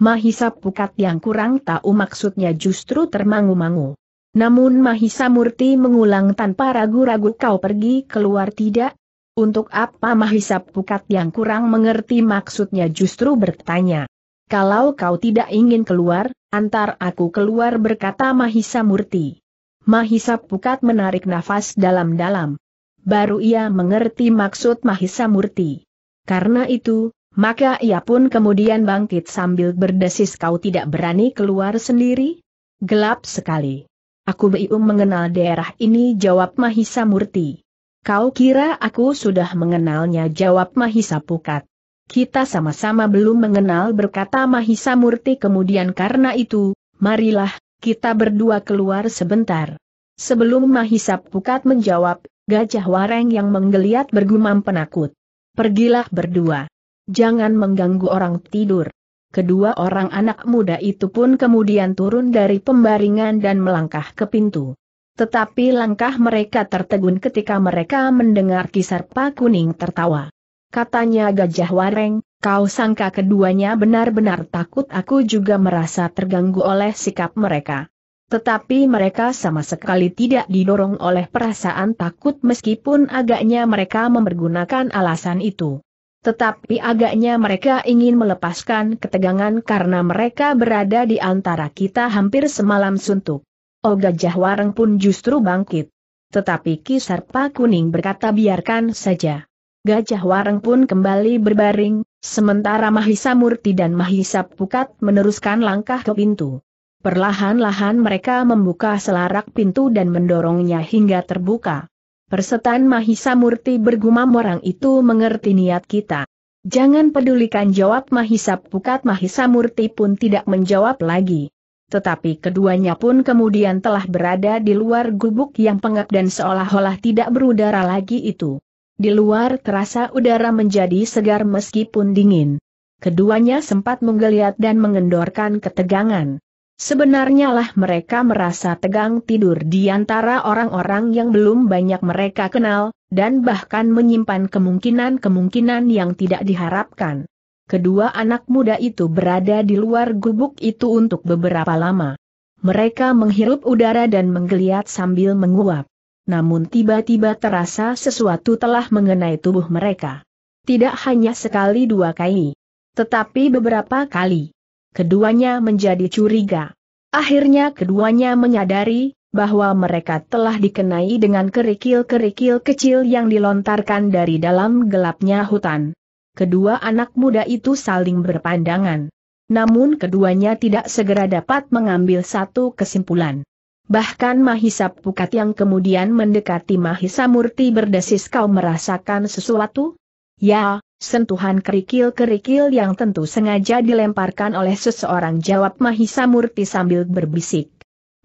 Mahisa Pukat yang kurang tahu maksudnya justru termangu-mangu. Namun Mahisa Murti mengulang tanpa ragu-ragu kau pergi keluar tidak? Untuk apa Mahisa Pukat yang kurang mengerti maksudnya justru bertanya. Kalau kau tidak ingin keluar, antar aku keluar berkata Mahisa Murti. Mahisa Pukat menarik nafas dalam-dalam. Baru ia mengerti maksud Mahisa Murti. Karena itu, maka ia pun kemudian bangkit sambil berdesis kau tidak berani keluar sendiri? Gelap sekali. Aku bium mengenal daerah ini jawab Mahisa Murti. Kau kira aku sudah mengenalnya jawab Mahisa Pukat. Kita sama-sama belum mengenal berkata Mahisa Murti kemudian karena itu, marilah, kita berdua keluar sebentar. Sebelum Mahisa Pukat menjawab, Gajah Wareng yang menggeliat bergumam penakut. Pergilah berdua jangan mengganggu orang tidur. Kedua orang anak muda itu pun kemudian turun dari pembaringan dan melangkah ke pintu. Tetapi langkah mereka tertegun ketika mereka mendengar kisar Pak Kuning tertawa. Katanya Gajah Wareng, kau sangka keduanya benar-benar takut aku juga merasa terganggu oleh sikap mereka. Tetapi mereka sama sekali tidak didorong oleh perasaan takut meskipun agaknya mereka mempergunakan alasan itu. Tetapi agaknya mereka ingin melepaskan ketegangan karena mereka berada di antara kita hampir semalam suntuk. Oh gajah Jahwareng pun justru bangkit. Tetapi Kisarpa Kuning berkata biarkan saja. Gajah Wareng pun kembali berbaring, sementara Mahisa Murti dan Mahisa Pukat meneruskan langkah ke pintu. Perlahan-lahan mereka membuka selarak pintu dan mendorongnya hingga terbuka. Persetan Mahisa Murti bergumam orang itu mengerti niat kita. Jangan pedulikan jawab Mahisa Pukat Mahisa Murti pun tidak menjawab lagi. Tetapi keduanya pun kemudian telah berada di luar gubuk yang pengap dan seolah-olah tidak berudara lagi itu. Di luar terasa udara menjadi segar meskipun dingin. Keduanya sempat menggeliat dan mengendorkan ketegangan. Sebenarnya lah mereka merasa tegang tidur di antara orang-orang yang belum banyak mereka kenal, dan bahkan menyimpan kemungkinan-kemungkinan yang tidak diharapkan. Kedua anak muda itu berada di luar gubuk itu untuk beberapa lama. Mereka menghirup udara dan menggeliat sambil menguap. Namun tiba-tiba terasa sesuatu telah mengenai tubuh mereka. Tidak hanya sekali dua kali, tetapi beberapa kali keduanya menjadi curiga. Akhirnya keduanya menyadari, bahwa mereka telah dikenai dengan kerikil-kerikil kecil yang dilontarkan dari dalam gelapnya hutan. Kedua anak muda itu saling berpandangan. Namun keduanya tidak segera dapat mengambil satu kesimpulan. Bahkan Mahisa Pukat yang kemudian mendekati Mahisa Murti berdesis kau merasakan sesuatu? Ya, Sentuhan kerikil-kerikil yang tentu sengaja dilemparkan oleh seseorang jawab Mahisa Murti sambil berbisik.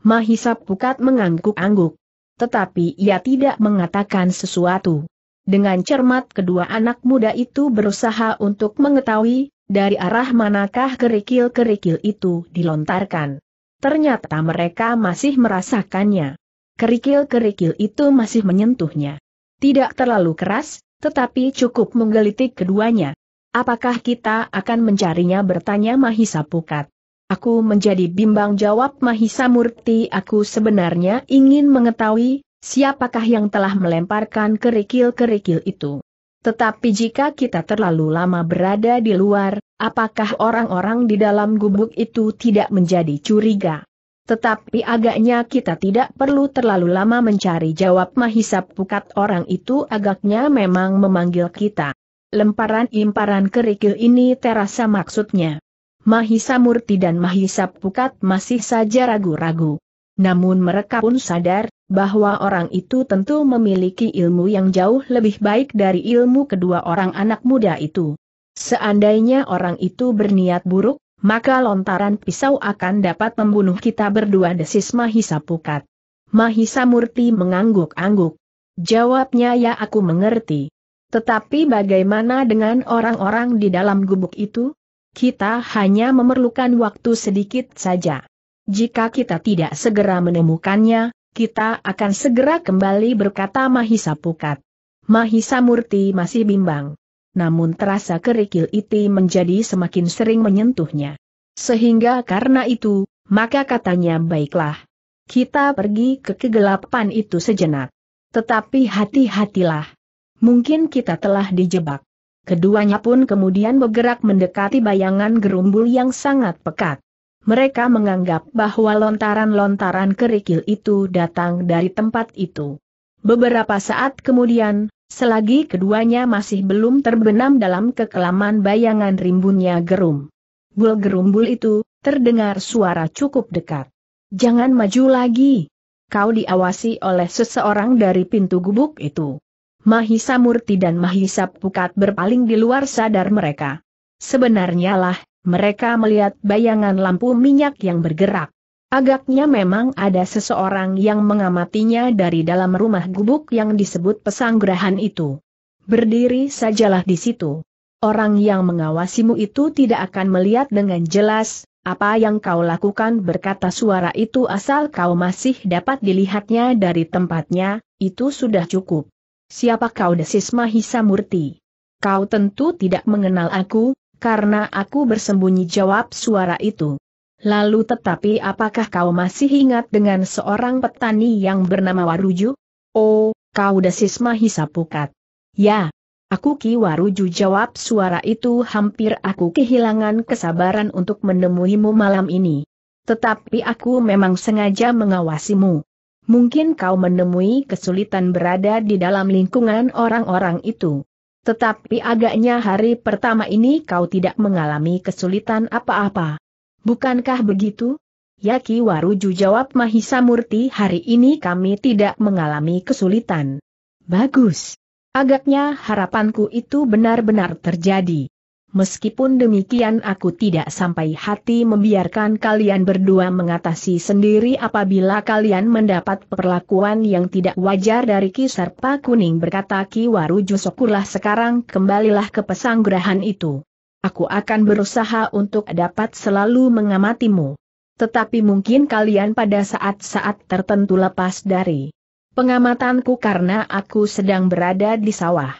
Mahisa Pukat mengangguk-angguk. Tetapi ia tidak mengatakan sesuatu. Dengan cermat kedua anak muda itu berusaha untuk mengetahui, dari arah manakah kerikil-kerikil itu dilontarkan. Ternyata mereka masih merasakannya. Kerikil-kerikil itu masih menyentuhnya. Tidak terlalu keras, tetapi cukup menggelitik keduanya. Apakah kita akan mencarinya bertanya Mahisa Pukat. Aku menjadi bimbang jawab Mahisa Murti aku sebenarnya ingin mengetahui, siapakah yang telah melemparkan kerikil-kerikil itu. Tetapi jika kita terlalu lama berada di luar, apakah orang-orang di dalam gubuk itu tidak menjadi curiga? Tetapi agaknya kita tidak perlu terlalu lama mencari jawab Mahisa Pukat orang itu agaknya memang memanggil kita. Lemparan imparan kerikil ini terasa maksudnya. Mahisa Murti dan Mahisa Pukat masih saja ragu-ragu. Namun mereka pun sadar, bahwa orang itu tentu memiliki ilmu yang jauh lebih baik dari ilmu kedua orang anak muda itu. Seandainya orang itu berniat buruk, maka lontaran pisau akan dapat membunuh kita berdua desis Mahisa Pukat. Mahisa Murti mengangguk-angguk. Jawabnya ya aku mengerti. Tetapi bagaimana dengan orang-orang di dalam gubuk itu? Kita hanya memerlukan waktu sedikit saja. Jika kita tidak segera menemukannya, kita akan segera kembali berkata Mahisa Pukat. Mahisa Murti masih bimbang namun terasa kerikil itu menjadi semakin sering menyentuhnya. Sehingga karena itu, maka katanya baiklah. Kita pergi ke kegelapan itu sejenak. Tetapi hati-hatilah. Mungkin kita telah dijebak. Keduanya pun kemudian bergerak mendekati bayangan gerumbul yang sangat pekat. Mereka menganggap bahwa lontaran-lontaran kerikil itu datang dari tempat itu. Beberapa saat kemudian, Selagi keduanya masih belum terbenam dalam kekelaman bayangan rimbunnya gerum. Bul gerumbul itu, terdengar suara cukup dekat. Jangan maju lagi. Kau diawasi oleh seseorang dari pintu gubuk itu. Mahisa Murti dan Mahisa Pukat berpaling di luar sadar mereka. Sebenarnya lah, mereka melihat bayangan lampu minyak yang bergerak. Agaknya memang ada seseorang yang mengamatinya dari dalam rumah gubuk yang disebut pesanggrahan itu. Berdiri sajalah di situ. Orang yang mengawasimu itu tidak akan melihat dengan jelas, apa yang kau lakukan berkata suara itu asal kau masih dapat dilihatnya dari tempatnya, itu sudah cukup. Siapa kau desis Mahisa Murti? Kau tentu tidak mengenal aku, karena aku bersembunyi jawab suara itu. Lalu tetapi apakah kau masih ingat dengan seorang petani yang bernama Waruju? Oh, kau desis Mahisa Pukat. Ya, aku Ki Waruju jawab suara itu hampir aku kehilangan kesabaran untuk menemuimu malam ini. Tetapi aku memang sengaja mengawasimu. Mungkin kau menemui kesulitan berada di dalam lingkungan orang-orang itu. Tetapi agaknya hari pertama ini kau tidak mengalami kesulitan apa-apa. Bukankah begitu? Ya Ki Waruju jawab Mahisa Murti hari ini kami tidak mengalami kesulitan. Bagus. Agaknya harapanku itu benar-benar terjadi. Meskipun demikian aku tidak sampai hati membiarkan kalian berdua mengatasi sendiri apabila kalian mendapat perlakuan yang tidak wajar dari kisar Pak Kuning berkata Ki Waruju syukurlah sekarang kembalilah ke pesanggrahan itu aku akan berusaha untuk dapat selalu mengamatimu. Tetapi mungkin kalian pada saat-saat tertentu lepas dari pengamatanku karena aku sedang berada di sawah.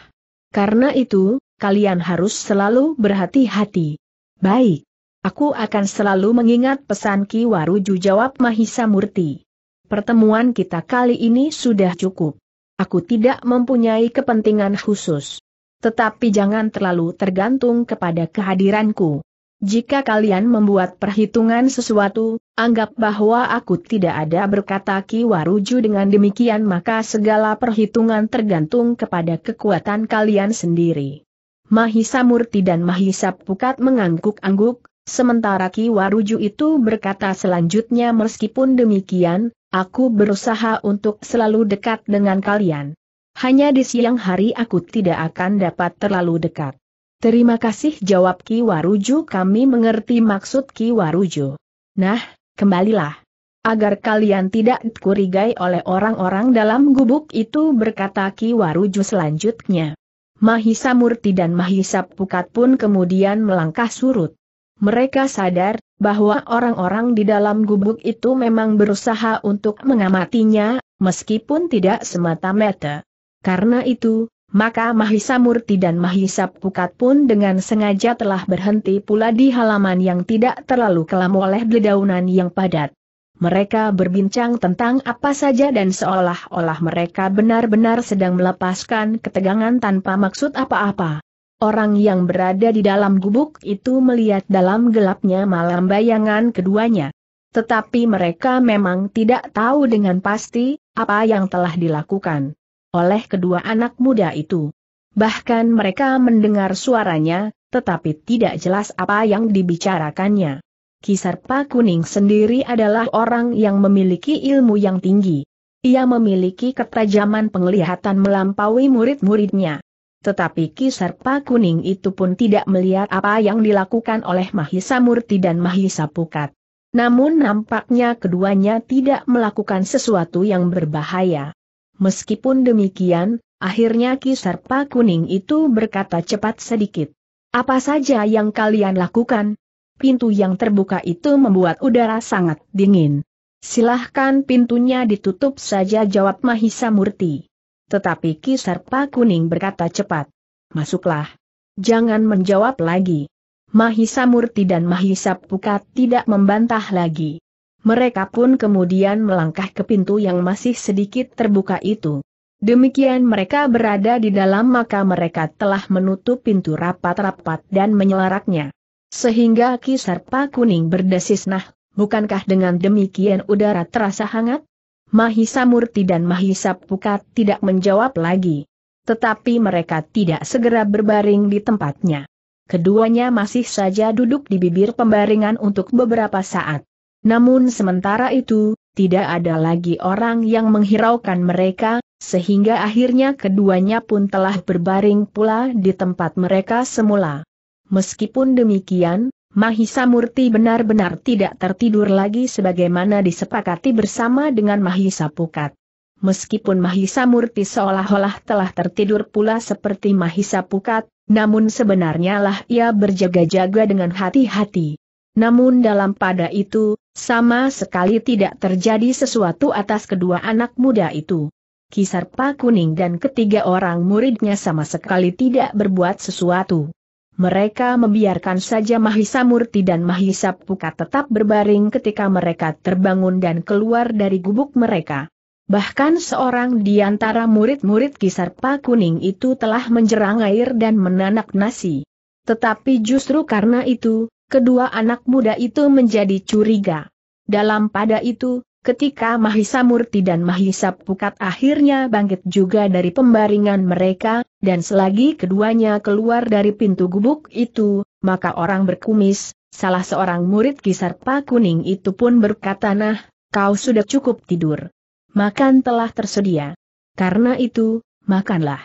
Karena itu, kalian harus selalu berhati-hati. Baik. Aku akan selalu mengingat pesan Ki Waruju jawab Mahisa Murti. Pertemuan kita kali ini sudah cukup. Aku tidak mempunyai kepentingan khusus. Tetapi jangan terlalu tergantung kepada kehadiranku. Jika kalian membuat perhitungan sesuatu, anggap bahwa aku tidak ada berkata Kiwaruju dengan demikian maka segala perhitungan tergantung kepada kekuatan kalian sendiri. Mahisa Murti dan Mahisa Pukat mengangguk-angguk, sementara Kiwaruju itu berkata selanjutnya meskipun demikian, Aku berusaha untuk selalu dekat dengan kalian. Hanya di siang hari aku tidak akan dapat terlalu dekat. Terima kasih jawab Ki Waruju. kami mengerti maksud Ki Waruju. Nah, kembalilah. Agar kalian tidak dikurigai oleh orang-orang dalam gubuk itu berkata Ki Waruju selanjutnya. Mahisa Murti dan Mahisa Pukat pun kemudian melangkah surut. Mereka sadar, bahwa orang-orang di dalam gubuk itu memang berusaha untuk mengamatinya, meskipun tidak semata-mata. Karena itu, maka Mahisa Murti dan Mahisa Pukat pun dengan sengaja telah berhenti pula di halaman yang tidak terlalu kelam oleh dedaunan yang padat. Mereka berbincang tentang apa saja dan seolah-olah mereka benar-benar sedang melepaskan ketegangan tanpa maksud apa-apa. Orang yang berada di dalam gubuk itu melihat dalam gelapnya malam bayangan keduanya. Tetapi mereka memang tidak tahu dengan pasti, apa yang telah dilakukan oleh kedua anak muda itu. Bahkan mereka mendengar suaranya, tetapi tidak jelas apa yang dibicarakannya. Kisarpa Kuning sendiri adalah orang yang memiliki ilmu yang tinggi. Ia memiliki ketajaman penglihatan melampaui murid-muridnya. Tetapi Kisarpa Kuning itu pun tidak melihat apa yang dilakukan oleh Mahisa Murti dan Mahisa Pukat. Namun nampaknya keduanya tidak melakukan sesuatu yang berbahaya. Meskipun demikian, akhirnya Kisarpa Kuning itu berkata cepat sedikit. Apa saja yang kalian lakukan? Pintu yang terbuka itu membuat udara sangat dingin. Silahkan pintunya ditutup saja jawab Mahisa Murti. Tetapi Kisarpa Kuning berkata cepat. Masuklah. Jangan menjawab lagi. Mahisa Murti dan Mahisa Pukat tidak membantah lagi. Mereka pun kemudian melangkah ke pintu yang masih sedikit terbuka itu. Demikian mereka berada di dalam maka mereka telah menutup pintu rapat-rapat dan menyelaraknya. Sehingga kisarpa kuning berdesis nah, bukankah dengan demikian udara terasa hangat? Mahisa Murti dan Mahisa Pukat tidak menjawab lagi. Tetapi mereka tidak segera berbaring di tempatnya. Keduanya masih saja duduk di bibir pembaringan untuk beberapa saat. Namun sementara itu, tidak ada lagi orang yang menghiraukan mereka, sehingga akhirnya keduanya pun telah berbaring pula di tempat mereka semula. Meskipun demikian, Mahisa Murti benar-benar tidak tertidur lagi sebagaimana disepakati bersama dengan Mahisa Pukat. Meskipun Mahisa Murti seolah-olah telah tertidur pula seperti Mahisa Pukat, namun sebenarnya lah ia berjaga-jaga dengan hati-hati. Namun dalam pada itu, sama sekali tidak terjadi sesuatu atas kedua anak muda itu. Kisarpa Kuning dan ketiga orang muridnya sama sekali tidak berbuat sesuatu. Mereka membiarkan saja Mahisa Murti dan Mahisa Pukat tetap berbaring ketika mereka terbangun dan keluar dari gubuk mereka. Bahkan seorang di antara murid-murid Kisarpa Kuning itu telah menjerang air dan menanak nasi. Tetapi justru karena itu, kedua anak muda itu menjadi curiga. Dalam pada itu, ketika Mahisa Murti dan Mahisa Pukat akhirnya bangkit juga dari pembaringan mereka, dan selagi keduanya keluar dari pintu gubuk itu, maka orang berkumis, salah seorang murid kisar kuning itu pun berkata nah, kau sudah cukup tidur. Makan telah tersedia. Karena itu, makanlah.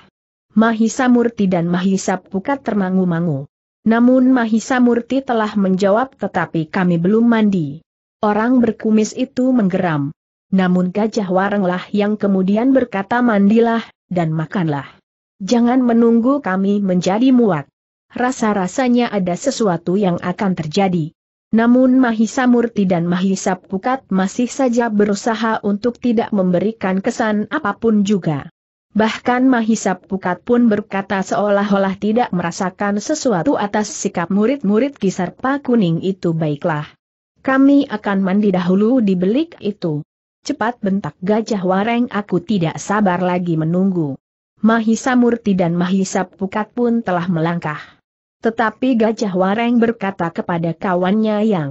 Mahisa Murti dan Mahisa Pukat termangu-mangu. Namun Mahisa Murti telah menjawab tetapi kami belum mandi. Orang berkumis itu menggeram. Namun gajah Warenglah yang kemudian berkata mandilah, dan makanlah. Jangan menunggu kami menjadi muak. Rasa-rasanya ada sesuatu yang akan terjadi. Namun Mahisa Murti dan Mahisa Pukat masih saja berusaha untuk tidak memberikan kesan apapun juga. Bahkan Mahisap Pukat pun berkata seolah-olah tidak merasakan sesuatu atas sikap murid-murid Pak Kuning itu baiklah. Kami akan mandi dahulu di belik itu. Cepat bentak gajah wareng aku tidak sabar lagi menunggu. Mahisa Murti dan Mahisa Pukat pun telah melangkah. Tetapi gajah wareng berkata kepada kawannya yang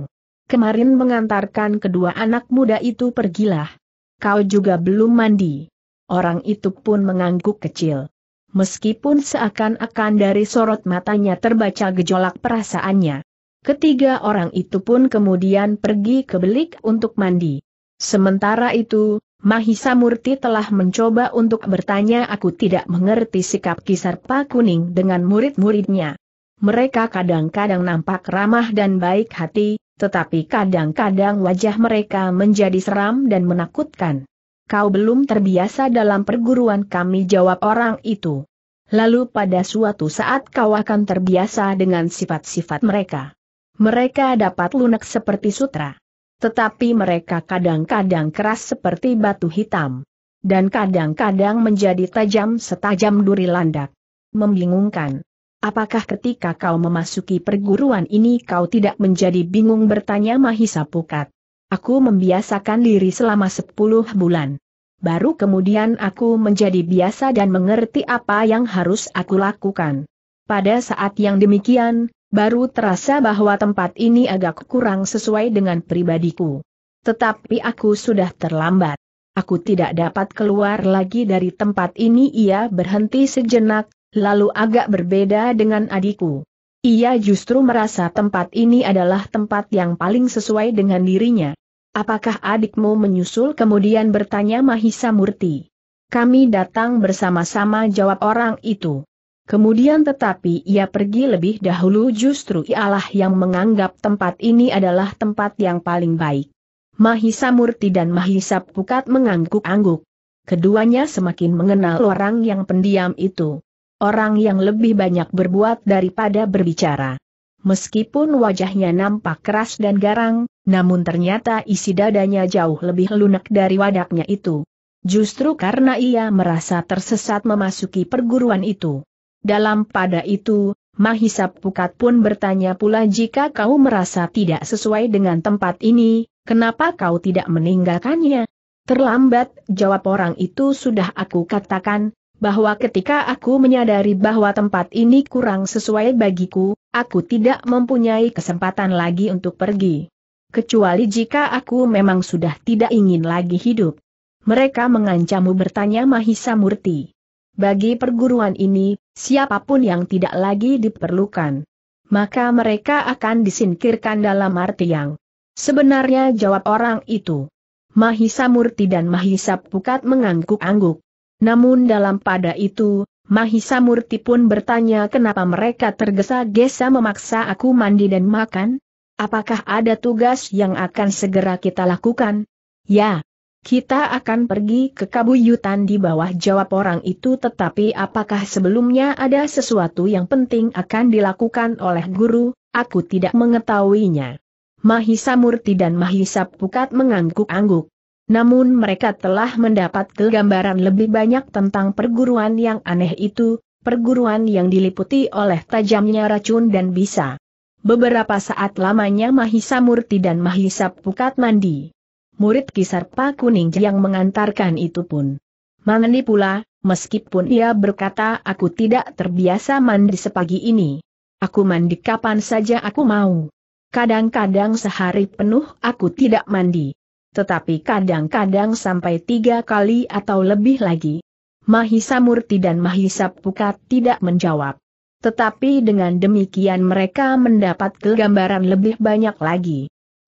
kemarin mengantarkan kedua anak muda itu pergilah. Kau juga belum mandi orang itu pun mengangguk kecil. Meskipun seakan-akan dari sorot matanya terbaca gejolak perasaannya. Ketiga orang itu pun kemudian pergi ke belik untuk mandi. Sementara itu, Mahisa Murti telah mencoba untuk bertanya aku tidak mengerti sikap kisar Pak Kuning dengan murid-muridnya. Mereka kadang-kadang nampak ramah dan baik hati, tetapi kadang-kadang wajah mereka menjadi seram dan menakutkan kau belum terbiasa dalam perguruan kami jawab orang itu. Lalu pada suatu saat kau akan terbiasa dengan sifat-sifat mereka. Mereka dapat lunak seperti sutra. Tetapi mereka kadang-kadang keras seperti batu hitam. Dan kadang-kadang menjadi tajam setajam duri landak. Membingungkan. Apakah ketika kau memasuki perguruan ini kau tidak menjadi bingung bertanya Mahisa Pukat? Aku membiasakan diri selama sepuluh bulan. Baru kemudian aku menjadi biasa dan mengerti apa yang harus aku lakukan. Pada saat yang demikian, baru terasa bahwa tempat ini agak kurang sesuai dengan pribadiku. Tetapi aku sudah terlambat. Aku tidak dapat keluar lagi dari tempat ini ia berhenti sejenak, lalu agak berbeda dengan adikku. Ia justru merasa tempat ini adalah tempat yang paling sesuai dengan dirinya. Apakah adikmu menyusul kemudian bertanya Mahisa Murti? Kami datang bersama-sama jawab orang itu. Kemudian tetapi ia pergi lebih dahulu justru ialah yang menganggap tempat ini adalah tempat yang paling baik. Mahisa Murti dan Mahisa Pukat mengangguk-angguk. Keduanya semakin mengenal orang yang pendiam itu. Orang yang lebih banyak berbuat daripada berbicara meskipun wajahnya nampak keras dan garang, namun ternyata isi dadanya jauh lebih lunak dari wadaknya itu. Justru karena ia merasa tersesat memasuki perguruan itu. Dalam pada itu, Mahisa Pukat pun bertanya pula jika kau merasa tidak sesuai dengan tempat ini, kenapa kau tidak meninggalkannya? Terlambat, jawab orang itu sudah aku katakan, bahwa ketika aku menyadari bahwa tempat ini kurang sesuai bagiku, aku tidak mempunyai kesempatan lagi untuk pergi. Kecuali jika aku memang sudah tidak ingin lagi hidup. Mereka mengancammu bertanya Mahisa Murti. Bagi perguruan ini, siapapun yang tidak lagi diperlukan. Maka mereka akan disingkirkan dalam arti yang sebenarnya jawab orang itu. Mahisa Murti dan Mahisa Pukat mengangguk-angguk. Namun dalam pada itu, Mahisa Murti pun bertanya kenapa mereka tergesa-gesa memaksa aku mandi dan makan? Apakah ada tugas yang akan segera kita lakukan? Ya, kita akan pergi ke kabuyutan di bawah jawab orang itu tetapi apakah sebelumnya ada sesuatu yang penting akan dilakukan oleh guru, aku tidak mengetahuinya. Mahisa Murti dan Mahisa Pukat mengangguk-angguk. Namun mereka telah mendapat gambaran lebih banyak tentang perguruan yang aneh itu, perguruan yang diliputi oleh tajamnya racun dan bisa. Beberapa saat lamanya Mahisa Murti dan Mahisa Pukat Mandi. Murid kisar Pak Kuning yang mengantarkan itu pun. Mandi pula, meskipun ia berkata aku tidak terbiasa mandi sepagi ini. Aku mandi kapan saja aku mau. Kadang-kadang sehari penuh aku tidak mandi tetapi kadang-kadang sampai tiga kali atau lebih lagi. Mahisa Murti dan Mahisa Pukat tidak menjawab. Tetapi dengan demikian mereka mendapat kegambaran lebih banyak lagi.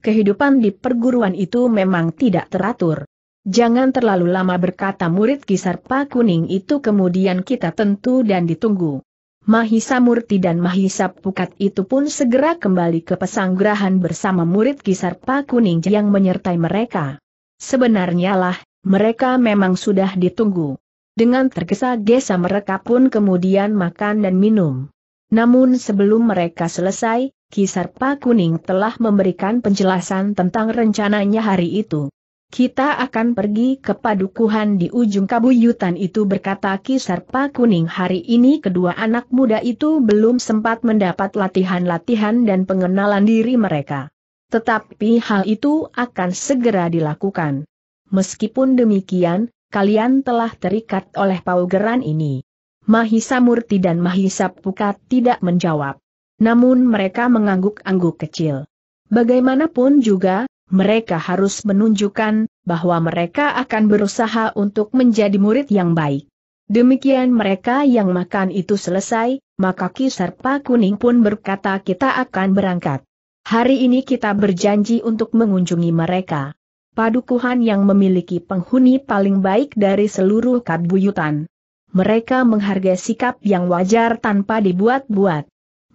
Kehidupan di perguruan itu memang tidak teratur. Jangan terlalu lama berkata murid kisar Pak Kuning itu kemudian kita tentu dan ditunggu. Mahisa Murti dan Mahisa Pukat itu pun segera kembali ke pesanggrahan bersama murid Kisar Pak kuning yang menyertai mereka. Sebenarnya lah, mereka memang sudah ditunggu. Dengan tergesa-gesa mereka pun kemudian makan dan minum. Namun sebelum mereka selesai, Kisar Pak kuning telah memberikan penjelasan tentang rencananya hari itu. Kita akan pergi ke padukuhan di ujung kabuyutan itu berkata Kisarpa Kuning hari ini kedua anak muda itu belum sempat mendapat latihan-latihan dan pengenalan diri mereka. Tetapi hal itu akan segera dilakukan. Meskipun demikian, kalian telah terikat oleh paugeran ini. Mahisa Murti dan Mahisa Pukat tidak menjawab. Namun mereka mengangguk-angguk kecil. Bagaimanapun juga, mereka harus menunjukkan bahwa mereka akan berusaha untuk menjadi murid yang baik. Demikian mereka yang makan itu selesai, maka Kisarpa Kuning pun berkata kita akan berangkat. Hari ini kita berjanji untuk mengunjungi mereka. Padukuhan yang memiliki penghuni paling baik dari seluruh kabuyutan. Mereka menghargai sikap yang wajar tanpa dibuat-buat.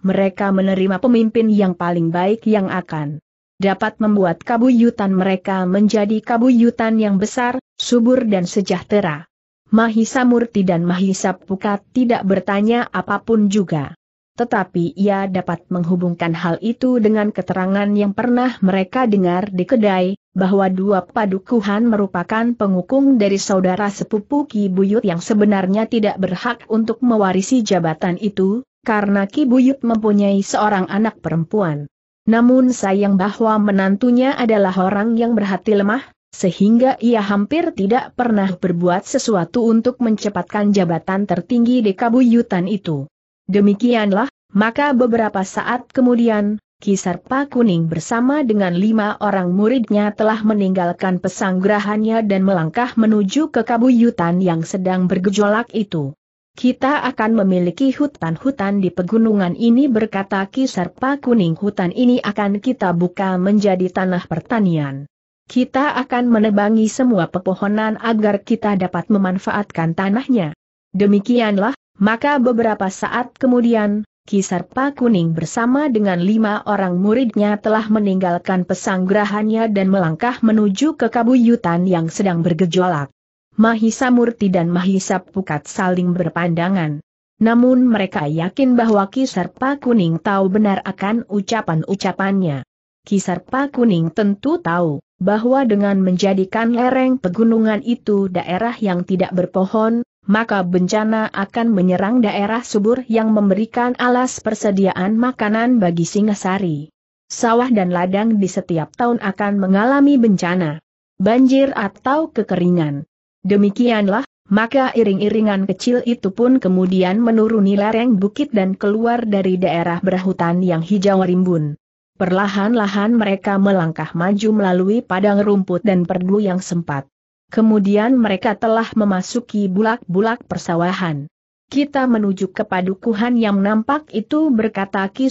Mereka menerima pemimpin yang paling baik yang akan dapat membuat kabuyutan mereka menjadi kabuyutan yang besar, subur dan sejahtera. Mahisa Murti dan Mahisa Pukat tidak bertanya apapun juga. Tetapi ia dapat menghubungkan hal itu dengan keterangan yang pernah mereka dengar di kedai, bahwa dua padukuhan merupakan pengukung dari saudara sepupu Ki Buyut yang sebenarnya tidak berhak untuk mewarisi jabatan itu, karena Ki Buyut mempunyai seorang anak perempuan. Namun sayang bahwa menantunya adalah orang yang berhati lemah, sehingga ia hampir tidak pernah berbuat sesuatu untuk mencepatkan jabatan tertinggi di kabuyutan itu. Demikianlah, maka beberapa saat kemudian, Kisarpa Kuning bersama dengan lima orang muridnya telah meninggalkan pesanggrahannya dan melangkah menuju ke kabuyutan yang sedang bergejolak itu kita akan memiliki hutan-hutan di pegunungan ini berkata Kisarpa Kuning hutan ini akan kita buka menjadi tanah pertanian. Kita akan menebangi semua pepohonan agar kita dapat memanfaatkan tanahnya. Demikianlah, maka beberapa saat kemudian, Kisarpa Kuning bersama dengan lima orang muridnya telah meninggalkan pesanggrahannya dan melangkah menuju ke kabuyutan yang sedang bergejolak. Mahisa Murti dan Mahisa Pukat saling berpandangan. Namun mereka yakin bahwa Kisarpa Kuning tahu benar akan ucapan-ucapannya. Kisarpa Kuning tentu tahu bahwa dengan menjadikan lereng pegunungan itu daerah yang tidak berpohon, maka bencana akan menyerang daerah subur yang memberikan alas persediaan makanan bagi Singasari. Sawah dan ladang di setiap tahun akan mengalami bencana. Banjir atau kekeringan. Demikianlah, maka iring-iringan kecil itu pun kemudian menuruni lereng bukit dan keluar dari daerah berhutan yang hijau rimbun. Perlahan-lahan mereka melangkah maju melalui padang rumput dan perdu yang sempat. Kemudian mereka telah memasuki bulak-bulak persawahan. Kita menuju ke padukuhan yang nampak itu berkata Ki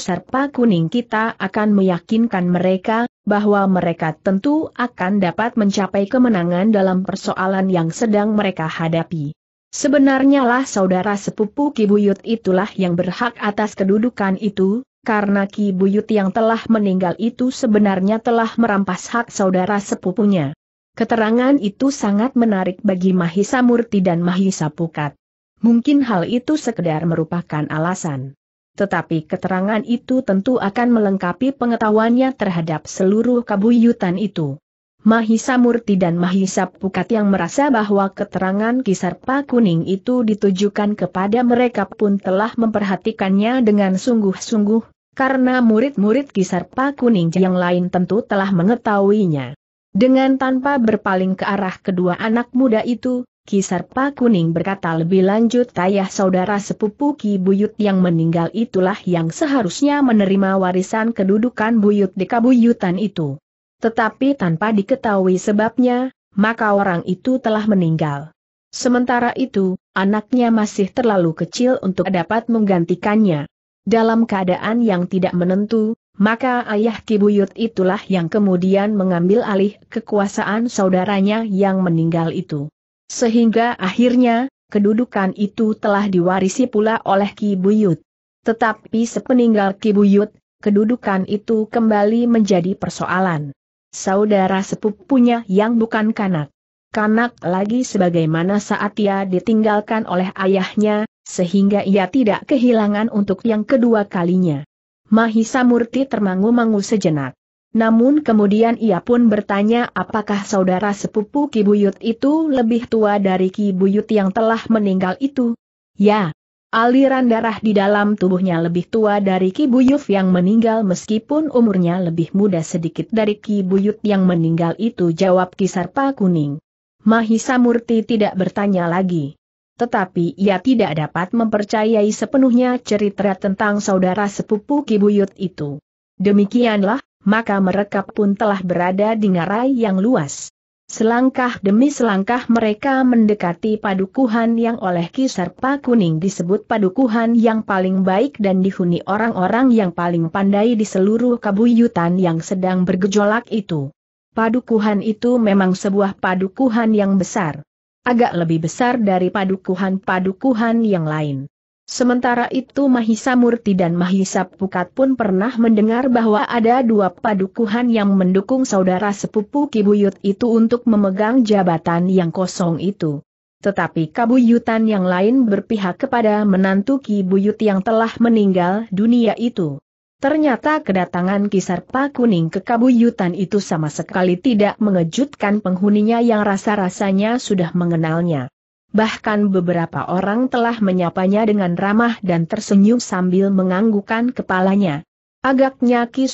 Kuning kita akan meyakinkan mereka, bahwa mereka tentu akan dapat mencapai kemenangan dalam persoalan yang sedang mereka hadapi. Sebenarnya lah saudara sepupu Ki Buyut itulah yang berhak atas kedudukan itu, karena Ki Buyut yang telah meninggal itu sebenarnya telah merampas hak saudara sepupunya. Keterangan itu sangat menarik bagi Mahisa Murti dan Mahisa Pukat. Mungkin hal itu sekedar merupakan alasan tetapi keterangan itu tentu akan melengkapi pengetahuannya terhadap seluruh kabuyutan itu. Mahisa Murti dan Mahisa Pukat yang merasa bahwa keterangan Kisarpa Kuning itu ditujukan kepada mereka pun telah memperhatikannya dengan sungguh-sungguh, karena murid-murid Kisarpa Kuning yang lain tentu telah mengetahuinya. Dengan tanpa berpaling ke arah kedua anak muda itu, Kisarpa Kuning berkata lebih lanjut ayah saudara sepupu Ki Buyut yang meninggal itulah yang seharusnya menerima warisan kedudukan Buyut di Kabuyutan itu. Tetapi tanpa diketahui sebabnya, maka orang itu telah meninggal. Sementara itu, anaknya masih terlalu kecil untuk dapat menggantikannya. Dalam keadaan yang tidak menentu, maka ayah Ki Buyut itulah yang kemudian mengambil alih kekuasaan saudaranya yang meninggal itu. Sehingga akhirnya, kedudukan itu telah diwarisi pula oleh Ki Buyut. Tetapi sepeninggal Ki Buyut, kedudukan itu kembali menjadi persoalan. Saudara sepupunya yang bukan kanak. Kanak lagi sebagaimana saat ia ditinggalkan oleh ayahnya, sehingga ia tidak kehilangan untuk yang kedua kalinya. Mahisa Murti termangu-mangu sejenak. Namun kemudian ia pun bertanya apakah saudara sepupu Ki Buyut itu lebih tua dari Ki Buyut yang telah meninggal itu? Ya. Aliran darah di dalam tubuhnya lebih tua dari Ki Buyut yang meninggal meskipun umurnya lebih muda sedikit dari Ki Buyut yang meninggal itu jawab Kisarpa Kuning. Mahisa Murti tidak bertanya lagi. Tetapi ia tidak dapat mempercayai sepenuhnya cerita tentang saudara sepupu Ki Buyut itu. Demikianlah maka mereka pun telah berada di ngarai yang luas. Selangkah demi selangkah mereka mendekati padukuhan yang oleh Kisarpa Kuning disebut padukuhan yang paling baik dan dihuni orang-orang yang paling pandai di seluruh kabuyutan yang sedang bergejolak itu. Padukuhan itu memang sebuah padukuhan yang besar. Agak lebih besar dari padukuhan-padukuhan yang lain. Sementara itu Mahisa Murti dan Mahisa Pukat pun pernah mendengar bahwa ada dua padukuhan yang mendukung saudara sepupu Kibuyut itu untuk memegang jabatan yang kosong itu. Tetapi kabuyutan yang lain berpihak kepada menantu Kibuyut yang telah meninggal dunia itu. Ternyata kedatangan Pak Kuning ke kabuyutan itu sama sekali tidak mengejutkan penghuninya yang rasa-rasanya sudah mengenalnya bahkan beberapa orang telah menyapanya dengan ramah dan tersenyum sambil menganggukkan kepalanya. Agaknya Ki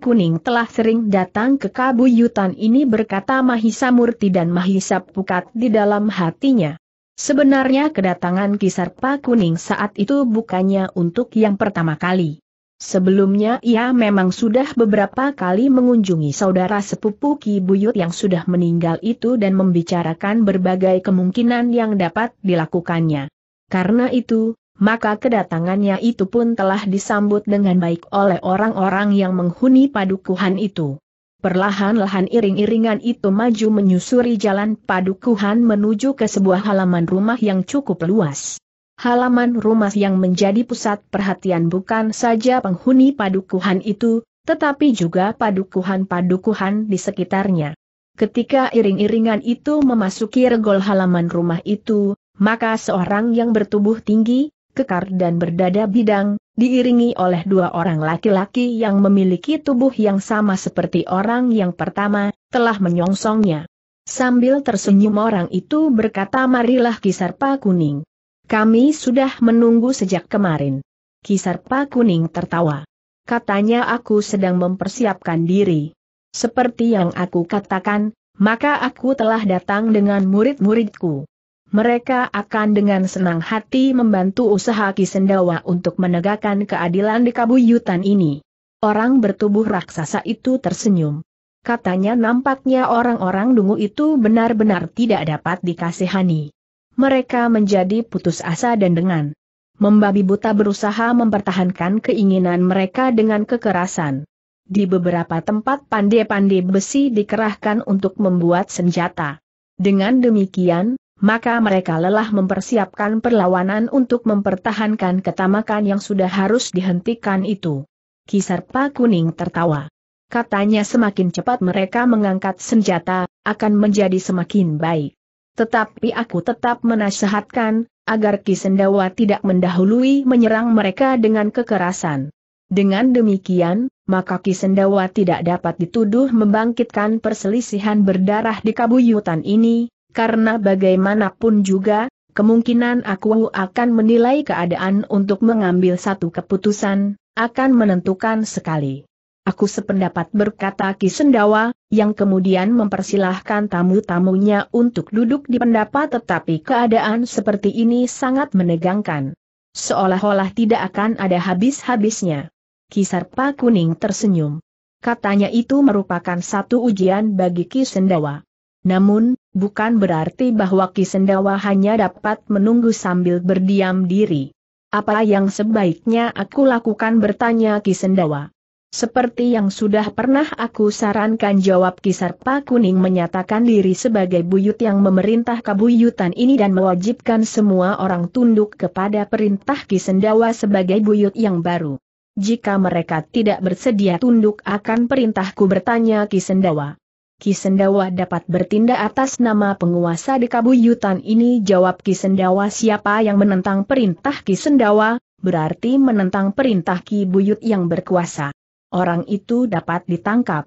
Kuning telah sering datang ke kabuyutan ini berkata Mahisa Murti dan Mahisa Pukat di dalam hatinya. Sebenarnya kedatangan Ki Kuning saat itu bukannya untuk yang pertama kali. Sebelumnya ia memang sudah beberapa kali mengunjungi saudara sepupu Ki Buyut yang sudah meninggal itu dan membicarakan berbagai kemungkinan yang dapat dilakukannya. Karena itu, maka kedatangannya itu pun telah disambut dengan baik oleh orang-orang yang menghuni padukuhan itu. Perlahan-lahan iring-iringan itu maju menyusuri jalan padukuhan menuju ke sebuah halaman rumah yang cukup luas halaman rumah yang menjadi pusat perhatian bukan saja penghuni padukuhan itu, tetapi juga padukuhan-padukuhan di sekitarnya. Ketika iring-iringan itu memasuki regol halaman rumah itu, maka seorang yang bertubuh tinggi, kekar dan berdada bidang, diiringi oleh dua orang laki-laki yang memiliki tubuh yang sama seperti orang yang pertama, telah menyongsongnya. Sambil tersenyum orang itu berkata marilah kisar pak kuning. Kami sudah menunggu sejak kemarin. Kisar Pak kuning tertawa. Katanya aku sedang mempersiapkan diri. Seperti yang aku katakan, maka aku telah datang dengan murid-muridku. Mereka akan dengan senang hati membantu usaha Kisendawa untuk menegakkan keadilan di kabuyutan ini. Orang bertubuh raksasa itu tersenyum. Katanya nampaknya orang-orang dungu itu benar-benar tidak dapat dikasihani mereka menjadi putus asa dan dengan membabi buta berusaha mempertahankan keinginan mereka dengan kekerasan. Di beberapa tempat pandai-pandai besi dikerahkan untuk membuat senjata. Dengan demikian, maka mereka lelah mempersiapkan perlawanan untuk mempertahankan ketamakan yang sudah harus dihentikan itu. Kisarpa kuning tertawa. Katanya semakin cepat mereka mengangkat senjata, akan menjadi semakin baik. Tetapi aku tetap menasihatkan, agar Kisendawa tidak mendahului menyerang mereka dengan kekerasan. Dengan demikian, maka Kisendawa tidak dapat dituduh membangkitkan perselisihan berdarah di kabuyutan ini, karena bagaimanapun juga, kemungkinan aku akan menilai keadaan untuk mengambil satu keputusan, akan menentukan sekali. Aku sependapat berkata Ki Sendawa, yang kemudian mempersilahkan tamu-tamunya untuk duduk di pendapat tetapi keadaan seperti ini sangat menegangkan. Seolah-olah tidak akan ada habis-habisnya. Kisarpa Kuning tersenyum. Katanya itu merupakan satu ujian bagi Kisendawa. Namun, bukan berarti bahwa Kisendawa hanya dapat menunggu sambil berdiam diri. Apa yang sebaiknya aku lakukan bertanya Kisendawa. Seperti yang sudah pernah aku sarankan jawab Kisar Pak Kuning menyatakan diri sebagai buyut yang memerintah kabuyutan ini dan mewajibkan semua orang tunduk kepada perintah Kisendawa sebagai buyut yang baru. Jika mereka tidak bersedia tunduk akan perintahku bertanya Kisendawa. Kisendawa dapat bertindak atas nama penguasa di kabuyutan ini jawab Kisendawa siapa yang menentang perintah Kisendawa, berarti menentang perintah Ki Buyut yang berkuasa orang itu dapat ditangkap.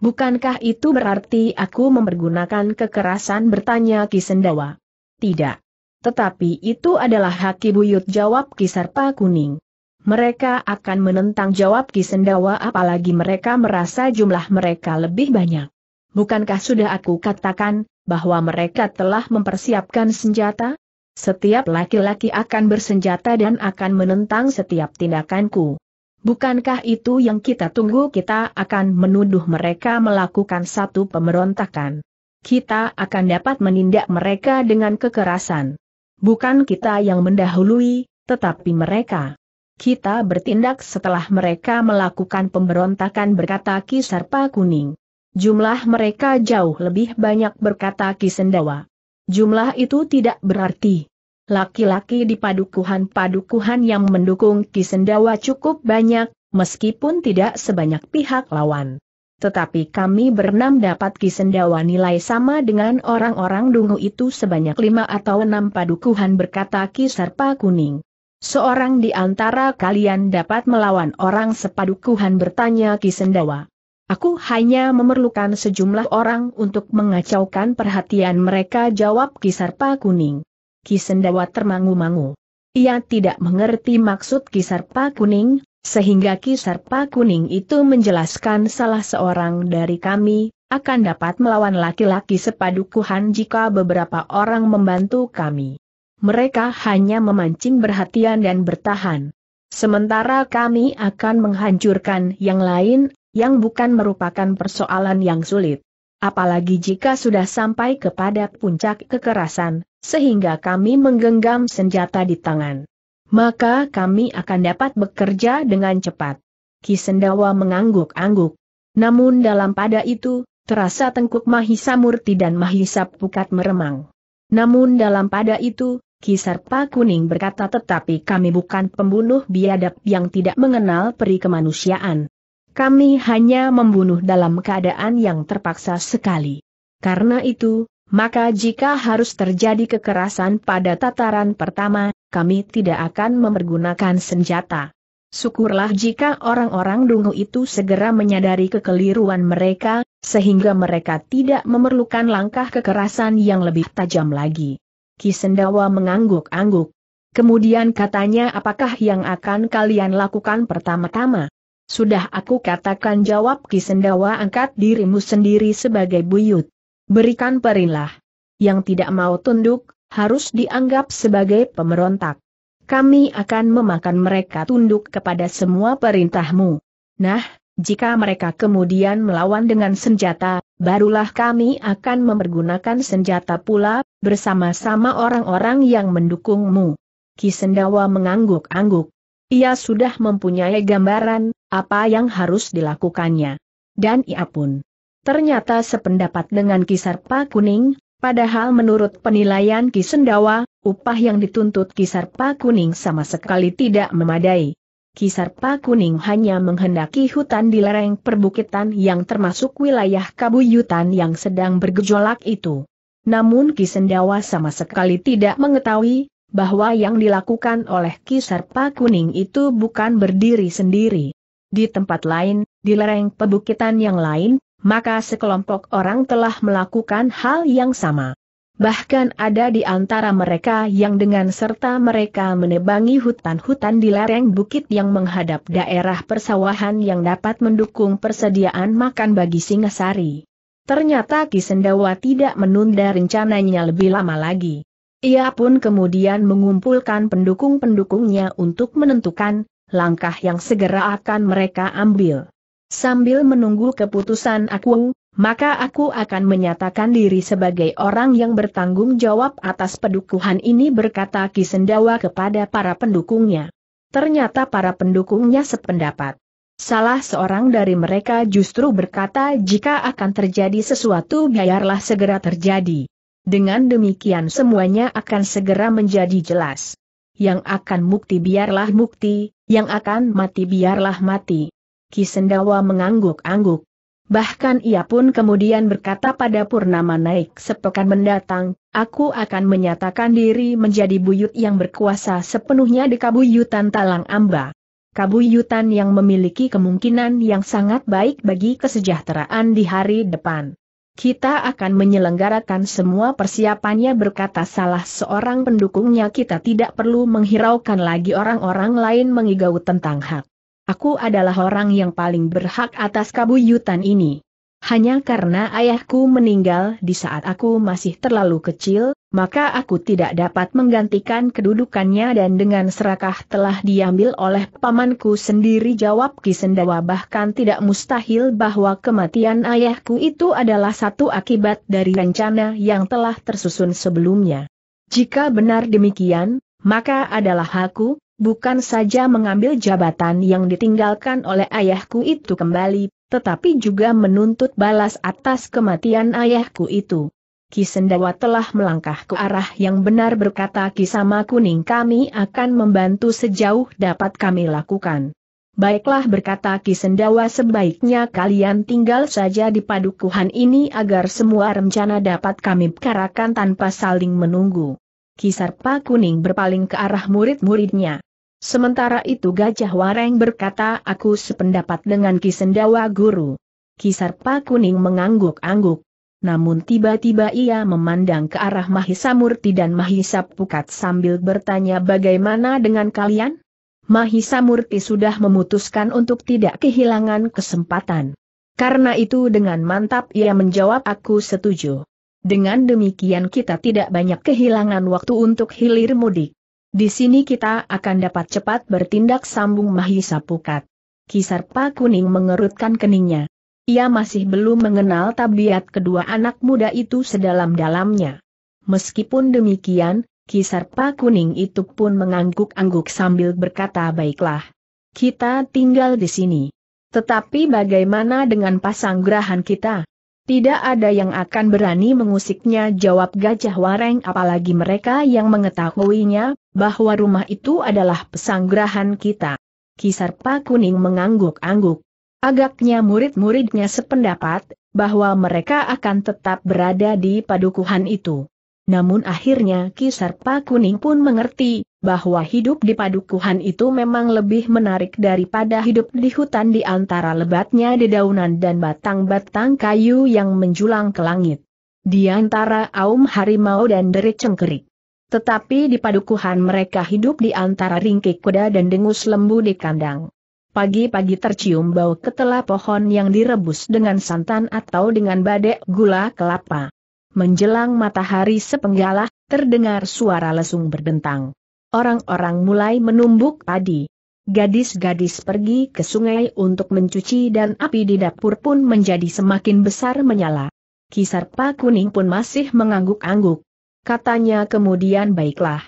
Bukankah itu berarti aku mempergunakan kekerasan bertanya Kisendawa? Tidak. Tetapi itu adalah haki buyut jawab Kisarpa Kuning. Mereka akan menentang jawab Kisendawa apalagi mereka merasa jumlah mereka lebih banyak. Bukankah sudah aku katakan, bahwa mereka telah mempersiapkan senjata? Setiap laki-laki akan bersenjata dan akan menentang setiap tindakanku. Bukankah itu yang kita tunggu kita akan menuduh mereka melakukan satu pemberontakan? Kita akan dapat menindak mereka dengan kekerasan. Bukan kita yang mendahului, tetapi mereka. Kita bertindak setelah mereka melakukan pemberontakan berkata Kisarpa Kuning. Jumlah mereka jauh lebih banyak berkata Kisendawa. Jumlah itu tidak berarti laki-laki di padukuhan-padukuhan yang mendukung Kisendawa cukup banyak, meskipun tidak sebanyak pihak lawan. Tetapi kami berenam dapat Kisendawa nilai sama dengan orang-orang dungu itu sebanyak lima atau enam padukuhan berkata Kisarpa Kuning. Seorang di antara kalian dapat melawan orang sepadukuhan bertanya Kisendawa. Aku hanya memerlukan sejumlah orang untuk mengacaukan perhatian mereka jawab Kisarpa Kuning. Kisendawa termangu-mangu. Ia tidak mengerti maksud Kisarpa Kuning, sehingga Kisarpa Kuning itu menjelaskan salah seorang dari kami, akan dapat melawan laki-laki sepadukuhan jika beberapa orang membantu kami. Mereka hanya memancing perhatian dan bertahan. Sementara kami akan menghancurkan yang lain, yang bukan merupakan persoalan yang sulit. Apalagi jika sudah sampai kepada puncak kekerasan, sehingga kami menggenggam senjata di tangan. Maka kami akan dapat bekerja dengan cepat. Kisendawa mengangguk-angguk. Namun dalam pada itu, terasa tengkuk Mahisa Murti dan Mahisa Pukat meremang. Namun dalam pada itu, Kisarpa Kuning berkata tetapi kami bukan pembunuh biadab yang tidak mengenal peri kemanusiaan. Kami hanya membunuh dalam keadaan yang terpaksa sekali. Karena itu, maka jika harus terjadi kekerasan pada tataran pertama, kami tidak akan mempergunakan senjata. Syukurlah jika orang-orang dungu itu segera menyadari kekeliruan mereka, sehingga mereka tidak memerlukan langkah kekerasan yang lebih tajam lagi. Kisendawa mengangguk-angguk. Kemudian katanya apakah yang akan kalian lakukan pertama-tama? Sudah aku katakan jawab Kisendawa angkat dirimu sendiri sebagai buyut. Berikan perilah. Yang tidak mau tunduk, harus dianggap sebagai pemberontak. Kami akan memakan mereka tunduk kepada semua perintahmu. Nah, jika mereka kemudian melawan dengan senjata, barulah kami akan mempergunakan senjata pula, bersama-sama orang-orang yang mendukungmu. Kisendawa mengangguk-angguk. Ia sudah mempunyai gambaran apa yang harus dilakukannya. Dan ia pun ternyata sependapat dengan Kisarpa Kuning, padahal menurut penilaian Kisendawa, upah yang dituntut Kisarpa Kuning sama sekali tidak memadai. Kisarpa Kuning hanya menghendaki hutan di lereng perbukitan yang termasuk wilayah kabuyutan yang sedang bergejolak itu. Namun Kisendawa sama sekali tidak mengetahui bahwa yang dilakukan oleh kisar Pak Kuning itu bukan berdiri sendiri. Di tempat lain, di lereng pebukitan yang lain, maka sekelompok orang telah melakukan hal yang sama. Bahkan ada di antara mereka yang dengan serta mereka menebangi hutan-hutan di lereng bukit yang menghadap daerah persawahan yang dapat mendukung persediaan makan bagi Singasari. Ternyata Kisendawa tidak menunda rencananya lebih lama lagi. Ia pun kemudian mengumpulkan pendukung-pendukungnya untuk menentukan langkah yang segera akan mereka ambil. Sambil menunggu keputusan aku, maka aku akan menyatakan diri sebagai orang yang bertanggung jawab atas pedukuhan ini berkata Kisendawa kepada para pendukungnya. Ternyata para pendukungnya sependapat. Salah seorang dari mereka justru berkata jika akan terjadi sesuatu biarlah segera terjadi. Dengan demikian semuanya akan segera menjadi jelas. Yang akan mukti biarlah mukti, yang akan mati biarlah mati. Kisendawa mengangguk-angguk. Bahkan ia pun kemudian berkata pada Purnama Naik sepekan mendatang, aku akan menyatakan diri menjadi buyut yang berkuasa sepenuhnya di kabuyutan Talang Amba. Kabuyutan yang memiliki kemungkinan yang sangat baik bagi kesejahteraan di hari depan. Kita akan menyelenggarakan semua persiapannya berkata salah seorang pendukungnya kita tidak perlu menghiraukan lagi orang-orang lain mengigau tentang hak. Aku adalah orang yang paling berhak atas kabuyutan ini. Hanya karena ayahku meninggal di saat aku masih terlalu kecil, maka aku tidak dapat menggantikan kedudukannya dan dengan serakah telah diambil oleh pamanku sendiri jawab Kisendawa bahkan tidak mustahil bahwa kematian ayahku itu adalah satu akibat dari rencana yang telah tersusun sebelumnya. Jika benar demikian, maka adalah aku, bukan saja mengambil jabatan yang ditinggalkan oleh ayahku itu kembali, tetapi juga menuntut balas atas kematian ayahku itu. Kisendawa telah melangkah ke arah yang benar berkata Kisama Kuning kami akan membantu sejauh dapat kami lakukan. Baiklah berkata Kisendawa sebaiknya kalian tinggal saja di padukuhan ini agar semua rencana dapat kami bicarakan tanpa saling menunggu. Kisarpa Kuning berpaling ke arah murid-muridnya. Sementara itu Gajah Wareng berkata aku sependapat dengan Kisendawa Guru. Kisarpa Kuning mengangguk-angguk. Namun tiba-tiba ia memandang ke arah Mahisa Murti dan Mahisa Pukat sambil bertanya bagaimana dengan kalian? Mahisa Murti sudah memutuskan untuk tidak kehilangan kesempatan. Karena itu dengan mantap ia menjawab aku setuju. Dengan demikian kita tidak banyak kehilangan waktu untuk hilir mudik. Di sini kita akan dapat cepat bertindak sambung Mahisa Pukat. Kisar Pak Kuning mengerutkan keningnya. Ia masih belum mengenal tabiat kedua anak muda itu sedalam-dalamnya. Meskipun demikian, Kisar Pak Kuning itu pun mengangguk-angguk sambil berkata baiklah. Kita tinggal di sini. Tetapi bagaimana dengan pasang gerahan kita? Tidak ada yang akan berani mengusiknya jawab gajah wareng apalagi mereka yang mengetahuinya, bahwa rumah itu adalah pesanggrahan kita. Kisar Pak kuning mengangguk-angguk. Agaknya murid-muridnya sependapat, bahwa mereka akan tetap berada di padukuhan itu. Namun akhirnya Kisarpa Kuning pun mengerti, bahwa hidup di padukuhan itu memang lebih menarik daripada hidup di hutan di antara lebatnya dedaunan dan batang-batang kayu yang menjulang ke langit. Di antara aum harimau dan derik cengkerik. Tetapi di padukuhan mereka hidup di antara ringkik kuda dan dengus lembu di kandang. Pagi-pagi tercium bau ketela pohon yang direbus dengan santan atau dengan badai gula kelapa menjelang matahari sepenggalah, terdengar suara lesung berdentang. Orang-orang mulai menumbuk padi. Gadis-gadis pergi ke sungai untuk mencuci dan api di dapur pun menjadi semakin besar menyala. Kisarpa kuning pun masih mengangguk-angguk. Katanya kemudian baiklah.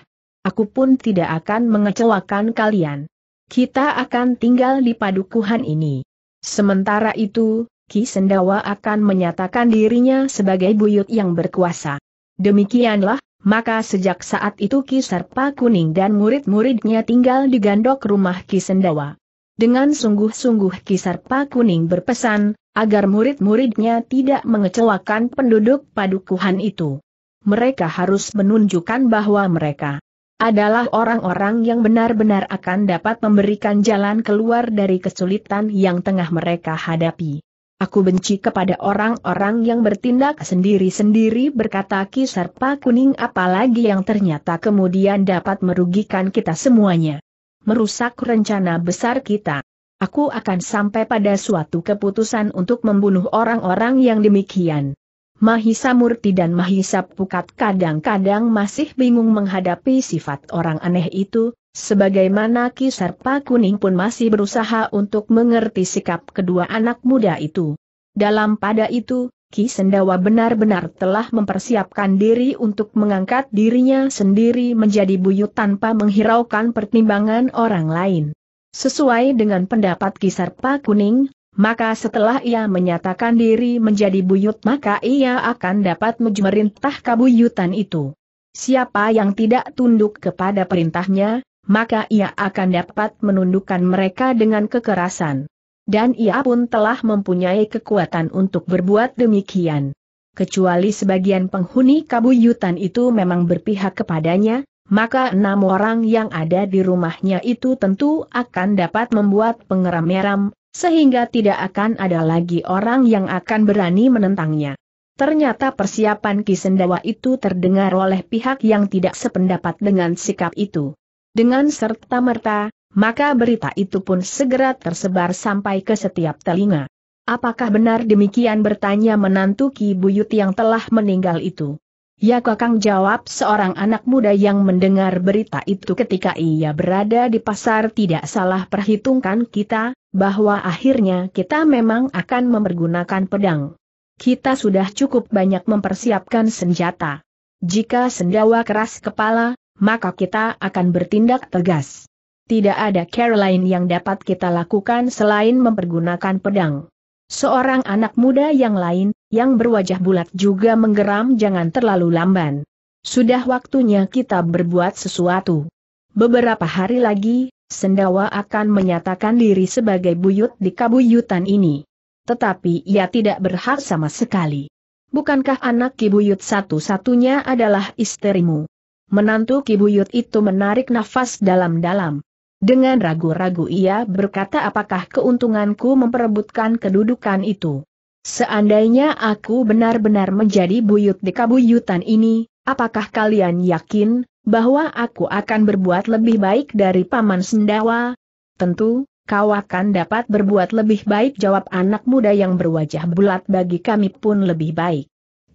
Aku pun tidak akan mengecewakan kalian. Kita akan tinggal di padukuhan ini. Sementara itu, Ki Sendawa akan menyatakan dirinya sebagai buyut yang berkuasa. Demikianlah, maka sejak saat itu Ki Serpa Kuning dan murid-muridnya tinggal di gandok rumah Ki Sendawa. Dengan sungguh-sungguh Ki Serpa Kuning berpesan, agar murid-muridnya tidak mengecewakan penduduk padukuhan itu. Mereka harus menunjukkan bahwa mereka adalah orang-orang yang benar-benar akan dapat memberikan jalan keluar dari kesulitan yang tengah mereka hadapi. Aku benci kepada orang-orang yang bertindak sendiri-sendiri berkata Kisarpa Kuning apalagi yang ternyata kemudian dapat merugikan kita semuanya. Merusak rencana besar kita. Aku akan sampai pada suatu keputusan untuk membunuh orang-orang yang demikian. Mahisa Murti dan Mahisa Pukat kadang-kadang masih bingung menghadapi sifat orang aneh itu, Sebagaimana Kisarpa Kuning pun masih berusaha untuk mengerti sikap kedua anak muda itu. Dalam pada itu, Ki Sendawa benar-benar telah mempersiapkan diri untuk mengangkat dirinya sendiri menjadi buyut tanpa menghiraukan pertimbangan orang lain. Sesuai dengan pendapat Kisarpa Kuning, maka setelah ia menyatakan diri menjadi buyut maka ia akan dapat memerintah kabuyutan itu. Siapa yang tidak tunduk kepada perintahnya, maka ia akan dapat menundukkan mereka dengan kekerasan. Dan ia pun telah mempunyai kekuatan untuk berbuat demikian. Kecuali sebagian penghuni kabuyutan itu memang berpihak kepadanya, maka enam orang yang ada di rumahnya itu tentu akan dapat membuat pengeram-meram, sehingga tidak akan ada lagi orang yang akan berani menentangnya. Ternyata persiapan Kisendawa itu terdengar oleh pihak yang tidak sependapat dengan sikap itu. Dengan serta merta, maka berita itu pun segera tersebar sampai ke setiap telinga. Apakah benar demikian bertanya menantu Ki Buyut yang telah meninggal itu? Ya kakang jawab seorang anak muda yang mendengar berita itu ketika ia berada di pasar tidak salah perhitungkan kita, bahwa akhirnya kita memang akan mempergunakan pedang. Kita sudah cukup banyak mempersiapkan senjata. Jika sendawa keras kepala, maka kita akan bertindak tegas. Tidak ada Caroline yang dapat kita lakukan selain mempergunakan pedang. Seorang anak muda yang lain, yang berwajah bulat juga menggeram jangan terlalu lamban. Sudah waktunya kita berbuat sesuatu. Beberapa hari lagi, Sendawa akan menyatakan diri sebagai buyut di kabuyutan ini. Tetapi ia tidak berhak sama sekali. Bukankah anak kibuyut satu-satunya adalah istrimu? menantu Kibuyut itu menarik nafas dalam-dalam. Dengan ragu-ragu ia berkata apakah keuntunganku memperebutkan kedudukan itu. Seandainya aku benar-benar menjadi buyut di kabuyutan ini, apakah kalian yakin bahwa aku akan berbuat lebih baik dari Paman Sendawa? Tentu, kau akan dapat berbuat lebih baik jawab anak muda yang berwajah bulat bagi kami pun lebih baik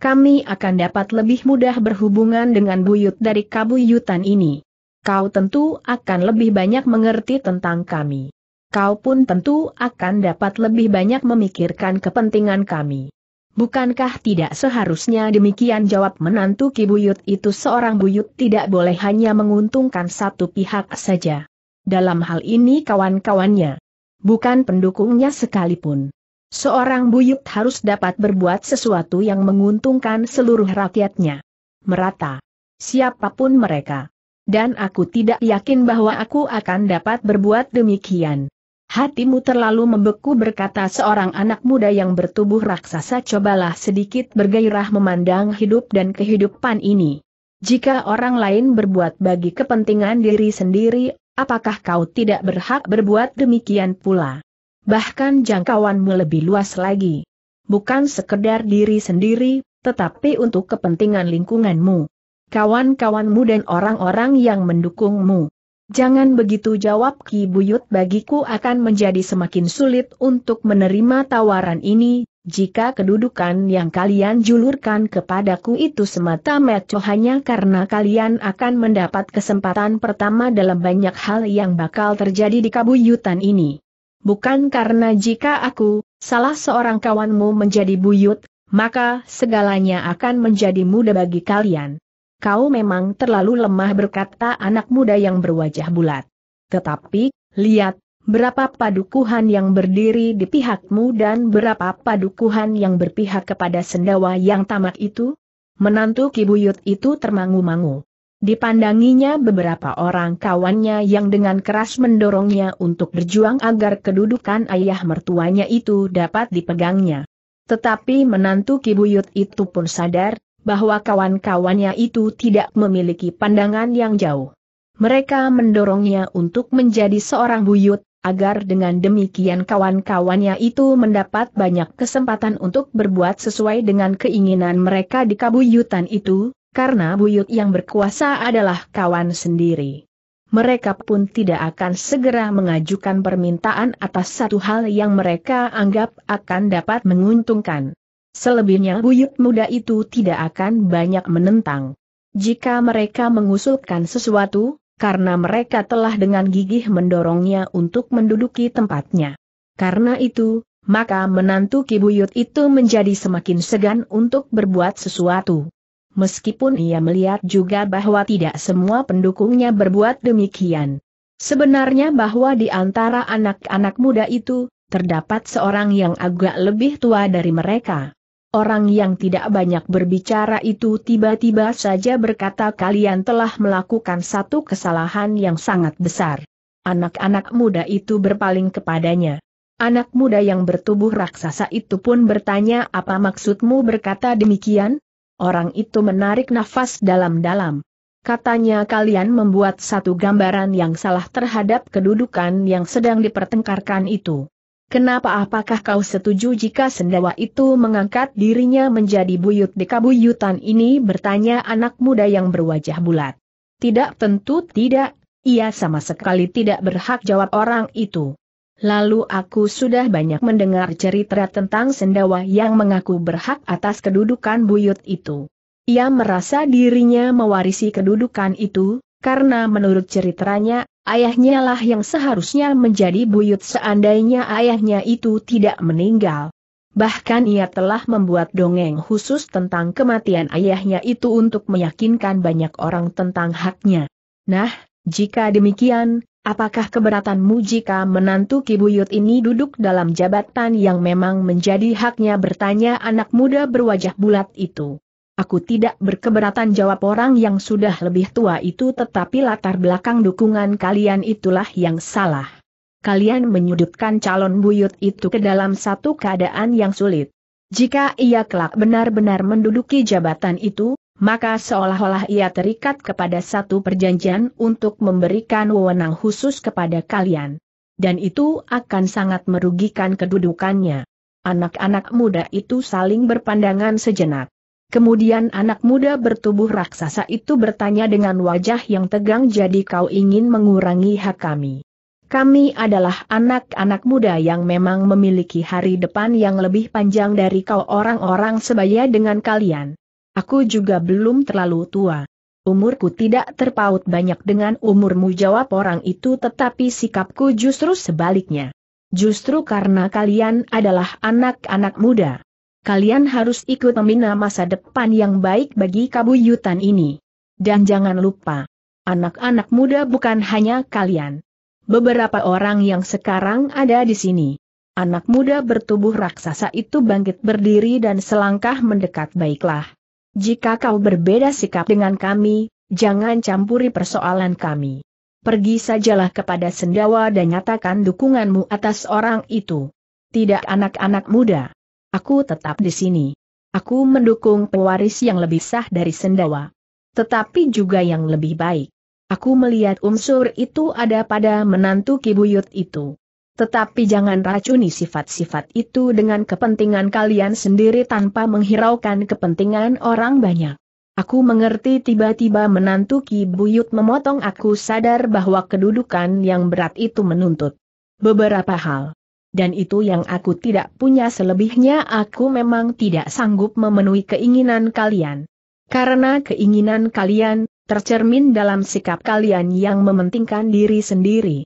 kami akan dapat lebih mudah berhubungan dengan buyut dari kabuyutan ini. Kau tentu akan lebih banyak mengerti tentang kami. Kau pun tentu akan dapat lebih banyak memikirkan kepentingan kami. Bukankah tidak seharusnya demikian jawab menantu Kibuyut itu seorang buyut tidak boleh hanya menguntungkan satu pihak saja. Dalam hal ini kawan-kawannya. Bukan pendukungnya sekalipun. Seorang buyut harus dapat berbuat sesuatu yang menguntungkan seluruh rakyatnya. Merata. Siapapun mereka. Dan aku tidak yakin bahwa aku akan dapat berbuat demikian. Hatimu terlalu membeku berkata seorang anak muda yang bertubuh raksasa cobalah sedikit bergairah memandang hidup dan kehidupan ini. Jika orang lain berbuat bagi kepentingan diri sendiri, apakah kau tidak berhak berbuat demikian pula? bahkan jangkauanmu lebih luas lagi. Bukan sekedar diri sendiri, tetapi untuk kepentingan lingkunganmu, kawan-kawanmu dan orang-orang yang mendukungmu. Jangan begitu jawab Ki Buyut bagiku akan menjadi semakin sulit untuk menerima tawaran ini, jika kedudukan yang kalian julurkan kepadaku itu semata meco hanya karena kalian akan mendapat kesempatan pertama dalam banyak hal yang bakal terjadi di kabuyutan ini bukan karena jika aku, salah seorang kawanmu menjadi buyut, maka segalanya akan menjadi mudah bagi kalian. Kau memang terlalu lemah berkata anak muda yang berwajah bulat. Tetapi, lihat, berapa padukuhan yang berdiri di pihakmu dan berapa padukuhan yang berpihak kepada sendawa yang tamak itu? Menantu kibuyut itu termangu-mangu. Dipandanginya beberapa orang kawannya yang dengan keras mendorongnya untuk berjuang agar kedudukan ayah mertuanya itu dapat dipegangnya. Tetapi menantu Kibuyut itu pun sadar, bahwa kawan-kawannya itu tidak memiliki pandangan yang jauh. Mereka mendorongnya untuk menjadi seorang buyut, agar dengan demikian kawan-kawannya itu mendapat banyak kesempatan untuk berbuat sesuai dengan keinginan mereka di kabuyutan itu, karena buyut yang berkuasa adalah kawan sendiri. Mereka pun tidak akan segera mengajukan permintaan atas satu hal yang mereka anggap akan dapat menguntungkan. Selebihnya buyut muda itu tidak akan banyak menentang. Jika mereka mengusulkan sesuatu, karena mereka telah dengan gigih mendorongnya untuk menduduki tempatnya. Karena itu, maka menantu Kibuyut itu menjadi semakin segan untuk berbuat sesuatu meskipun ia melihat juga bahwa tidak semua pendukungnya berbuat demikian. Sebenarnya bahwa di antara anak-anak muda itu, terdapat seorang yang agak lebih tua dari mereka. Orang yang tidak banyak berbicara itu tiba-tiba saja berkata kalian telah melakukan satu kesalahan yang sangat besar. Anak-anak muda itu berpaling kepadanya. Anak muda yang bertubuh raksasa itu pun bertanya apa maksudmu berkata demikian? Orang itu menarik nafas dalam-dalam. Katanya kalian membuat satu gambaran yang salah terhadap kedudukan yang sedang dipertengkarkan itu. Kenapa apakah kau setuju jika sendawa itu mengangkat dirinya menjadi buyut di kabuyutan ini bertanya anak muda yang berwajah bulat. Tidak tentu tidak, ia sama sekali tidak berhak jawab orang itu. Lalu aku sudah banyak mendengar cerita tentang sendawa yang mengaku berhak atas kedudukan buyut itu. Ia merasa dirinya mewarisi kedudukan itu, karena menurut ceritanya, ayahnya lah yang seharusnya menjadi buyut seandainya ayahnya itu tidak meninggal. Bahkan ia telah membuat dongeng khusus tentang kematian ayahnya itu untuk meyakinkan banyak orang tentang haknya. Nah, jika demikian, Apakah keberatanmu jika menantu Kibuyut ini duduk dalam jabatan yang memang menjadi haknya bertanya anak muda berwajah bulat itu? Aku tidak berkeberatan jawab orang yang sudah lebih tua itu tetapi latar belakang dukungan kalian itulah yang salah. Kalian menyudutkan calon buyut itu ke dalam satu keadaan yang sulit. Jika ia kelak benar-benar menduduki jabatan itu, maka seolah-olah ia terikat kepada satu perjanjian untuk memberikan wewenang khusus kepada kalian. Dan itu akan sangat merugikan kedudukannya. Anak-anak muda itu saling berpandangan sejenak. Kemudian anak muda bertubuh raksasa itu bertanya dengan wajah yang tegang jadi kau ingin mengurangi hak kami. Kami adalah anak-anak muda yang memang memiliki hari depan yang lebih panjang dari kau orang-orang sebaya dengan kalian. Aku juga belum terlalu tua. Umurku tidak terpaut banyak dengan umurmu jawab orang itu tetapi sikapku justru sebaliknya. Justru karena kalian adalah anak-anak muda. Kalian harus ikut membina masa depan yang baik bagi kabuyutan ini. Dan jangan lupa, anak-anak muda bukan hanya kalian. Beberapa orang yang sekarang ada di sini. Anak muda bertubuh raksasa itu bangkit berdiri dan selangkah mendekat baiklah. Jika kau berbeda sikap dengan kami, jangan campuri persoalan kami. Pergi sajalah kepada sendawa dan nyatakan dukunganmu atas orang itu. Tidak anak-anak muda. Aku tetap di sini. Aku mendukung pewaris yang lebih sah dari sendawa. Tetapi juga yang lebih baik. Aku melihat unsur itu ada pada menantu kibuyut itu. Tetapi jangan racuni sifat-sifat itu dengan kepentingan kalian sendiri tanpa menghiraukan kepentingan orang banyak. Aku mengerti tiba-tiba menantu Ki Buyut memotong aku sadar bahwa kedudukan yang berat itu menuntut beberapa hal. Dan itu yang aku tidak punya selebihnya aku memang tidak sanggup memenuhi keinginan kalian. Karena keinginan kalian, tercermin dalam sikap kalian yang mementingkan diri sendiri.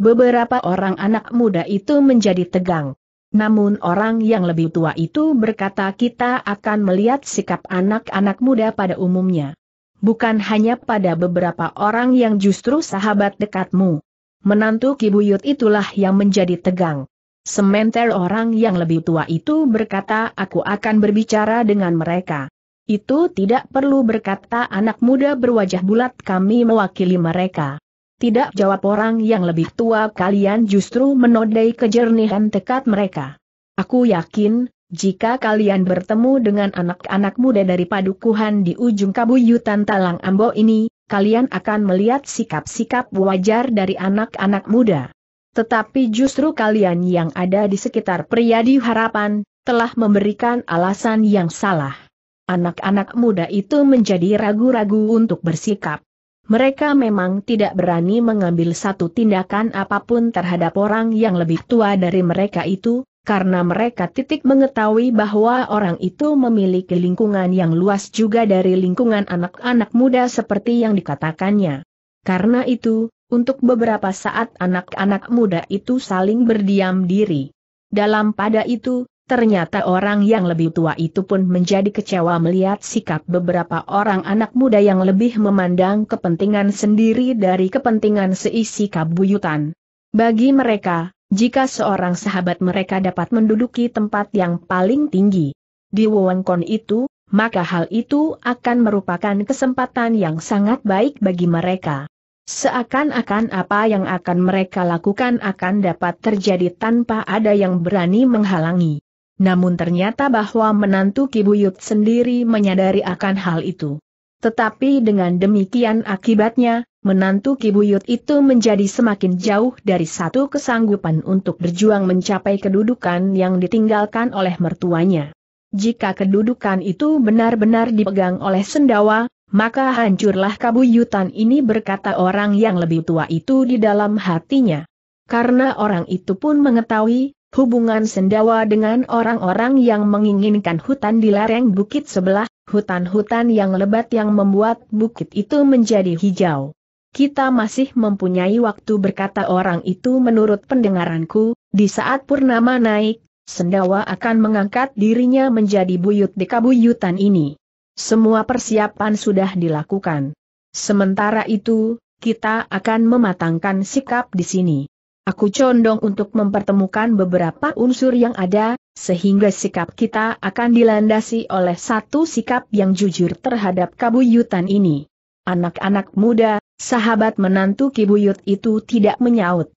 Beberapa orang anak muda itu menjadi tegang. Namun orang yang lebih tua itu berkata kita akan melihat sikap anak-anak muda pada umumnya. Bukan hanya pada beberapa orang yang justru sahabat dekatmu. Menantu Kibuyut itulah yang menjadi tegang. Sementara orang yang lebih tua itu berkata aku akan berbicara dengan mereka. Itu tidak perlu berkata anak muda berwajah bulat kami mewakili mereka. Tidak jawab orang yang lebih tua kalian justru menodai kejernihan tekad mereka. Aku yakin, jika kalian bertemu dengan anak-anak muda dari padukuhan di ujung kabuyutan Talang Ambo ini, kalian akan melihat sikap-sikap wajar dari anak-anak muda. Tetapi justru kalian yang ada di sekitar Priadi Harapan, telah memberikan alasan yang salah. Anak-anak muda itu menjadi ragu-ragu untuk bersikap. Mereka memang tidak berani mengambil satu tindakan apapun terhadap orang yang lebih tua dari mereka itu, karena mereka titik mengetahui bahwa orang itu memiliki lingkungan yang luas juga dari lingkungan anak-anak muda seperti yang dikatakannya. Karena itu, untuk beberapa saat anak-anak muda itu saling berdiam diri. Dalam pada itu, Ternyata orang yang lebih tua itu pun menjadi kecewa melihat sikap beberapa orang anak muda yang lebih memandang kepentingan sendiri dari kepentingan seisi kabuyutan. Bagi mereka, jika seorang sahabat mereka dapat menduduki tempat yang paling tinggi di wewengkon itu, maka hal itu akan merupakan kesempatan yang sangat baik bagi mereka. Seakan-akan apa yang akan mereka lakukan akan dapat terjadi tanpa ada yang berani menghalangi namun ternyata bahwa menantu Kibuyut sendiri menyadari akan hal itu. Tetapi dengan demikian akibatnya, menantu Kibuyut itu menjadi semakin jauh dari satu kesanggupan untuk berjuang mencapai kedudukan yang ditinggalkan oleh mertuanya. Jika kedudukan itu benar-benar dipegang oleh sendawa, maka hancurlah kabuyutan ini berkata orang yang lebih tua itu di dalam hatinya. Karena orang itu pun mengetahui, Hubungan sendawa dengan orang-orang yang menginginkan hutan di lereng bukit sebelah, hutan-hutan yang lebat yang membuat bukit itu menjadi hijau. Kita masih mempunyai waktu berkata orang itu menurut pendengaranku, di saat purnama naik, sendawa akan mengangkat dirinya menjadi buyut di kabuyutan ini. Semua persiapan sudah dilakukan. Sementara itu, kita akan mematangkan sikap di sini. Aku condong untuk mempertemukan beberapa unsur yang ada, sehingga sikap kita akan dilandasi oleh satu sikap yang jujur terhadap kabuyutan ini. Anak-anak muda, sahabat menantu kibuyut itu tidak menyaut.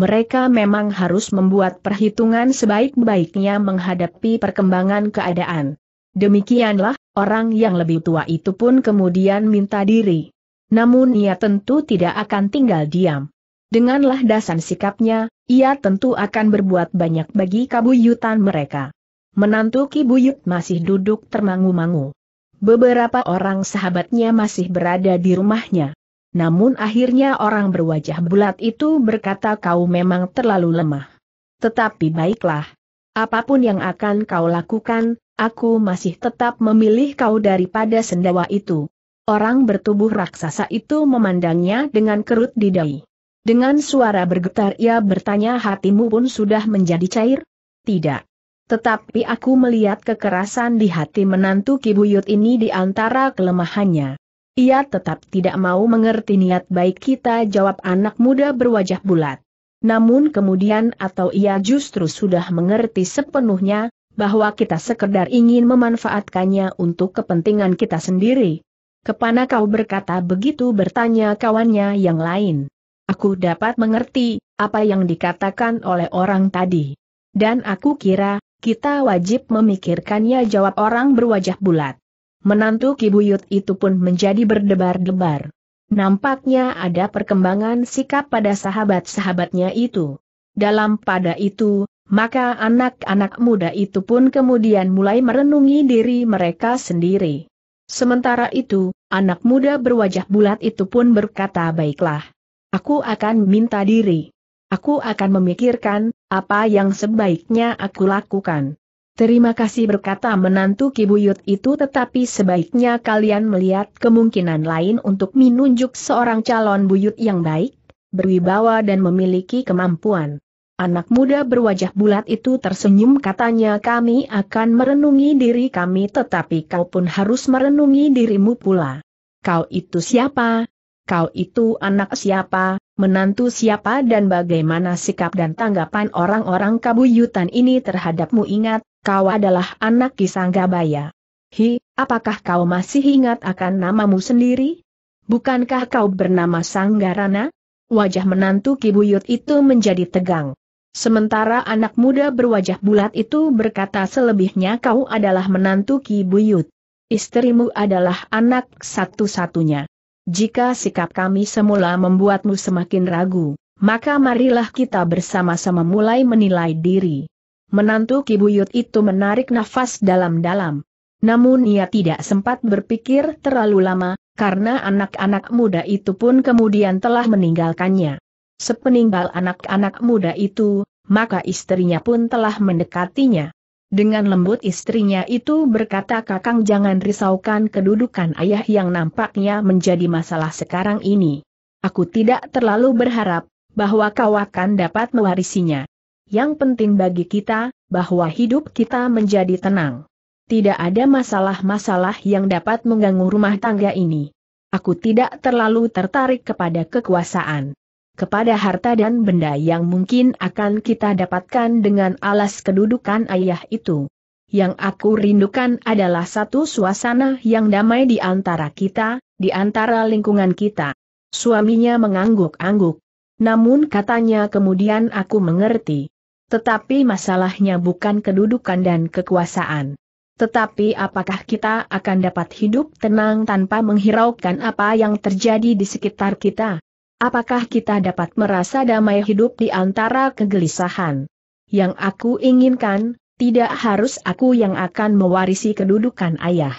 Mereka memang harus membuat perhitungan sebaik-baiknya menghadapi perkembangan keadaan. Demikianlah, orang yang lebih tua itu pun kemudian minta diri. Namun ia tentu tidak akan tinggal diam. Denganlah dasar sikapnya, ia tentu akan berbuat banyak bagi kabuyutan mereka. Menantu Ki Buyut masih duduk termangu-mangu. Beberapa orang sahabatnya masih berada di rumahnya. Namun akhirnya orang berwajah bulat itu berkata kau memang terlalu lemah. Tetapi baiklah. Apapun yang akan kau lakukan, aku masih tetap memilih kau daripada sendawa itu. Orang bertubuh raksasa itu memandangnya dengan kerut di dahi. Dengan suara bergetar ia bertanya hatimu pun sudah menjadi cair? Tidak. Tetapi aku melihat kekerasan di hati menantu Kibuyut ini di antara kelemahannya. Ia tetap tidak mau mengerti niat baik kita jawab anak muda berwajah bulat. Namun kemudian atau ia justru sudah mengerti sepenuhnya, bahwa kita sekedar ingin memanfaatkannya untuk kepentingan kita sendiri. Kepana kau berkata begitu bertanya kawannya yang lain. Aku dapat mengerti apa yang dikatakan oleh orang tadi. Dan aku kira, kita wajib memikirkannya jawab orang berwajah bulat. Menantu Kibuyut itu pun menjadi berdebar-debar. Nampaknya ada perkembangan sikap pada sahabat-sahabatnya itu. Dalam pada itu, maka anak-anak muda itu pun kemudian mulai merenungi diri mereka sendiri. Sementara itu, anak muda berwajah bulat itu pun berkata baiklah. Aku akan minta diri. Aku akan memikirkan, apa yang sebaiknya aku lakukan. Terima kasih berkata menantu Kibuyut itu tetapi sebaiknya kalian melihat kemungkinan lain untuk menunjuk seorang calon buyut yang baik, berwibawa dan memiliki kemampuan. Anak muda berwajah bulat itu tersenyum katanya kami akan merenungi diri kami tetapi kau pun harus merenungi dirimu pula. Kau itu siapa, kau itu anak siapa, menantu siapa dan bagaimana sikap dan tanggapan orang-orang kabuyutan ini terhadapmu ingat, kau adalah anak Kisanggabaya. Hi, apakah kau masih ingat akan namamu sendiri? Bukankah kau bernama Sanggarana? Wajah menantu Kibuyut itu menjadi tegang. Sementara anak muda berwajah bulat itu berkata selebihnya kau adalah menantu Kibuyut. Istrimu adalah anak satu-satunya. Jika sikap kami semula membuatmu semakin ragu, maka marilah kita bersama-sama mulai menilai diri. Menantu Kibuyut itu menarik nafas dalam-dalam. Namun ia tidak sempat berpikir terlalu lama, karena anak-anak muda itu pun kemudian telah meninggalkannya. Sepeninggal anak-anak muda itu, maka istrinya pun telah mendekatinya. Dengan lembut istrinya itu berkata kakang jangan risaukan kedudukan ayah yang nampaknya menjadi masalah sekarang ini. Aku tidak terlalu berharap bahwa kau akan dapat mewarisinya. Yang penting bagi kita, bahwa hidup kita menjadi tenang. Tidak ada masalah-masalah yang dapat mengganggu rumah tangga ini. Aku tidak terlalu tertarik kepada kekuasaan kepada harta dan benda yang mungkin akan kita dapatkan dengan alas kedudukan ayah itu. Yang aku rindukan adalah satu suasana yang damai di antara kita, di antara lingkungan kita. Suaminya mengangguk-angguk. Namun katanya kemudian aku mengerti. Tetapi masalahnya bukan kedudukan dan kekuasaan. Tetapi apakah kita akan dapat hidup tenang tanpa menghiraukan apa yang terjadi di sekitar kita? Apakah kita dapat merasa damai hidup di antara kegelisahan? Yang aku inginkan, tidak harus aku yang akan mewarisi kedudukan ayah.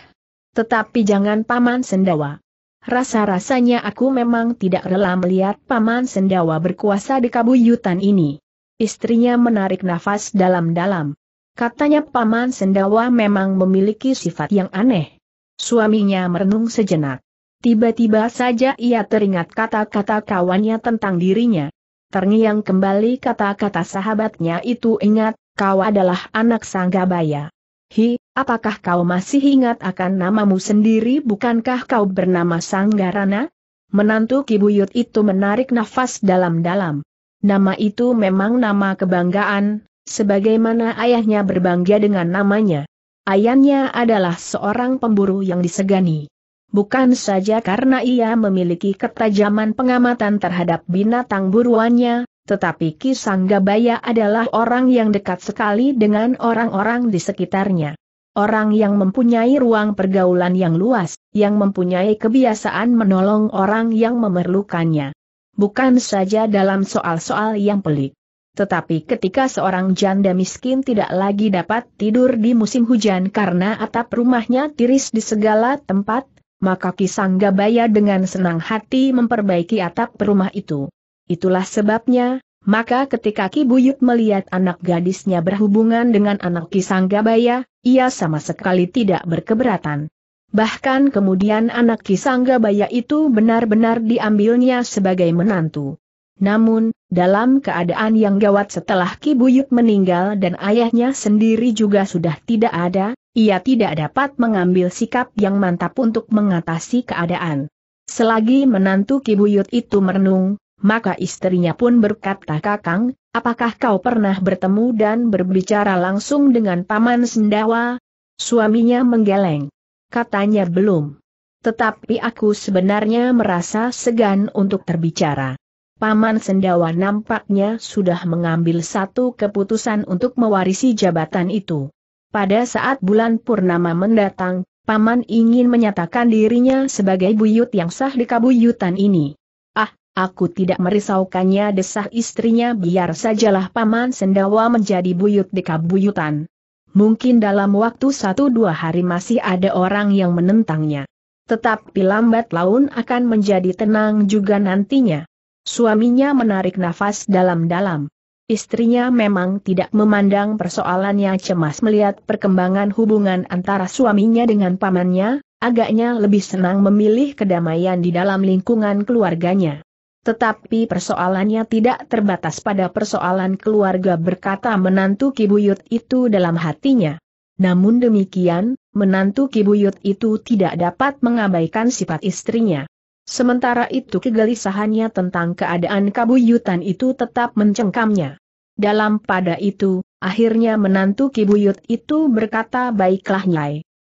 Tetapi jangan Paman Sendawa. Rasa-rasanya aku memang tidak rela melihat Paman Sendawa berkuasa di kabuyutan ini. Istrinya menarik nafas dalam-dalam. Katanya Paman Sendawa memang memiliki sifat yang aneh. Suaminya merenung sejenak. Tiba-tiba saja ia teringat kata-kata kawannya tentang dirinya. Terngiang kembali kata-kata sahabatnya itu ingat, kau adalah anak Sanggabaya. Hi, apakah kau masih ingat akan namamu sendiri bukankah kau bernama Sanggarana? Menantu Kibuyut itu menarik nafas dalam-dalam. Nama itu memang nama kebanggaan, sebagaimana ayahnya berbangga dengan namanya. Ayahnya adalah seorang pemburu yang disegani bukan saja karena ia memiliki ketajaman pengamatan terhadap binatang buruannya, tetapi Ki Sanggabaya adalah orang yang dekat sekali dengan orang-orang di sekitarnya. Orang yang mempunyai ruang pergaulan yang luas, yang mempunyai kebiasaan menolong orang yang memerlukannya. Bukan saja dalam soal-soal yang pelik. Tetapi ketika seorang janda miskin tidak lagi dapat tidur di musim hujan karena atap rumahnya tiris di segala tempat, maka Kisang Gabaya dengan senang hati memperbaiki atap rumah itu. Itulah sebabnya, maka ketika Ki Buyut melihat anak gadisnya berhubungan dengan anak Kisang Gabaya, ia sama sekali tidak berkeberatan. Bahkan kemudian anak Kisang Gabaya itu benar-benar diambilnya sebagai menantu. Namun, dalam keadaan yang gawat setelah Ki Buyut meninggal dan ayahnya sendiri juga sudah tidak ada, ia tidak dapat mengambil sikap yang mantap untuk mengatasi keadaan. Selagi menantu Kibuyut itu merenung, maka istrinya pun berkata Kakang, apakah kau pernah bertemu dan berbicara langsung dengan Paman Sendawa? Suaminya menggeleng. Katanya belum. Tetapi aku sebenarnya merasa segan untuk terbicara. Paman Sendawa nampaknya sudah mengambil satu keputusan untuk mewarisi jabatan itu pada saat bulan purnama mendatang, Paman ingin menyatakan dirinya sebagai buyut yang sah di kabuyutan ini. Ah, aku tidak merisaukannya desah istrinya biar sajalah Paman Sendawa menjadi buyut di kabuyutan. Mungkin dalam waktu satu dua hari masih ada orang yang menentangnya. Tetapi lambat laun akan menjadi tenang juga nantinya. Suaminya menarik nafas dalam-dalam. Istrinya memang tidak memandang persoalannya cemas melihat perkembangan hubungan antara suaminya dengan pamannya, agaknya lebih senang memilih kedamaian di dalam lingkungan keluarganya. Tetapi persoalannya tidak terbatas pada persoalan keluarga berkata menantu Kibuyut itu dalam hatinya. Namun demikian, menantu Kibuyut itu tidak dapat mengabaikan sifat istrinya. Sementara itu kegelisahannya tentang keadaan kabuyutan itu tetap mencengkamnya. Dalam pada itu, akhirnya menantu kibuyut itu berkata baiklah Nyai.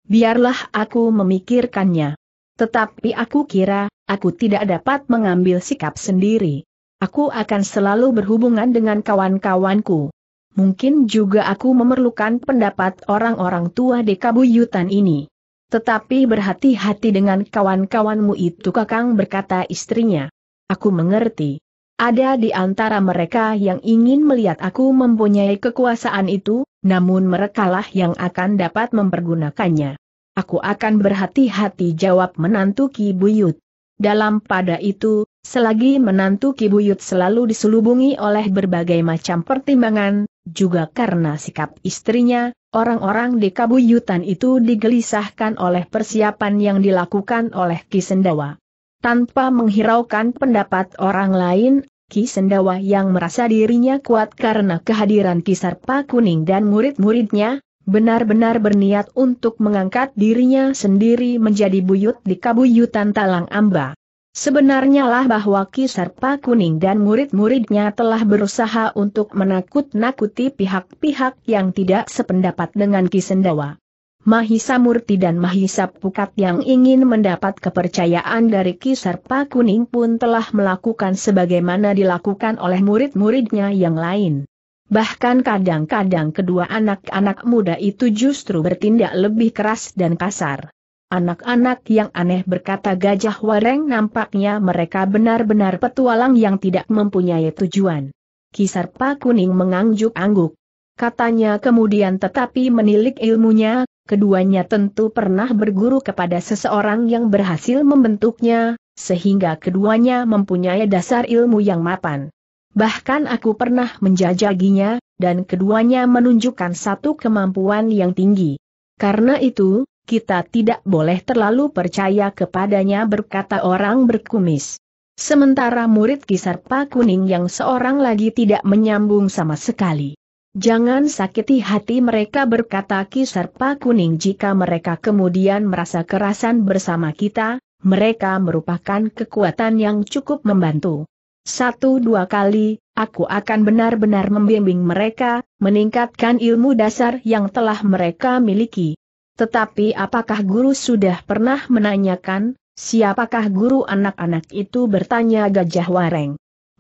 Biarlah aku memikirkannya. Tetapi aku kira, aku tidak dapat mengambil sikap sendiri. Aku akan selalu berhubungan dengan kawan-kawanku. Mungkin juga aku memerlukan pendapat orang-orang tua di kabuyutan ini. Tetapi berhati-hati dengan kawan-kawanmu itu kakang berkata istrinya. Aku mengerti. Ada di antara mereka yang ingin melihat aku mempunyai kekuasaan itu, namun merekalah yang akan dapat mempergunakannya. Aku akan berhati-hati jawab menantu Ki Buyut. Dalam pada itu, selagi menantu Ki Buyut selalu diselubungi oleh berbagai macam pertimbangan, juga karena sikap istrinya, Orang-orang di kabuyutan itu digelisahkan oleh persiapan yang dilakukan oleh Kisendawa. Tanpa menghiraukan pendapat orang lain, Kisendawa yang merasa dirinya kuat karena kehadiran Kisarpa Kuning dan murid-muridnya, benar-benar berniat untuk mengangkat dirinya sendiri menjadi buyut di kabuyutan Talang Amba. Sebenarnya lah bahwa Kisarpa Kuning dan murid-muridnya telah berusaha untuk menakut-nakuti pihak-pihak yang tidak sependapat dengan Kisendawa. Mahisa Murti dan Mahisa Pukat yang ingin mendapat kepercayaan dari Kisarpa Kuning pun telah melakukan sebagaimana dilakukan oleh murid-muridnya yang lain. Bahkan kadang-kadang kedua anak-anak muda itu justru bertindak lebih keras dan kasar. Anak-anak yang aneh berkata Gajah Wareng nampaknya mereka benar-benar petualang yang tidak mempunyai tujuan. Kisar Pak Kuning mengangguk-angguk. Katanya kemudian tetapi menilik ilmunya, keduanya tentu pernah berguru kepada seseorang yang berhasil membentuknya, sehingga keduanya mempunyai dasar ilmu yang mapan. Bahkan aku pernah menjajaginya, dan keduanya menunjukkan satu kemampuan yang tinggi. Karena itu, kita tidak boleh terlalu percaya kepadanya berkata orang berkumis. Sementara murid Kisarpa Kuning yang seorang lagi tidak menyambung sama sekali. Jangan sakiti hati mereka berkata Kisarpa Kuning jika mereka kemudian merasa kerasan bersama kita, mereka merupakan kekuatan yang cukup membantu. Satu dua kali, aku akan benar-benar membimbing mereka, meningkatkan ilmu dasar yang telah mereka miliki. Tetapi apakah guru sudah pernah menanyakan, siapakah guru anak-anak itu bertanya Gajah Wareng.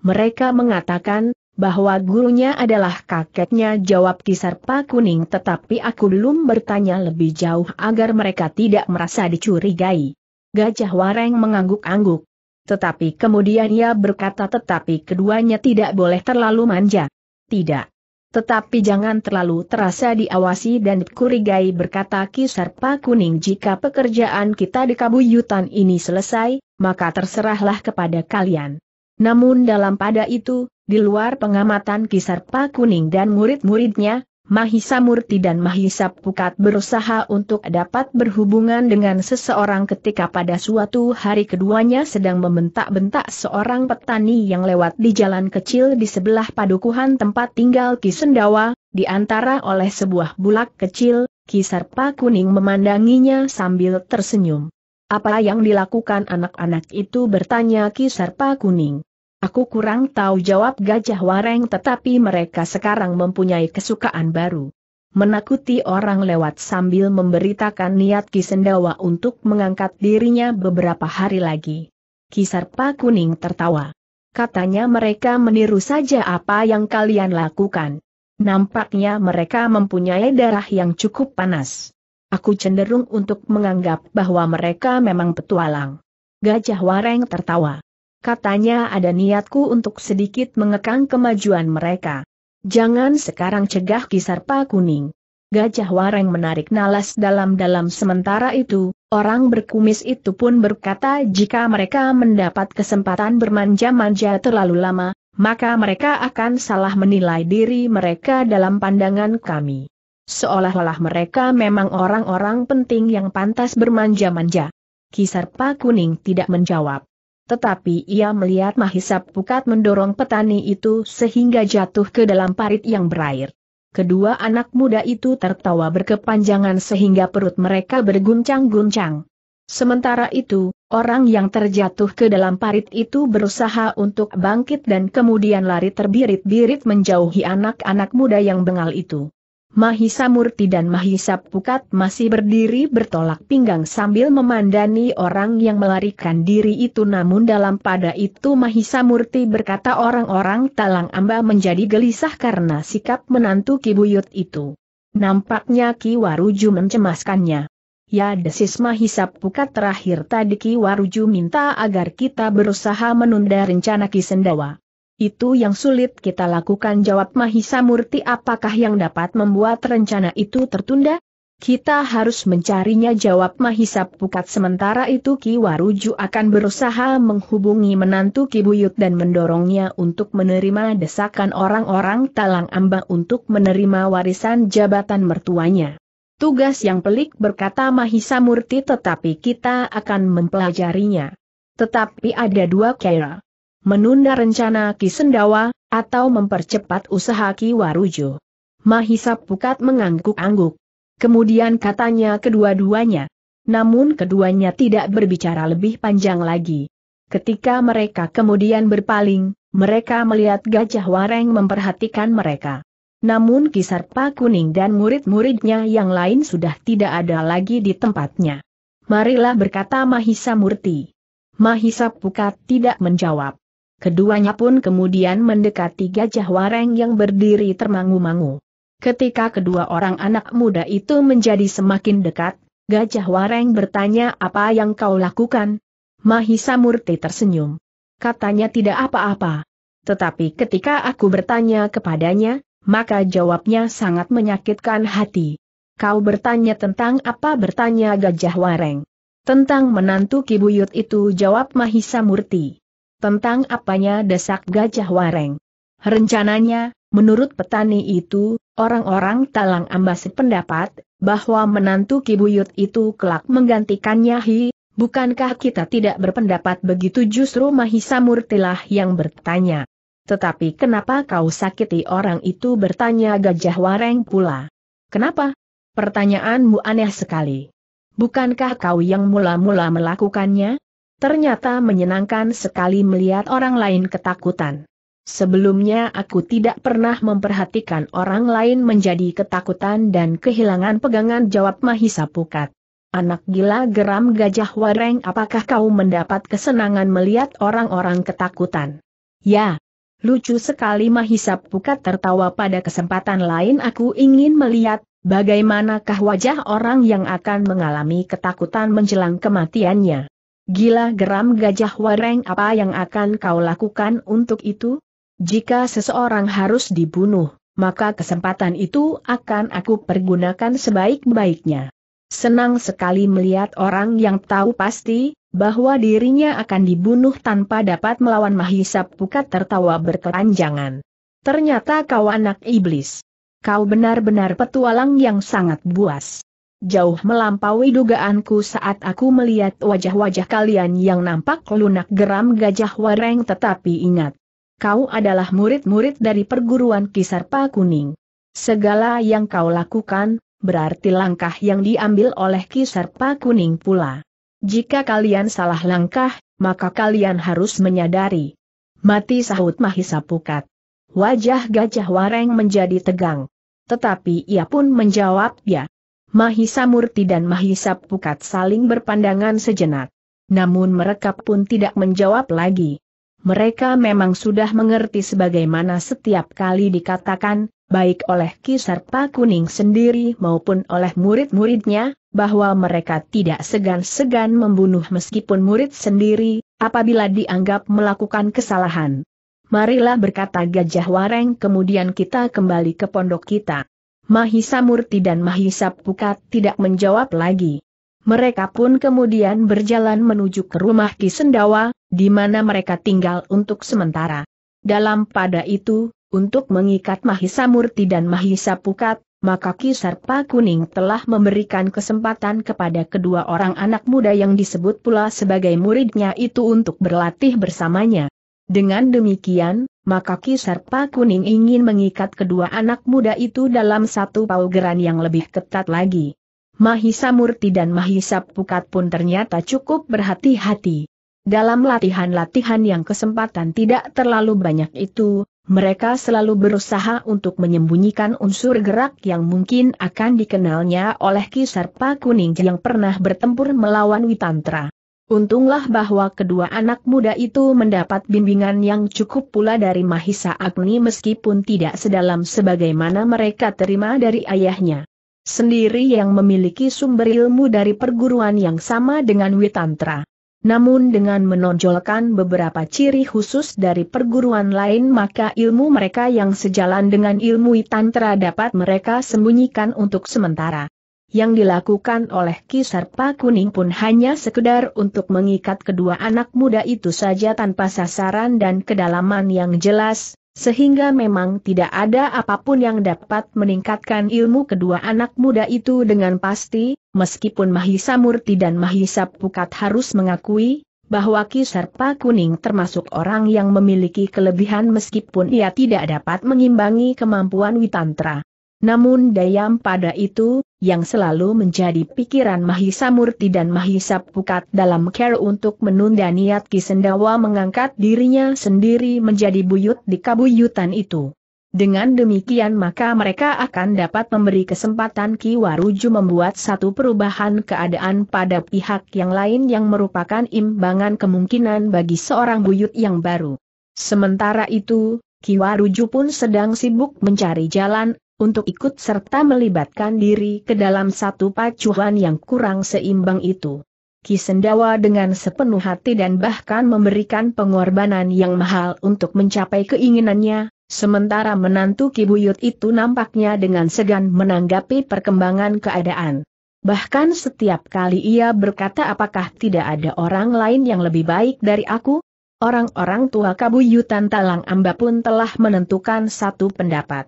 Mereka mengatakan, bahwa gurunya adalah kakeknya jawab Kisarpa Kuning tetapi aku belum bertanya lebih jauh agar mereka tidak merasa dicurigai. Gajah Wareng mengangguk-angguk. Tetapi kemudian ia berkata tetapi keduanya tidak boleh terlalu manja. Tidak. Tetapi jangan terlalu terasa diawasi dan dikurigai berkata Kisarpa Kuning jika pekerjaan kita di kabuyutan ini selesai, maka terserahlah kepada kalian. Namun dalam pada itu, di luar pengamatan Kisarpa Kuning dan murid-muridnya, Mahisa Murti dan Mahisa Pukat berusaha untuk dapat berhubungan dengan seseorang ketika pada suatu hari keduanya sedang membentak-bentak seorang petani yang lewat di jalan kecil di sebelah padukuhan tempat tinggal Kisendawa, di antara oleh sebuah bulak kecil, Kisarpa Kuning memandanginya sambil tersenyum. Apa yang dilakukan anak-anak itu bertanya Kisarpa Kuning. Aku kurang tahu jawab gajah wareng tetapi mereka sekarang mempunyai kesukaan baru. Menakuti orang lewat sambil memberitakan niat Kisendawa untuk mengangkat dirinya beberapa hari lagi. Kisarpa kuning tertawa. Katanya mereka meniru saja apa yang kalian lakukan. Nampaknya mereka mempunyai darah yang cukup panas. Aku cenderung untuk menganggap bahwa mereka memang petualang. Gajah Wareng tertawa katanya ada niatku untuk sedikit mengekang kemajuan mereka. Jangan sekarang cegah Kisarpa Kuning. Gajah Wareng menarik nalas dalam-dalam sementara itu, orang berkumis itu pun berkata jika mereka mendapat kesempatan bermanja-manja terlalu lama, maka mereka akan salah menilai diri mereka dalam pandangan kami. Seolah-olah mereka memang orang-orang penting yang pantas bermanja-manja. Kisarpa Kuning tidak menjawab. Tetapi ia melihat Mahisa Pukat mendorong petani itu sehingga jatuh ke dalam parit yang berair. Kedua anak muda itu tertawa berkepanjangan sehingga perut mereka berguncang-guncang. Sementara itu, orang yang terjatuh ke dalam parit itu berusaha untuk bangkit dan kemudian lari terbirit-birit menjauhi anak-anak muda yang bengal itu. Mahisa Murti dan Mahisa Pukat masih berdiri bertolak pinggang sambil memandani orang yang melarikan diri itu namun dalam pada itu Mahisa Murti berkata orang-orang Talang Amba menjadi gelisah karena sikap menantu Kibuyut itu. Nampaknya Ki Waruju mencemaskannya. Ya desis Mahisa Pukat terakhir tadi Ki Waruju minta agar kita berusaha menunda rencana Ki Sendawa. Itu yang sulit kita lakukan jawab Mahisa Murti apakah yang dapat membuat rencana itu tertunda? Kita harus mencarinya jawab Mahisa Pukat sementara itu Ki Waruju akan berusaha menghubungi menantu Ki Buyut dan mendorongnya untuk menerima desakan orang-orang Talang Amba untuk menerima warisan jabatan mertuanya. Tugas yang pelik berkata Mahisa Murti tetapi kita akan mempelajarinya. Tetapi ada dua kera menunda rencana Ki Sendawa, atau mempercepat usaha Ki Warujo. Mahisa Pukat mengangguk-angguk. Kemudian katanya kedua-duanya. Namun keduanya tidak berbicara lebih panjang lagi. Ketika mereka kemudian berpaling, mereka melihat Gajah Wareng memperhatikan mereka. Namun kisar Kisarpa Kuning dan murid-muridnya yang lain sudah tidak ada lagi di tempatnya. Marilah berkata Mahisa Murti. Mahisa Pukat tidak menjawab. Keduanya pun kemudian mendekati gajah wareng yang berdiri termangu-mangu. Ketika kedua orang anak muda itu menjadi semakin dekat, gajah wareng bertanya apa yang kau lakukan? Mahisa Murti tersenyum. Katanya tidak apa-apa. Tetapi ketika aku bertanya kepadanya, maka jawabnya sangat menyakitkan hati. Kau bertanya tentang apa bertanya gajah wareng? Tentang menantu kibuyut itu jawab Mahisa Murti. Tentang apanya desak gajah wareng. Rencananya, menurut petani itu, orang-orang talang ambas pendapat, bahwa menantu Kibuyut itu kelak menggantikannya Hi, bukankah kita tidak berpendapat begitu justru Mahisa Murtilah yang bertanya. Tetapi kenapa kau sakiti orang itu bertanya gajah wareng pula. Kenapa? Pertanyaanmu aneh sekali. Bukankah kau yang mula-mula melakukannya? Ternyata menyenangkan sekali melihat orang lain ketakutan. Sebelumnya aku tidak pernah memperhatikan orang lain menjadi ketakutan dan kehilangan pegangan jawab Mahisa Pukat. Anak gila geram gajah wareng apakah kau mendapat kesenangan melihat orang-orang ketakutan? Ya. Lucu sekali Mahisa Pukat tertawa pada kesempatan lain aku ingin melihat bagaimanakah wajah orang yang akan mengalami ketakutan menjelang kematiannya. Gila geram gajah wareng apa yang akan kau lakukan untuk itu? Jika seseorang harus dibunuh, maka kesempatan itu akan aku pergunakan sebaik-baiknya. Senang sekali melihat orang yang tahu pasti, bahwa dirinya akan dibunuh tanpa dapat melawan Mahisa Pukat tertawa berkelanjangan. Ternyata kau anak iblis. Kau benar-benar petualang yang sangat buas jauh melampaui dugaanku saat aku melihat wajah-wajah kalian yang nampak lunak geram gajah wareng tetapi ingat. Kau adalah murid-murid dari perguruan Kisarpa Kuning. Segala yang kau lakukan, berarti langkah yang diambil oleh Kisarpa Kuning pula. Jika kalian salah langkah, maka kalian harus menyadari. Mati sahut Mahisa Pukat. Wajah gajah wareng menjadi tegang. Tetapi ia pun menjawab ya. Mahisa Murti dan Mahisa Pukat saling berpandangan sejenak. Namun mereka pun tidak menjawab lagi. Mereka memang sudah mengerti sebagaimana setiap kali dikatakan, baik oleh Kisarpa Kuning sendiri maupun oleh murid-muridnya, bahwa mereka tidak segan-segan membunuh meskipun murid sendiri, apabila dianggap melakukan kesalahan. Marilah berkata Gajah Wareng kemudian kita kembali ke pondok kita. Mahisa Murti dan Mahisa Pukat tidak menjawab lagi. Mereka pun kemudian berjalan menuju ke rumah Ki Sendawa, di mana mereka tinggal untuk sementara. Dalam pada itu, untuk mengikat Mahisa Murti dan Mahisa Pukat, maka Ki Sarpa Kuning telah memberikan kesempatan kepada kedua orang anak muda yang disebut pula sebagai muridnya itu untuk berlatih bersamanya. Dengan demikian, maka Kisarpa Kuning ingin mengikat kedua anak muda itu dalam satu paugeran yang lebih ketat lagi. Mahisa Murti dan Mahisa Pukat pun ternyata cukup berhati-hati. Dalam latihan-latihan yang kesempatan tidak terlalu banyak itu, mereka selalu berusaha untuk menyembunyikan unsur gerak yang mungkin akan dikenalnya oleh Kisarpa Kuning yang pernah bertempur melawan Witantra. Untunglah bahwa kedua anak muda itu mendapat bimbingan yang cukup pula dari Mahisa Agni meskipun tidak sedalam sebagaimana mereka terima dari ayahnya. Sendiri yang memiliki sumber ilmu dari perguruan yang sama dengan Witantra. Namun dengan menonjolkan beberapa ciri khusus dari perguruan lain maka ilmu mereka yang sejalan dengan ilmu Witantra dapat mereka sembunyikan untuk sementara yang dilakukan oleh Kisarpa Kuning pun hanya sekedar untuk mengikat kedua anak muda itu saja tanpa sasaran dan kedalaman yang jelas, sehingga memang tidak ada apapun yang dapat meningkatkan ilmu kedua anak muda itu dengan pasti, meskipun Mahisa Murti dan Mahisa Pukat harus mengakui, bahwa Kisarpa Kuning termasuk orang yang memiliki kelebihan meskipun ia tidak dapat mengimbangi kemampuan Witantra. Namun dayam pada itu, yang selalu menjadi pikiran Mahisa Murti dan Mahisa Pukat dalam care untuk menunda niat Kisendawa mengangkat dirinya sendiri menjadi buyut di kabuyutan itu. Dengan demikian maka mereka akan dapat memberi kesempatan Ki Waruju membuat satu perubahan keadaan pada pihak yang lain yang merupakan imbangan kemungkinan bagi seorang buyut yang baru. Sementara itu, Ki Waruju pun sedang sibuk mencari jalan untuk ikut serta melibatkan diri ke dalam satu pacuan yang kurang seimbang itu. Kisendawa dengan sepenuh hati dan bahkan memberikan pengorbanan yang mahal untuk mencapai keinginannya, sementara menantu Kibuyut itu nampaknya dengan segan menanggapi perkembangan keadaan. Bahkan setiap kali ia berkata apakah tidak ada orang lain yang lebih baik dari aku? Orang-orang tua kabuyutan talang amba pun telah menentukan satu pendapat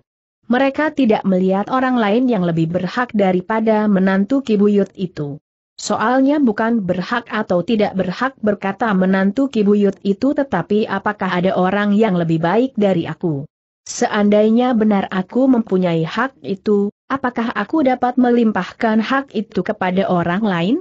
mereka tidak melihat orang lain yang lebih berhak daripada menantu Kibuyut itu. Soalnya bukan berhak atau tidak berhak berkata menantu Kibuyut itu tetapi apakah ada orang yang lebih baik dari aku? Seandainya benar aku mempunyai hak itu, apakah aku dapat melimpahkan hak itu kepada orang lain?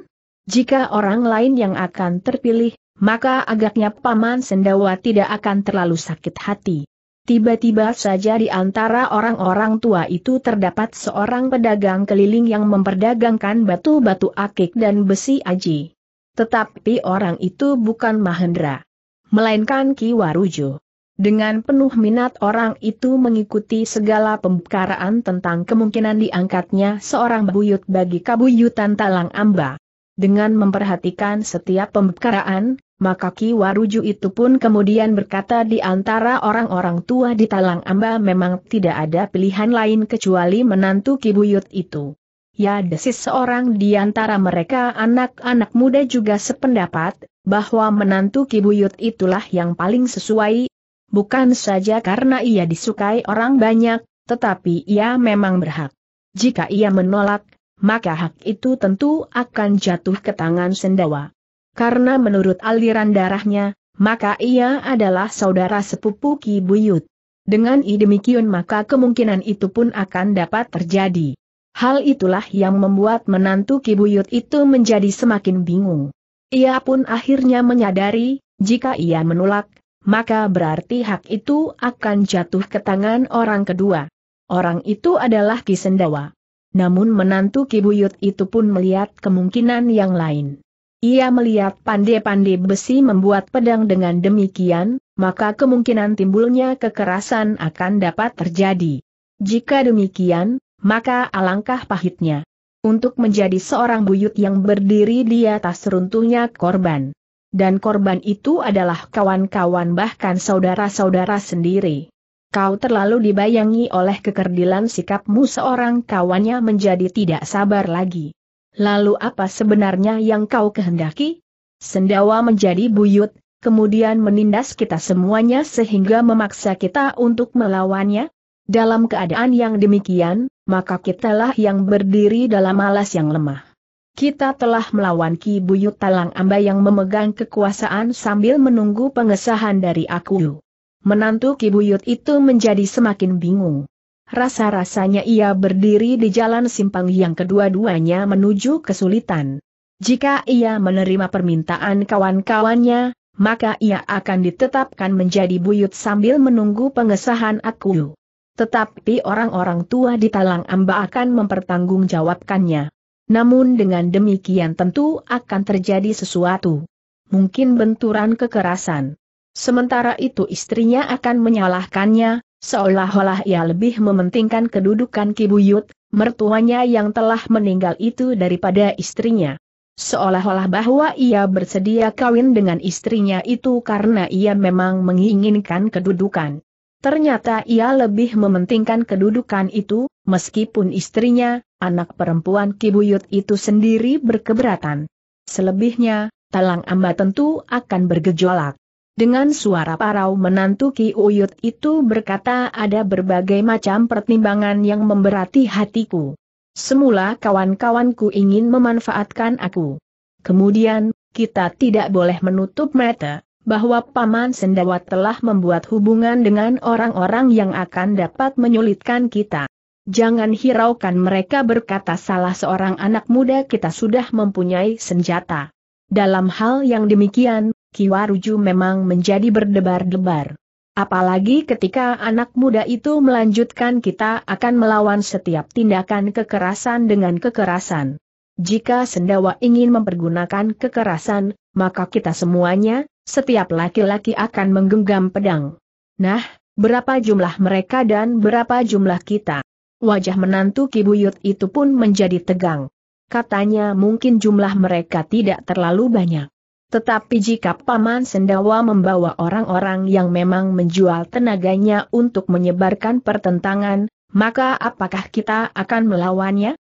Jika orang lain yang akan terpilih, maka agaknya Paman Sendawa tidak akan terlalu sakit hati. Tiba-tiba saja di antara orang-orang tua itu terdapat seorang pedagang keliling yang memperdagangkan batu-batu akik dan besi aji. Tetapi orang itu bukan Mahendra, melainkan Ki Warujo. Dengan penuh minat orang itu mengikuti segala pembicaraan tentang kemungkinan diangkatnya seorang buyut bagi kabuyutan Talang Amba. Dengan memperhatikan setiap pembicaraan, maka Ki Waruju itu pun kemudian berkata di antara orang-orang tua di Talang Amba memang tidak ada pilihan lain kecuali menantu Ki Buyut itu. Ya desis seorang di antara mereka anak-anak muda juga sependapat, bahwa menantu Ki Buyut itulah yang paling sesuai, bukan saja karena ia disukai orang banyak, tetapi ia memang berhak. Jika ia menolak, maka hak itu tentu akan jatuh ke tangan sendawa karena menurut aliran darahnya, maka ia adalah saudara sepupu Ki Buyut. Dengan demikian maka kemungkinan itu pun akan dapat terjadi. Hal itulah yang membuat menantu Ki Buyut itu menjadi semakin bingung. Ia pun akhirnya menyadari, jika ia menolak, maka berarti hak itu akan jatuh ke tangan orang kedua. Orang itu adalah Ki Sendawa. Namun menantu Ki Buyut itu pun melihat kemungkinan yang lain. Ia melihat pandai-pandai besi membuat pedang dengan demikian, maka kemungkinan timbulnya kekerasan akan dapat terjadi. Jika demikian, maka alangkah pahitnya. Untuk menjadi seorang buyut yang berdiri di atas runtuhnya korban. Dan korban itu adalah kawan-kawan bahkan saudara-saudara sendiri. Kau terlalu dibayangi oleh kekerdilan sikapmu seorang kawannya menjadi tidak sabar lagi. Lalu apa sebenarnya yang kau kehendaki? Sendawa menjadi buyut, kemudian menindas kita semuanya sehingga memaksa kita untuk melawannya? Dalam keadaan yang demikian, maka kitalah yang berdiri dalam alas yang lemah. Kita telah melawan Ki Buyut Talang Amba yang memegang kekuasaan sambil menunggu pengesahan dari aku. Menantu Ki Buyut itu menjadi semakin bingung. Rasa-rasanya ia berdiri di jalan simpang yang kedua-duanya menuju kesulitan. Jika ia menerima permintaan kawan-kawannya, maka ia akan ditetapkan menjadi buyut sambil menunggu pengesahan aku. Tetapi orang-orang tua di Talang Amba akan mempertanggungjawabkannya. Namun dengan demikian tentu akan terjadi sesuatu. Mungkin benturan kekerasan. Sementara itu istrinya akan menyalahkannya, Seolah-olah ia lebih mementingkan kedudukan Kibuyut, mertuanya yang telah meninggal itu daripada istrinya. Seolah-olah bahwa ia bersedia kawin dengan istrinya itu karena ia memang menginginkan kedudukan. Ternyata ia lebih mementingkan kedudukan itu, meskipun istrinya, anak perempuan Kibuyut itu sendiri berkeberatan. Selebihnya, Talang Amba tentu akan bergejolak. Dengan suara parau menantu Ki Uyut itu berkata ada berbagai macam pertimbangan yang memberati hatiku. Semula kawan-kawanku ingin memanfaatkan aku. Kemudian, kita tidak boleh menutup mata, bahwa Paman Sendawa telah membuat hubungan dengan orang-orang yang akan dapat menyulitkan kita. Jangan hiraukan mereka berkata salah seorang anak muda kita sudah mempunyai senjata. Dalam hal yang demikian, Kiwaruju memang menjadi berdebar-debar. Apalagi ketika anak muda itu melanjutkan kita akan melawan setiap tindakan kekerasan dengan kekerasan. Jika sendawa ingin mempergunakan kekerasan, maka kita semuanya, setiap laki-laki akan menggenggam pedang. Nah, berapa jumlah mereka dan berapa jumlah kita? Wajah menantu Kibuyut itu pun menjadi tegang. Katanya mungkin jumlah mereka tidak terlalu banyak. Tetapi jika Paman Sendawa membawa orang-orang yang memang menjual tenaganya untuk menyebarkan pertentangan, maka apakah kita akan melawannya?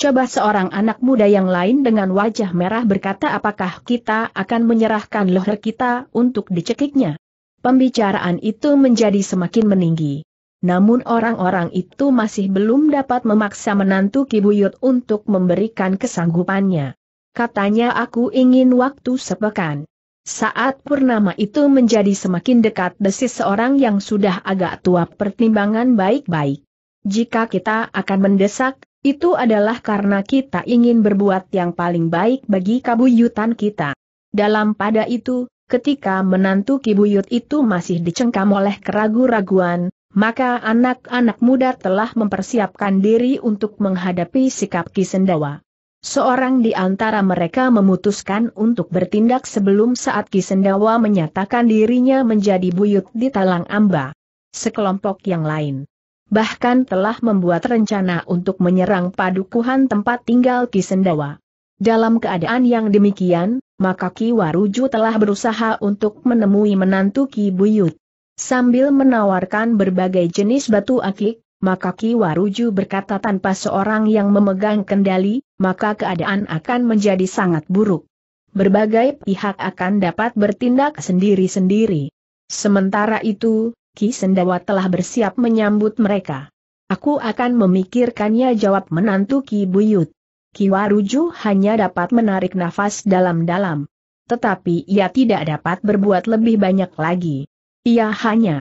Coba seorang anak muda yang lain dengan wajah merah berkata apakah kita akan menyerahkan leher kita untuk dicekiknya. Pembicaraan itu menjadi semakin meninggi. Namun orang-orang itu masih belum dapat memaksa menantu Kibuyut untuk memberikan kesanggupannya katanya aku ingin waktu sepekan. Saat purnama itu menjadi semakin dekat desis seorang yang sudah agak tua pertimbangan baik-baik. Jika kita akan mendesak, itu adalah karena kita ingin berbuat yang paling baik bagi kabuyutan kita. Dalam pada itu, ketika menantu kibuyut itu masih dicengkam oleh keragu-raguan, maka anak-anak muda telah mempersiapkan diri untuk menghadapi sikap Kisendawa. Seorang di antara mereka memutuskan untuk bertindak sebelum saat Kisendawa menyatakan dirinya menjadi buyut di Talang Amba. Sekelompok yang lain bahkan telah membuat rencana untuk menyerang padukuhan tempat tinggal Kisendawa. Dalam keadaan yang demikian, maka Ki Waruju telah berusaha untuk menemui menantu Ki Buyut. Sambil menawarkan berbagai jenis batu akik, maka Ki Waruju berkata tanpa seorang yang memegang kendali, maka keadaan akan menjadi sangat buruk. Berbagai pihak akan dapat bertindak sendiri-sendiri. Sementara itu, Ki Sendawa telah bersiap menyambut mereka. Aku akan memikirkannya jawab menantu Ki Buyut. Ki Waruju hanya dapat menarik nafas dalam-dalam. Tetapi ia tidak dapat berbuat lebih banyak lagi. Ia hanya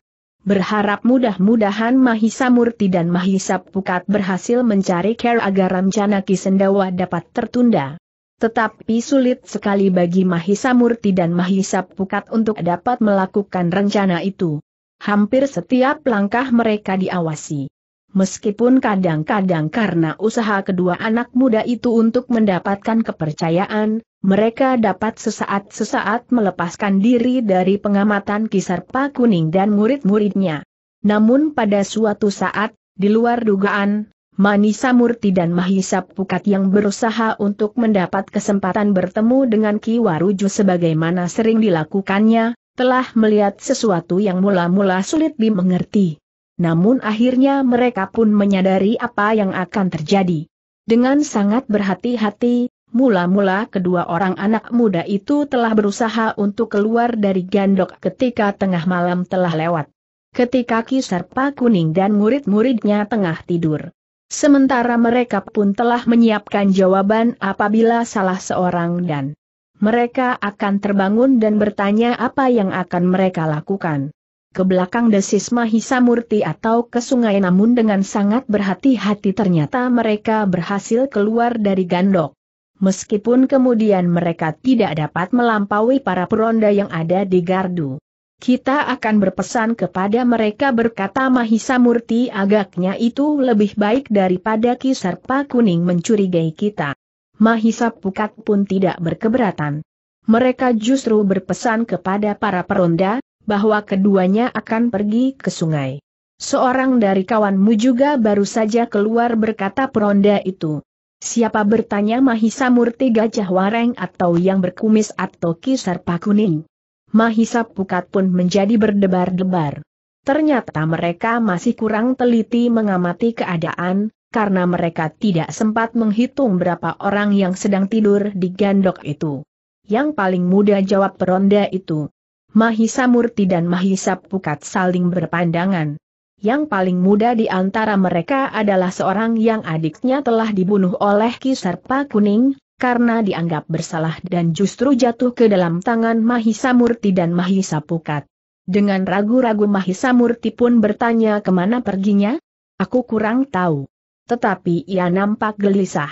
berharap mudah-mudahan Mahisa Murti dan Mahisa Pukat berhasil mencari care agar rencana Kisendawa dapat tertunda. Tetapi sulit sekali bagi Mahisa Murti dan Mahisa Pukat untuk dapat melakukan rencana itu. Hampir setiap langkah mereka diawasi. Meskipun kadang-kadang karena usaha kedua anak muda itu untuk mendapatkan kepercayaan, mereka dapat sesaat-sesaat melepaskan diri dari pengamatan Pak Kuning dan murid-muridnya. Namun pada suatu saat, di luar dugaan, Manisa Murti dan Mahisa Pukat yang berusaha untuk mendapat kesempatan bertemu dengan Ki Waruju sebagaimana sering dilakukannya, telah melihat sesuatu yang mula-mula sulit dimengerti namun akhirnya mereka pun menyadari apa yang akan terjadi. Dengan sangat berhati-hati, mula-mula kedua orang anak muda itu telah berusaha untuk keluar dari gandok ketika tengah malam telah lewat. Ketika Kisarpa Kuning dan murid-muridnya tengah tidur. Sementara mereka pun telah menyiapkan jawaban apabila salah seorang dan mereka akan terbangun dan bertanya apa yang akan mereka lakukan ke belakang desis Mahisa Murti atau ke sungai namun dengan sangat berhati-hati ternyata mereka berhasil keluar dari gandok. Meskipun kemudian mereka tidak dapat melampaui para peronda yang ada di gardu. Kita akan berpesan kepada mereka berkata Mahisa Murti agaknya itu lebih baik daripada kisar Kisarpa Kuning mencurigai kita. Mahisa Pukat pun tidak berkeberatan. Mereka justru berpesan kepada para peronda, bahwa keduanya akan pergi ke sungai. Seorang dari kawanmu juga baru saja keluar berkata peronda itu. Siapa bertanya Mahisa Murti Gajah Wareng atau yang berkumis atau kisarpa kuning? Mahisa Pukat pun menjadi berdebar-debar. Ternyata mereka masih kurang teliti mengamati keadaan, karena mereka tidak sempat menghitung berapa orang yang sedang tidur di gandok itu. Yang paling muda jawab peronda itu, Mahisa Murti dan Mahisa Pukat saling berpandangan. Yang paling muda di antara mereka adalah seorang yang adiknya telah dibunuh oleh kisar Pak Kuning, karena dianggap bersalah dan justru jatuh ke dalam tangan Mahisa Murti dan Mahisa Pukat. Dengan ragu-ragu Mahisa Murti pun bertanya kemana perginya? Aku kurang tahu. Tetapi ia nampak gelisah.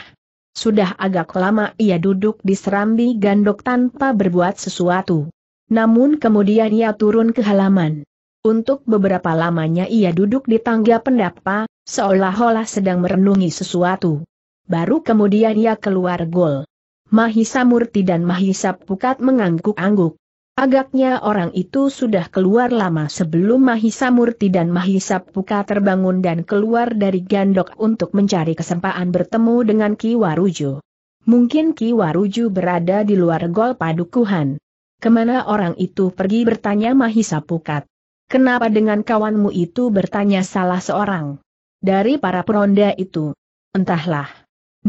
Sudah agak lama ia duduk di serambi gandok tanpa berbuat sesuatu. Namun kemudian ia turun ke halaman. Untuk beberapa lamanya ia duduk di tangga pendapa, seolah-olah sedang merenungi sesuatu. Baru kemudian ia keluar gol. Mahisa Murti dan Mahisa Pukat mengangguk-angguk. Agaknya orang itu sudah keluar lama sebelum Mahisa Murti dan Mahisa Puka terbangun dan keluar dari gandok untuk mencari kesempatan bertemu dengan Ki Warujo. Mungkin Ki Warujo berada di luar gol padukuhan. Kemana orang itu pergi bertanya Mahisa Pukat. Kenapa dengan kawanmu itu bertanya salah seorang? Dari para peronda itu. Entahlah.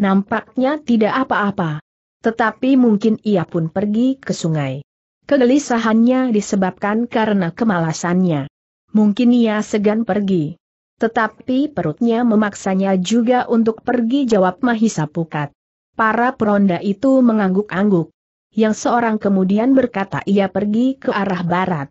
Nampaknya tidak apa-apa. Tetapi mungkin ia pun pergi ke sungai. Kegelisahannya disebabkan karena kemalasannya. Mungkin ia segan pergi. Tetapi perutnya memaksanya juga untuk pergi jawab Mahisa Pukat. Para peronda itu mengangguk-angguk yang seorang kemudian berkata ia pergi ke arah barat.